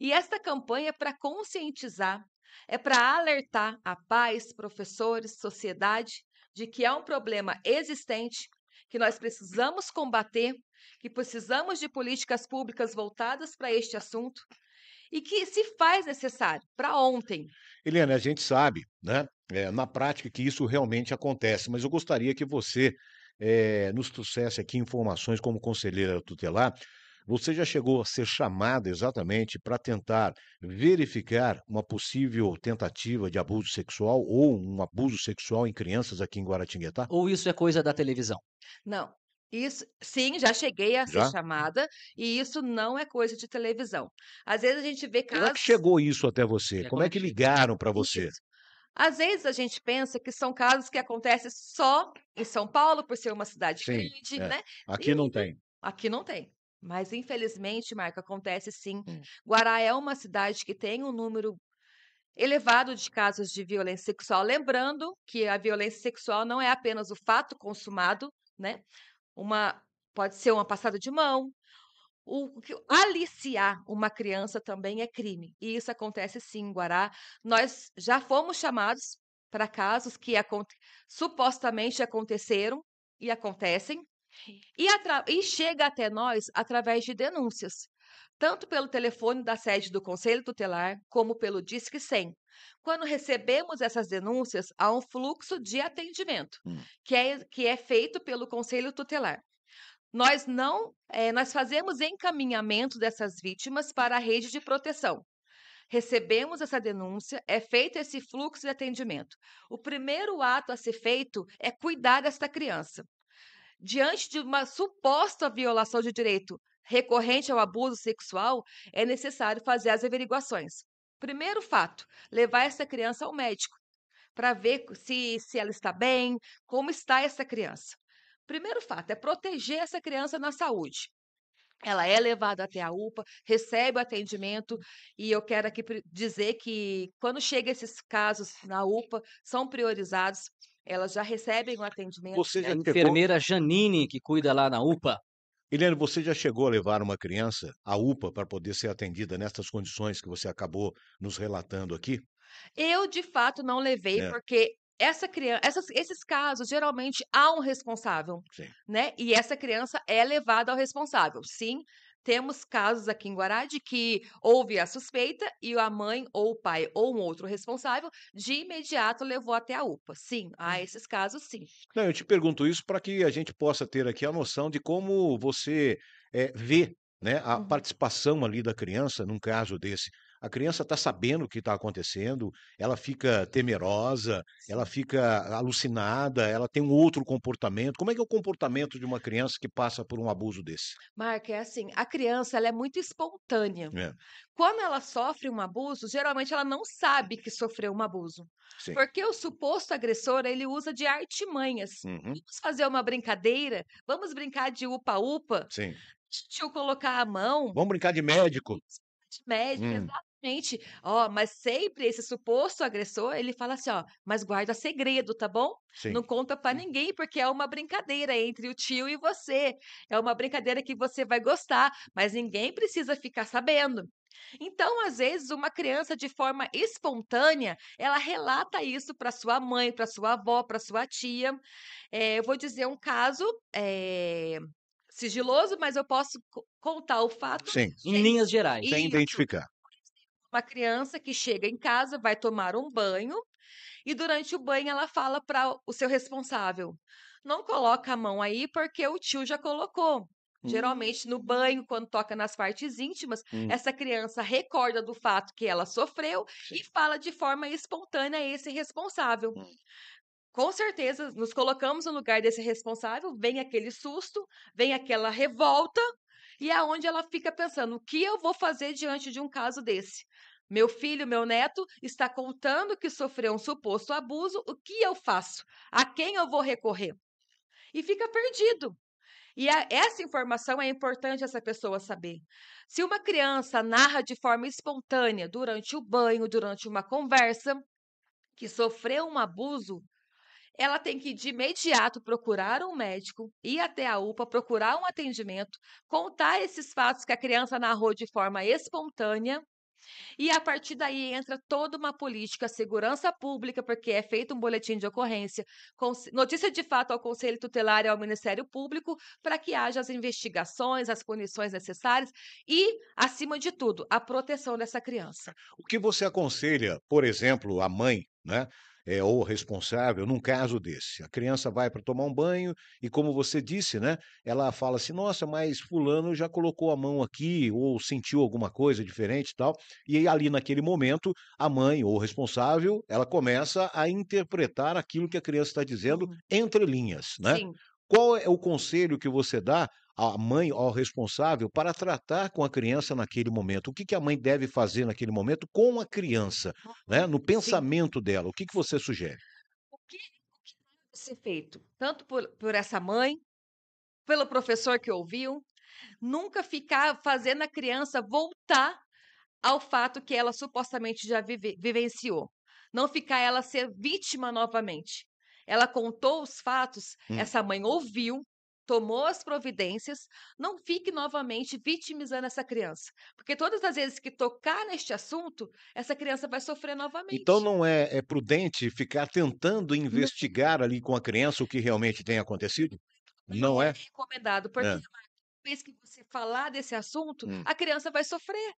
E esta campanha é para conscientizar é para alertar a pais, professores, sociedade de que é um problema existente que nós precisamos combater, que precisamos de políticas públicas voltadas para este assunto e que se faz necessário para ontem. Eliane, a gente sabe, né, é, na prática, que isso realmente acontece, mas eu gostaria que você é, nos trouxesse aqui informações como conselheira tutelar você já chegou a ser chamado exatamente para tentar verificar uma possível tentativa de abuso sexual ou um abuso sexual em crianças aqui em Guaratinguetá? Ou isso é coisa da televisão? Não. Isso, sim, já cheguei a já? ser chamada e isso não é coisa de televisão. Às vezes a gente vê casos. Como é que chegou isso até você? É é como é que ligaram para você? Isso. Às vezes a gente pensa que são casos que acontecem só em São Paulo, por ser uma cidade Sim, grande, é. né? Aqui e, não tem. Aqui não tem. Mas, infelizmente, Marco, acontece sim. Hum. Guará é uma cidade que tem um número elevado de casos de violência sexual. Lembrando que a violência sexual não é apenas o fato consumado, né? Uma pode ser uma passada de mão. O, aliciar uma criança também é crime. E isso acontece sim em Guará. Nós já fomos chamados para casos que supostamente aconteceram e acontecem, e, e chega até nós através de denúncias, tanto pelo telefone da sede do Conselho Tutelar, como pelo Disque 100. Quando recebemos essas denúncias, há um fluxo de atendimento, hum. que, é, que é feito pelo Conselho Tutelar. Nós não, é, nós fazemos encaminhamento dessas vítimas para a rede de proteção, recebemos essa denúncia, é feito esse fluxo de atendimento. O primeiro ato a ser feito é cuidar desta criança diante de uma suposta violação de direito recorrente ao abuso sexual, é necessário fazer as averiguações. Primeiro fato, levar essa criança ao médico para ver se, se ela está bem, como está essa criança. Primeiro fato é proteger essa criança na saúde. Ela é levada até a UPA, recebe o atendimento, e eu quero aqui dizer que quando chegam esses casos na UPA, são priorizados. Elas já recebem o atendimento. Você né? já enfermeira Janine, que cuida lá na UPA. Eliane, você já chegou a levar uma criança à UPA para poder ser atendida nessas condições que você acabou nos relatando aqui? Eu, de fato, não levei, é. porque essa criança, essas, esses casos geralmente há um responsável, Sim. né? E essa criança é levada ao responsável. Sim, temos casos aqui em Guará de que houve a suspeita e a mãe ou o pai ou um outro responsável de imediato levou até a UPA. Sim, há hum. esses casos, sim. Não, eu te pergunto isso para que a gente possa ter aqui a noção de como você é, vê né, a uhum. participação ali da criança num caso desse a criança está sabendo o que está acontecendo, ela fica temerosa, ela fica alucinada, ela tem um outro comportamento. Como é que é o comportamento de uma criança que passa por um abuso desse? Mark é assim, a criança ela é muito espontânea. É. Quando ela sofre um abuso, geralmente ela não sabe que sofreu um abuso. Sim. Porque o suposto agressor, ele usa de artimanhas. Uhum. Vamos fazer uma brincadeira? Vamos brincar de upa-upa? Sim. Deixa eu colocar a mão. Vamos brincar de médico de médico. hum. Gente, ó, mas sempre esse suposto agressor, ele fala assim, ó, mas guarda segredo, tá bom? Sim. Não conta para ninguém, porque é uma brincadeira entre o tio e você. É uma brincadeira que você vai gostar, mas ninguém precisa ficar sabendo. Então, às vezes, uma criança de forma espontânea, ela relata isso para sua mãe, para sua avó, para sua tia. É, eu vou dizer um caso é, sigiloso, mas eu posso contar o fato. Sim, em linhas gerais, é sem identificar uma criança que chega em casa, vai tomar um banho e durante o banho ela fala para o seu responsável: "Não coloca a mão aí porque o tio já colocou". Hum. Geralmente no banho, quando toca nas partes íntimas, hum. essa criança recorda do fato que ela sofreu e fala de forma espontânea esse responsável. Hum. Com certeza, nos colocamos no lugar desse responsável, vem aquele susto, vem aquela revolta, e aonde ela fica pensando: o que eu vou fazer diante de um caso desse? Meu filho, meu neto está contando que sofreu um suposto abuso, o que eu faço? A quem eu vou recorrer? E fica perdido. E a, essa informação é importante essa pessoa saber. Se uma criança narra de forma espontânea, durante o banho, durante uma conversa, que sofreu um abuso, ela tem que de imediato procurar um médico, ir até a UPA, procurar um atendimento, contar esses fatos que a criança narrou de forma espontânea. E a partir daí entra toda uma política segurança pública, porque é feito um boletim de ocorrência, notícia de fato ao Conselho Tutelar e ao Ministério Público, para que haja as investigações, as punições necessárias e, acima de tudo, a proteção dessa criança. O que você aconselha, por exemplo, a mãe, né? é, ou responsável num caso desse. A criança vai para tomar um banho e, como você disse, né, ela fala assim: nossa, mas Fulano já colocou a mão aqui ou sentiu alguma coisa diferente e tal. E aí, ali naquele momento, a mãe ou responsável ela começa a interpretar aquilo que a criança está dizendo uhum. entre linhas. Né? Sim. Qual é o conselho que você dá a mãe, ao responsável, para tratar com a criança naquele momento. O que, que a mãe deve fazer naquele momento com a criança, né? no pensamento Sim. dela? O que, que você sugere? O que, o que deve ser feito? Tanto por, por essa mãe, pelo professor que ouviu, nunca ficar fazendo a criança voltar ao fato que ela supostamente já vive, vivenciou. Não ficar ela ser vítima novamente. Ela contou os fatos, hum. essa mãe ouviu, tomou as providências, não fique novamente vitimizando essa criança. Porque todas as vezes que tocar neste assunto, essa criança vai sofrer então novamente. Então não é, é prudente ficar tentando investigar ali com a criança o que realmente tem acontecido? Não é? é recomendado, porque é. uma vez que você falar desse assunto, hum. a criança vai sofrer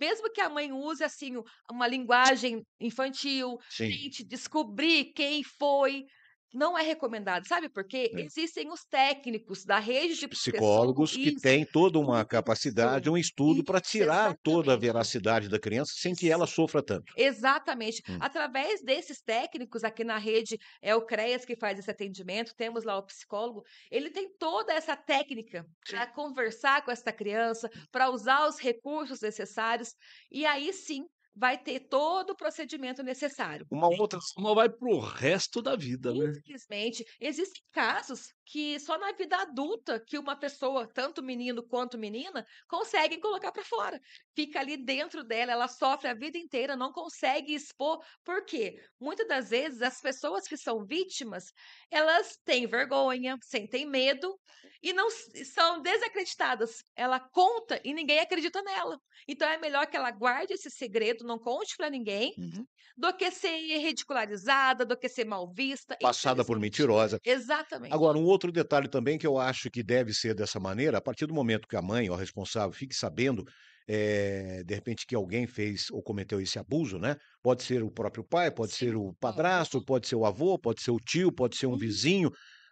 mesmo que a mãe use assim uma linguagem infantil, Sim. tente descobrir quem foi, não é recomendado, sabe por quê? É. Existem os técnicos da rede de psicólogos que têm toda uma capacidade, um estudo para tirar exatamente. toda a veracidade da criança sem que ela sofra tanto. Exatamente. Hum. Através desses técnicos aqui na rede é o CREAS que faz esse atendimento, temos lá o psicólogo, ele tem toda essa técnica para conversar com essa criança, para usar os recursos necessários e aí sim vai ter todo o procedimento necessário. Uma outra soma vai para o resto da vida, Infelizmente, né? Infelizmente, existem casos que só na vida adulta que uma pessoa, tanto menino quanto menina, conseguem colocar para fora. Fica ali dentro dela, ela sofre a vida inteira, não consegue expor. Por quê? Muitas das vezes as pessoas que são vítimas, elas têm vergonha, sentem medo e não são desacreditadas. Ela conta e ninguém acredita nela. Então é melhor que ela guarde esse segredo, não conte para ninguém, uhum. do que ser ridicularizada, do que ser mal vista. Passada por mentirosa. Exatamente. Agora, um outro outro detalhe também que eu acho que deve ser dessa maneira, a partir do momento que a mãe ou a responsável fique sabendo, é, de repente, que alguém fez ou cometeu esse abuso, né? Pode ser o próprio pai, pode Sim. ser o padrasto, pode ser o avô, pode ser o tio, pode ser um hum. vizinho.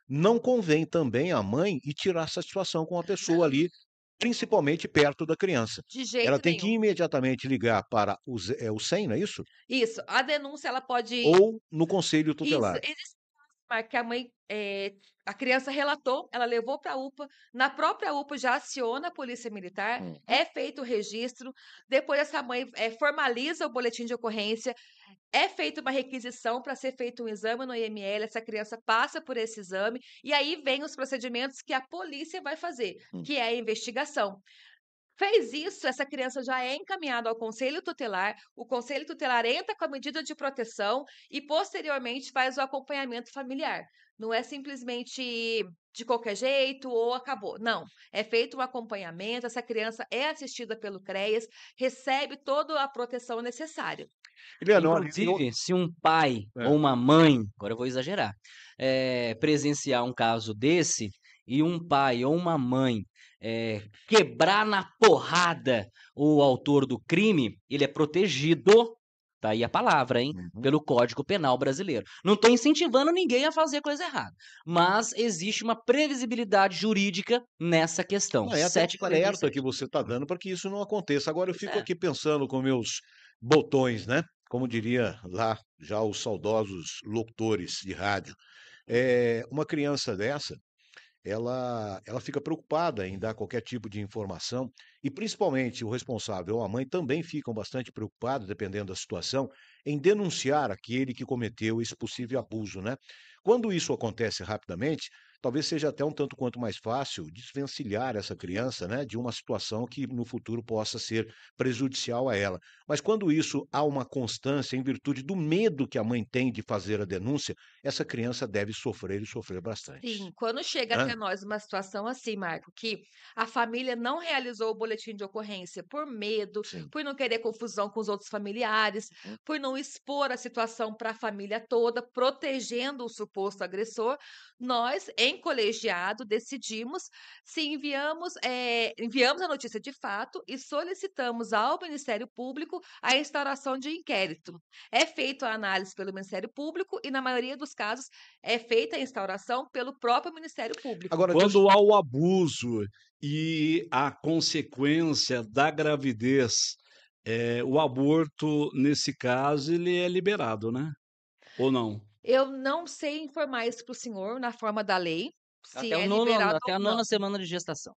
Não convém também a mãe e tirar satisfação com a pessoa ali principalmente perto da criança. De jeito ela tem nenhum. que imediatamente ligar para o, é, o não é isso? Isso. A denúncia ela pode. Ou no conselho tutelar. Isso que a mãe, é, a criança relatou, ela levou para a UPA, na própria UPA já aciona a polícia militar, uhum. é feito o registro, depois essa mãe é, formaliza o boletim de ocorrência, é feita uma requisição para ser feito um exame no IML, essa criança passa por esse exame, e aí vem os procedimentos que a polícia vai fazer, uhum. que é a investigação. Fez isso, essa criança já é encaminhada ao conselho tutelar, o conselho tutelar entra com a medida de proteção e posteriormente faz o acompanhamento familiar. Não é simplesmente de qualquer jeito ou acabou. Não. É feito um acompanhamento, essa criança é assistida pelo CREAS, recebe toda a proteção necessária. Eleanor, Inclusive, se um pai é. ou uma mãe, agora eu vou exagerar, é, presenciar um caso desse, e um pai ou uma mãe é, quebrar na porrada o autor do crime, ele é protegido. Tá aí a palavra, hein? Uhum. Pelo Código Penal Brasileiro. Não estou incentivando ninguém a fazer coisa errada. Mas existe uma previsibilidade jurídica nessa questão. Não, é até alerta que você está dando para que isso não aconteça. Agora eu fico é. aqui pensando com meus botões, né? Como diria lá já os saudosos locutores de rádio. É, uma criança dessa, ela, ela fica preocupada em dar qualquer tipo de informação e, principalmente, o responsável ou a mãe também ficam bastante preocupados, dependendo da situação, em denunciar aquele que cometeu esse possível abuso, né? Quando isso acontece rapidamente, talvez seja até um tanto quanto mais fácil desvencilhar essa criança né, de uma situação que no futuro possa ser prejudicial a ela. Mas quando isso há uma constância em virtude do medo que a mãe tem de fazer a denúncia, essa criança deve sofrer e sofrer bastante. Sim, quando chega Hã? até nós uma situação assim, Marco, que a família não realizou o boletim de ocorrência por medo, Sim. por não querer confusão com os outros familiares, uhum. por não expor a situação para a família toda, protegendo o suposto agressor, nós, em colegiado, decidimos se enviamos, é, enviamos a notícia de fato e solicitamos ao Ministério Público a instauração de inquérito. É feita a análise pelo Ministério Público e, na maioria dos casos, é feita a instauração pelo próprio Ministério Público. Agora, quando há o abuso e a consequência da gravidez, é, o aborto, nesse caso, ele é liberado, né? Ou não? Eu não sei informar isso para o senhor na forma da lei. até, é nono, até a nona semana de gestação.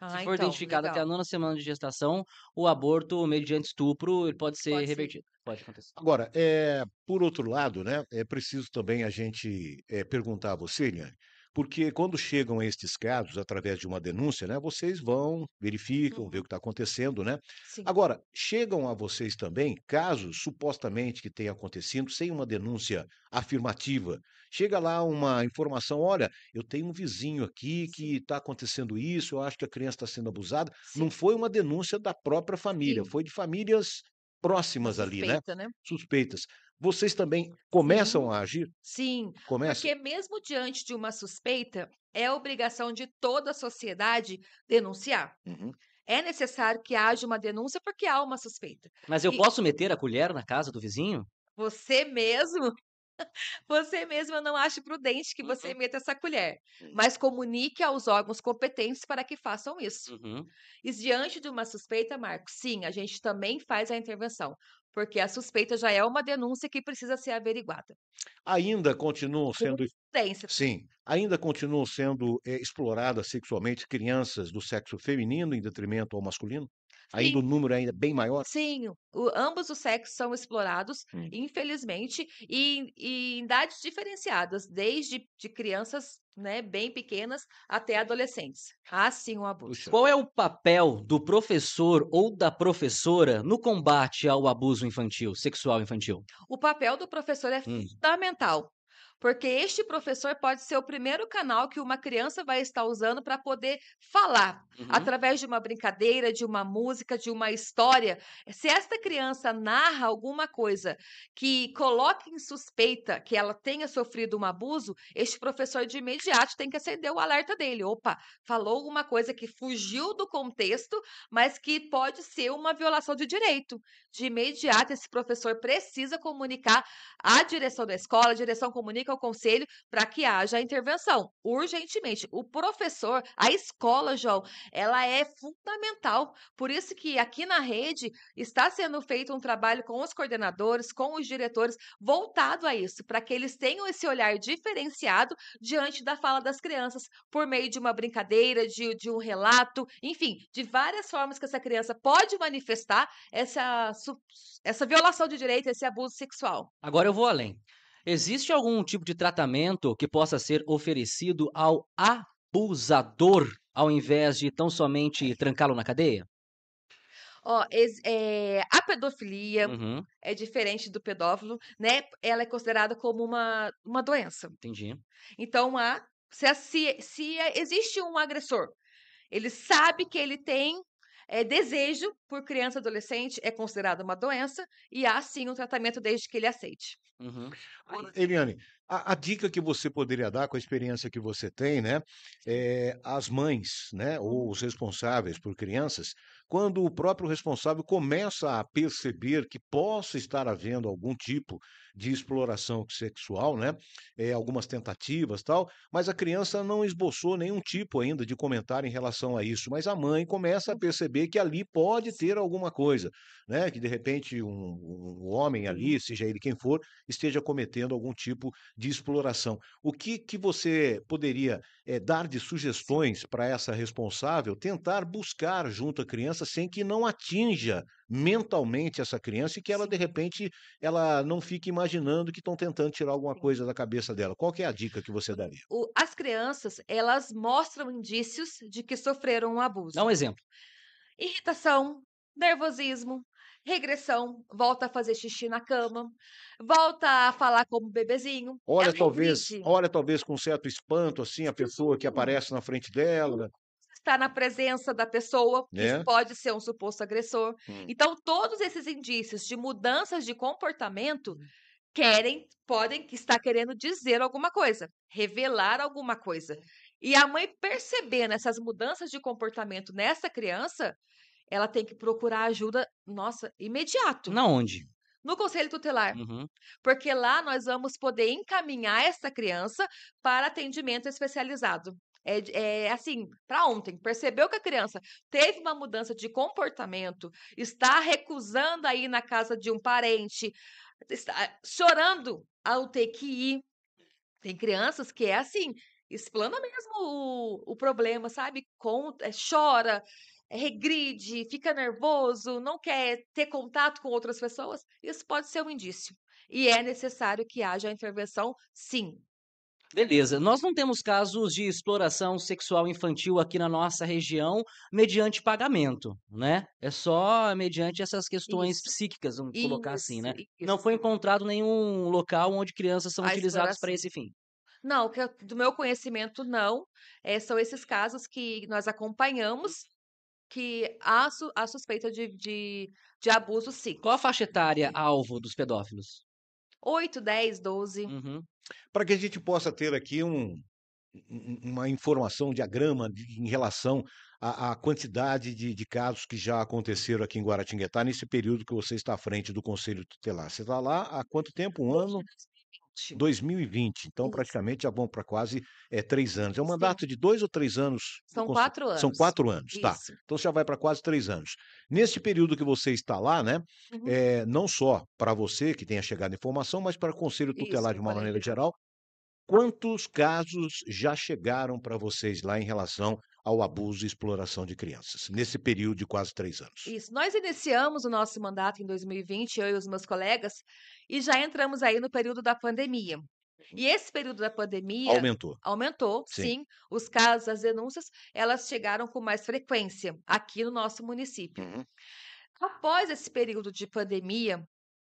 Ah, se for então, identificado legal. até a nona semana de gestação, o aborto mediante estupro ele pode ser pode revertido. Ser. Pode acontecer. Agora, é, por outro lado, né, é preciso também a gente é, perguntar a você, Eliane, porque quando chegam a estes casos, através de uma denúncia, né, vocês vão, verificam, uhum. vê o uhum. que está acontecendo, né? Sim. Agora, chegam a vocês também casos supostamente que tenham acontecido sem uma denúncia afirmativa. Chega lá uma informação, olha, eu tenho um vizinho aqui que está acontecendo isso, eu acho que a criança está sendo abusada. Sim. Não foi uma denúncia da própria família, Sim. foi de famílias próximas Suspeita, ali, né? né? Suspeitas vocês também começam Sim. a agir? Sim. Começam? Porque mesmo diante de uma suspeita, é obrigação de toda a sociedade denunciar. Uhum. É necessário que haja uma denúncia porque há uma suspeita. Mas eu e... posso meter a colher na casa do vizinho? Você mesmo? [laughs] Você mesmo eu não acho prudente que você uhum. meta essa colher, hum. mas comunique aos órgãos competentes para que façam isso. Uhum. E diante de uma suspeita, Marcos, sim, a gente também faz a intervenção porque a suspeita já é uma denúncia que precisa ser averiguada. Ainda continuam sendo. Sim, ainda continuam sendo é, exploradas sexualmente crianças do sexo feminino em detrimento ao masculino? Ainda o número ainda é bem maior? Sim, o, ambos os sexos são explorados, hum. infelizmente, e, e, em idades diferenciadas, desde de crianças né, bem pequenas até adolescentes. assim o abuso. Puxa. Qual é o papel do professor ou da professora no combate ao abuso infantil, sexual infantil? O papel do professor é hum. fundamental porque este professor pode ser o primeiro canal que uma criança vai estar usando para poder falar, uhum. através de uma brincadeira, de uma música, de uma história. Se esta criança narra alguma coisa que coloque em suspeita que ela tenha sofrido um abuso, este professor de imediato tem que acender o alerta dele. Opa, falou alguma coisa que fugiu do contexto, mas que pode ser uma violação de direito. De imediato, esse professor precisa comunicar à direção da escola, a direção comunica ao conselho para que haja intervenção urgentemente. O professor, a escola, João, ela é fundamental. Por isso que aqui na rede está sendo feito um trabalho com os coordenadores, com os diretores, voltado a isso, para que eles tenham esse olhar diferenciado diante da fala das crianças, por meio de uma brincadeira, de, de um relato, enfim, de várias formas que essa criança pode manifestar essa, essa violação de direito, esse abuso sexual. Agora eu vou além. Existe algum tipo de tratamento que possa ser oferecido ao abusador, ao invés de tão somente trancá-lo na cadeia? Ó, é, a pedofilia uhum. é diferente do pedófilo, né? Ela é considerada como uma, uma doença. Entendi. Então, a, se, se, se existe um agressor, ele sabe que ele tem é, desejo por criança e adolescente é considerado uma doença e há sim um tratamento desde que ele aceite. Uhum. Eliane, a, a, dica que você poderia dar com a experiência que você tem, né, é, as mães, né, ou os uhum. responsáveis por crianças, quando o próprio responsável começa a perceber que possa estar havendo algum tipo de exploração sexual, né, é, algumas tentativas tal, mas a criança não esboçou nenhum tipo ainda de comentário em relação a isso, mas a mãe começa a uhum. perceber que ali pode ter alguma coisa, né, que de repente um, um homem ali, uhum. seja ele quem for, esteja cometendo algum tipo de exploração. O que, que você poderia é, dar de sugestões para essa responsável tentar buscar junto à criança sem que não atinja mentalmente essa criança e que ela, de repente, ela não fique imaginando que estão tentando tirar alguma coisa da cabeça dela? Qual é a dica que você hum, daria? as crianças, elas mostram indícios de que sofreram um abuso. Dá um exemplo. Irritação, nervosismo, Regressão, volta a fazer xixi na cama, volta a falar como bebezinho. É olha, talvez, olha, talvez com certo espanto, assim, a pessoa que aparece na frente dela está na presença da pessoa, que é. Né? pode ser um suposto agressor. Hum. Então, todos esses indícios de mudanças de comportamento hum. querem, podem estar querendo dizer alguma coisa, revelar alguma coisa. E a mãe percebendo essas mudanças de comportamento nessa criança, ela tem que procurar ajuda, nossa, imediato. Na onde? No conselho tutelar. Uhum. Porque lá nós vamos poder encaminhar essa criança para atendimento especializado. É, é, assim, para ontem, percebeu que a criança teve uma mudança de comportamento, está recusando aí na casa de um parente, está chorando ao ter que ir. Tem crianças que é assim, explana mesmo o, o problema, sabe? Conta, chora, regride, fica nervoso, não quer ter contato com outras pessoas, isso pode ser um indício. E é necessário que haja intervenção, sim. Beleza, nós não temos casos de exploração sexual infantil aqui na nossa região mediante pagamento, né? É só mediante essas questões isso. psíquicas, vamos isso, colocar assim, né? Isso. Não foi encontrado nenhum local onde crianças são A utilizadas para esse fim. Não, do meu conhecimento, não. É, são esses casos que nós acompanhamos que há, su suspeita de, de, de, abuso, sim. Qual a faixa etária uhum. alvo dos pedófilos? 8, 10, 12. Uhum. Para que a gente possa ter aqui um, uma informação, um diagrama de, em relação à, à quantidade de, de, casos que já aconteceram aqui em Guaratinguetá nesse período que você está à frente do Conselho Tutelar. Você está lá há quanto tempo? Um ano? Ótimo. 2020, então Isso. praticamente já vão para quase é, três anos. É um mandato Sim. de dois ou três anos? São cons... quatro anos. São quatro anos, Isso. tá. Então já vai para quase três anos. Neste período que você está lá, né, uhum. é, não só para você que tenha chegado informação, mas para o Conselho Tutelar Isso, de uma maneira geral, quantos casos já chegaram para vocês lá em relação ao abuso e exploração de crianças, nesse período de quase três anos. Isso. Nós iniciamos o nosso mandato em 2020, eu e os meus colegas, e já entramos aí no período da pandemia. Uhum. E esse período da pandemia. Aumentou. Aumentou, sim. sim. Os casos, as denúncias, elas chegaram com mais frequência aqui no nosso município. Uhum. Após esse período de pandemia,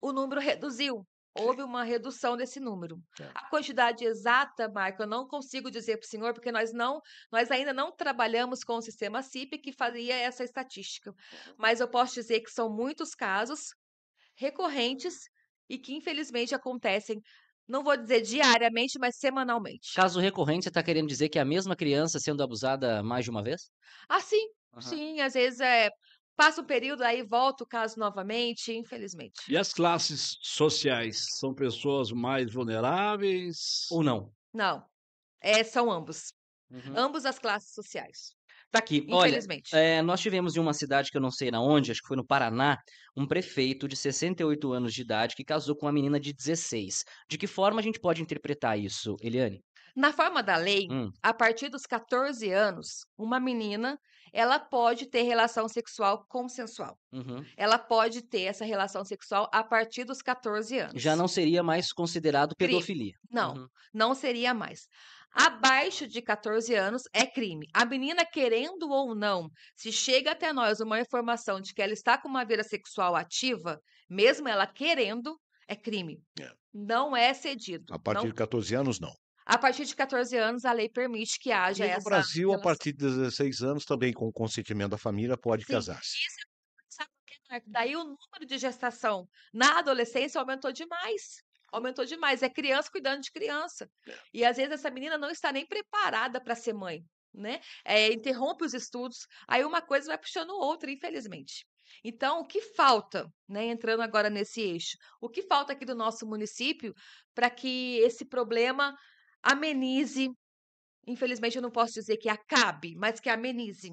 o número reduziu houve uma redução desse número. É. A quantidade exata, Marco, eu não consigo dizer para o senhor, porque nós não, nós ainda não trabalhamos com o sistema CIP que faria essa estatística. Mas eu posso dizer que são muitos casos recorrentes e que infelizmente acontecem. Não vou dizer diariamente, mas semanalmente. Caso recorrente, você está querendo dizer que é a mesma criança sendo abusada mais de uma vez? Ah, sim. Uhum. Sim, às vezes é Passa um período, aí volta o caso novamente, infelizmente. E as classes sociais são pessoas mais vulneráveis ou não? Não. É, são ambos. Uhum. Ambos as classes sociais. Tá aqui. Infelizmente. Olha, é, nós tivemos em uma cidade que eu não sei na onde, acho que foi no Paraná, um prefeito de 68 anos de idade que casou com uma menina de 16. De que forma a gente pode interpretar isso, Eliane? Na forma da lei, Hum. a partir dos 14 anos, uma menina, ela pode ter relação sexual consensual. Uhum. Ela pode ter essa relação sexual a partir dos 14 anos. Já não seria mais considerado Crime. pedofilia. Não, Uhum. não seria mais. Abaixo de 14 anos é crime. A menina, querendo ou não, se chega até nós uma informação de que ela está com uma vida sexual ativa, mesmo ela querendo, é crime. É. Não é cedido. A partir não de 14 anos, não. A partir de 14 anos, a lei permite que então, haja e essa. No Brasil, relação. a partir de 16 anos, também com o consentimento da família, pode casar-se. É... Daí o número de gestação na adolescência aumentou demais. Aumentou demais. É criança cuidando de criança. É. E às vezes essa menina não está nem preparada para ser mãe, né? É, interrompe os estudos. Aí uma coisa vai puxando outra, infelizmente. Então, o que falta, né, entrando agora nesse eixo, o que falta aqui do nosso município para que esse problema amenize. Infelizmente, eu não posso dizer que hum. acabe, mas que amenize.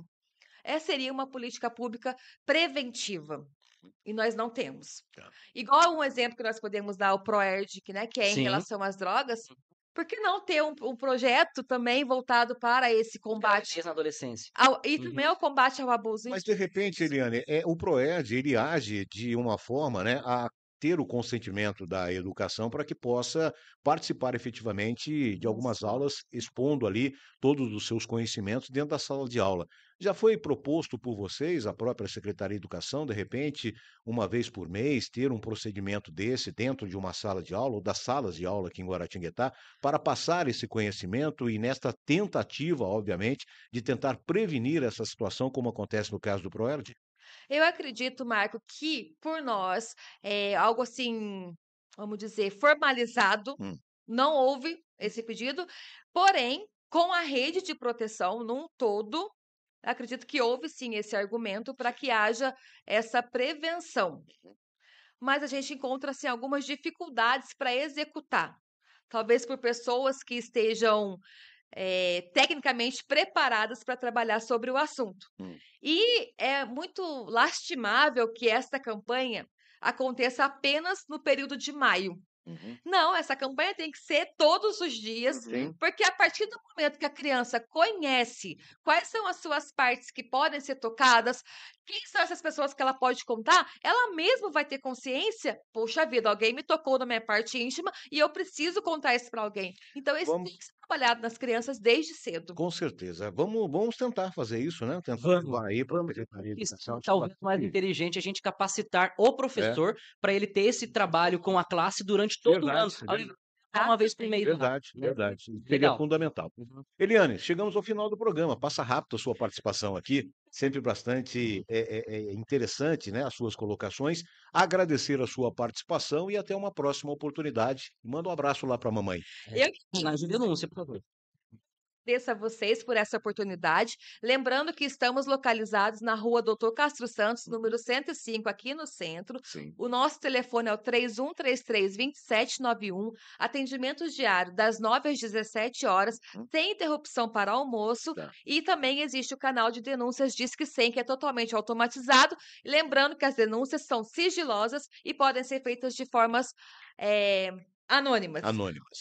Essa seria uma política pública preventiva. E nós não temos. Tá. Igual um exemplo que nós podemos dar, o ProERDIC, né, que é em Sim. relação às drogas. Hum. Por que não ter um, um projeto também voltado para esse é, é combate? Isso na adolescência. Ao, e uhum. também ao combate ao abuso. Mas, de repente, Eliane, é, o ProERD, ele age de uma forma né, a ter o consentimento da educação para que possa participar efetivamente de algumas aulas, expondo ali todos os seus conhecimentos dentro da sala de aula. Já foi proposto por vocês, a própria Secretaria de Educação, de repente, uma vez por mês, ter um procedimento desse dentro de uma sala de aula ou das salas de aula aqui em Guaratinguetá, para passar esse conhecimento e nesta tentativa, obviamente, de tentar prevenir essa situação, como acontece no caso do Proerd? Eu acredito, Marco, que por nós, é, algo assim, vamos dizer, formalizado, hum. não houve esse pedido, porém, com a rede de proteção num todo, acredito que houve sim esse argumento para que haja essa prevenção. Mas a gente encontra assim, algumas dificuldades para executar. Talvez por pessoas que estejam é, tecnicamente preparadas para trabalhar sobre o assunto. Hum. E é muito lastimável que esta campanha aconteça apenas no período de maio. Uhum. Não, essa campanha tem que ser todos os dias, Sim. porque a partir do momento que a criança conhece quais são as suas partes que podem ser tocadas, quem são essas pessoas que ela pode contar, ela mesma vai ter consciência. Poxa vida, alguém me tocou na minha parte íntima e eu preciso contar isso para alguém. Então, esse Vamos... tem que ser trabalhado nas crianças desde cedo. Com certeza. Vamos, vamos tentar fazer isso, né? Tentar vamos. Aí para Talvez mais inteligente a gente capacitar o é. professor é. para ele ter esse trabalho com a classe durante todo verdade, o ano. É verdade. Uma vez por meio. Então. Verdade, verdade. Seria fundamental. Uhum. Eliane, chegamos ao final do programa. Passa rápido a sua participação aqui sempre bastante é, é, interessante né, as suas colocações. Agradecer a sua participação e até uma próxima oportunidade. Manda um abraço lá para a mamãe. Eu... É, [laughs] De denúncia, por favor agradeço a vocês por essa oportunidade. Lembrando que estamos localizados na rua Doutor Castro Santos, número 105, aqui no centro. Sim. O nosso telefone é o 3133-2791. Atendimento diário das 9 às 17 horas. Hum. Tem interrupção para almoço. Tá. E também existe o canal de denúncias Disque 100, que é totalmente automatizado. Lembrando que as denúncias são sigilosas e podem ser feitas de formas é, anônimas. Anônimas.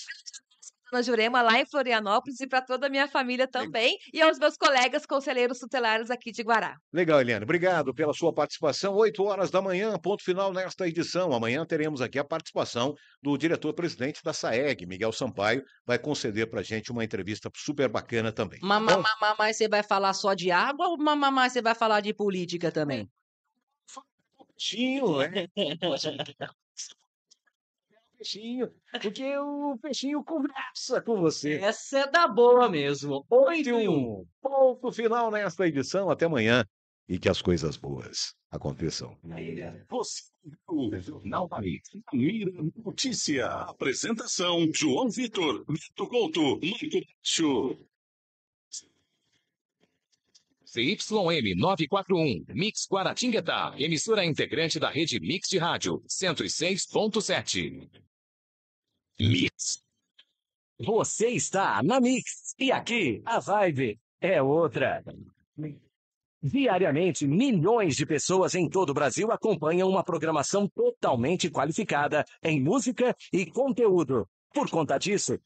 Dona Jurema, lá em Florianópolis, e para toda a minha família também, e aos meus colegas conselheiros tutelares aqui de Guará. Legal, Eliane. Obrigado pela sua participação. Oito horas da manhã, ponto final nesta edição. Amanhã teremos aqui a participação do diretor-presidente da SAEG, Miguel Sampaio, vai conceder para gente uma entrevista super bacana também. Mamá, então... mamá, mas você vai falar só de água ou mas você vai falar de política também? Tio. né? [laughs] peixinho, porque o peixinho conversa com você. Essa é da boa mesmo. Oito e um. Ponto final nesta edição. Até amanhã. E que as coisas boas aconteçam. Na ilha, você o Jornal da Mira Notícia. Apresentação: João Vitor, Beto Couto, Maico Baixo. CYM 941, Mix Guaratinguetá, emissora integrante da rede Mix de Rádio, 106.7. Mix. Você está na Mix e aqui a vibe é outra. Diariamente, milhões de pessoas em todo o Brasil acompanham uma programação totalmente qualificada em música e conteúdo. Por conta disso,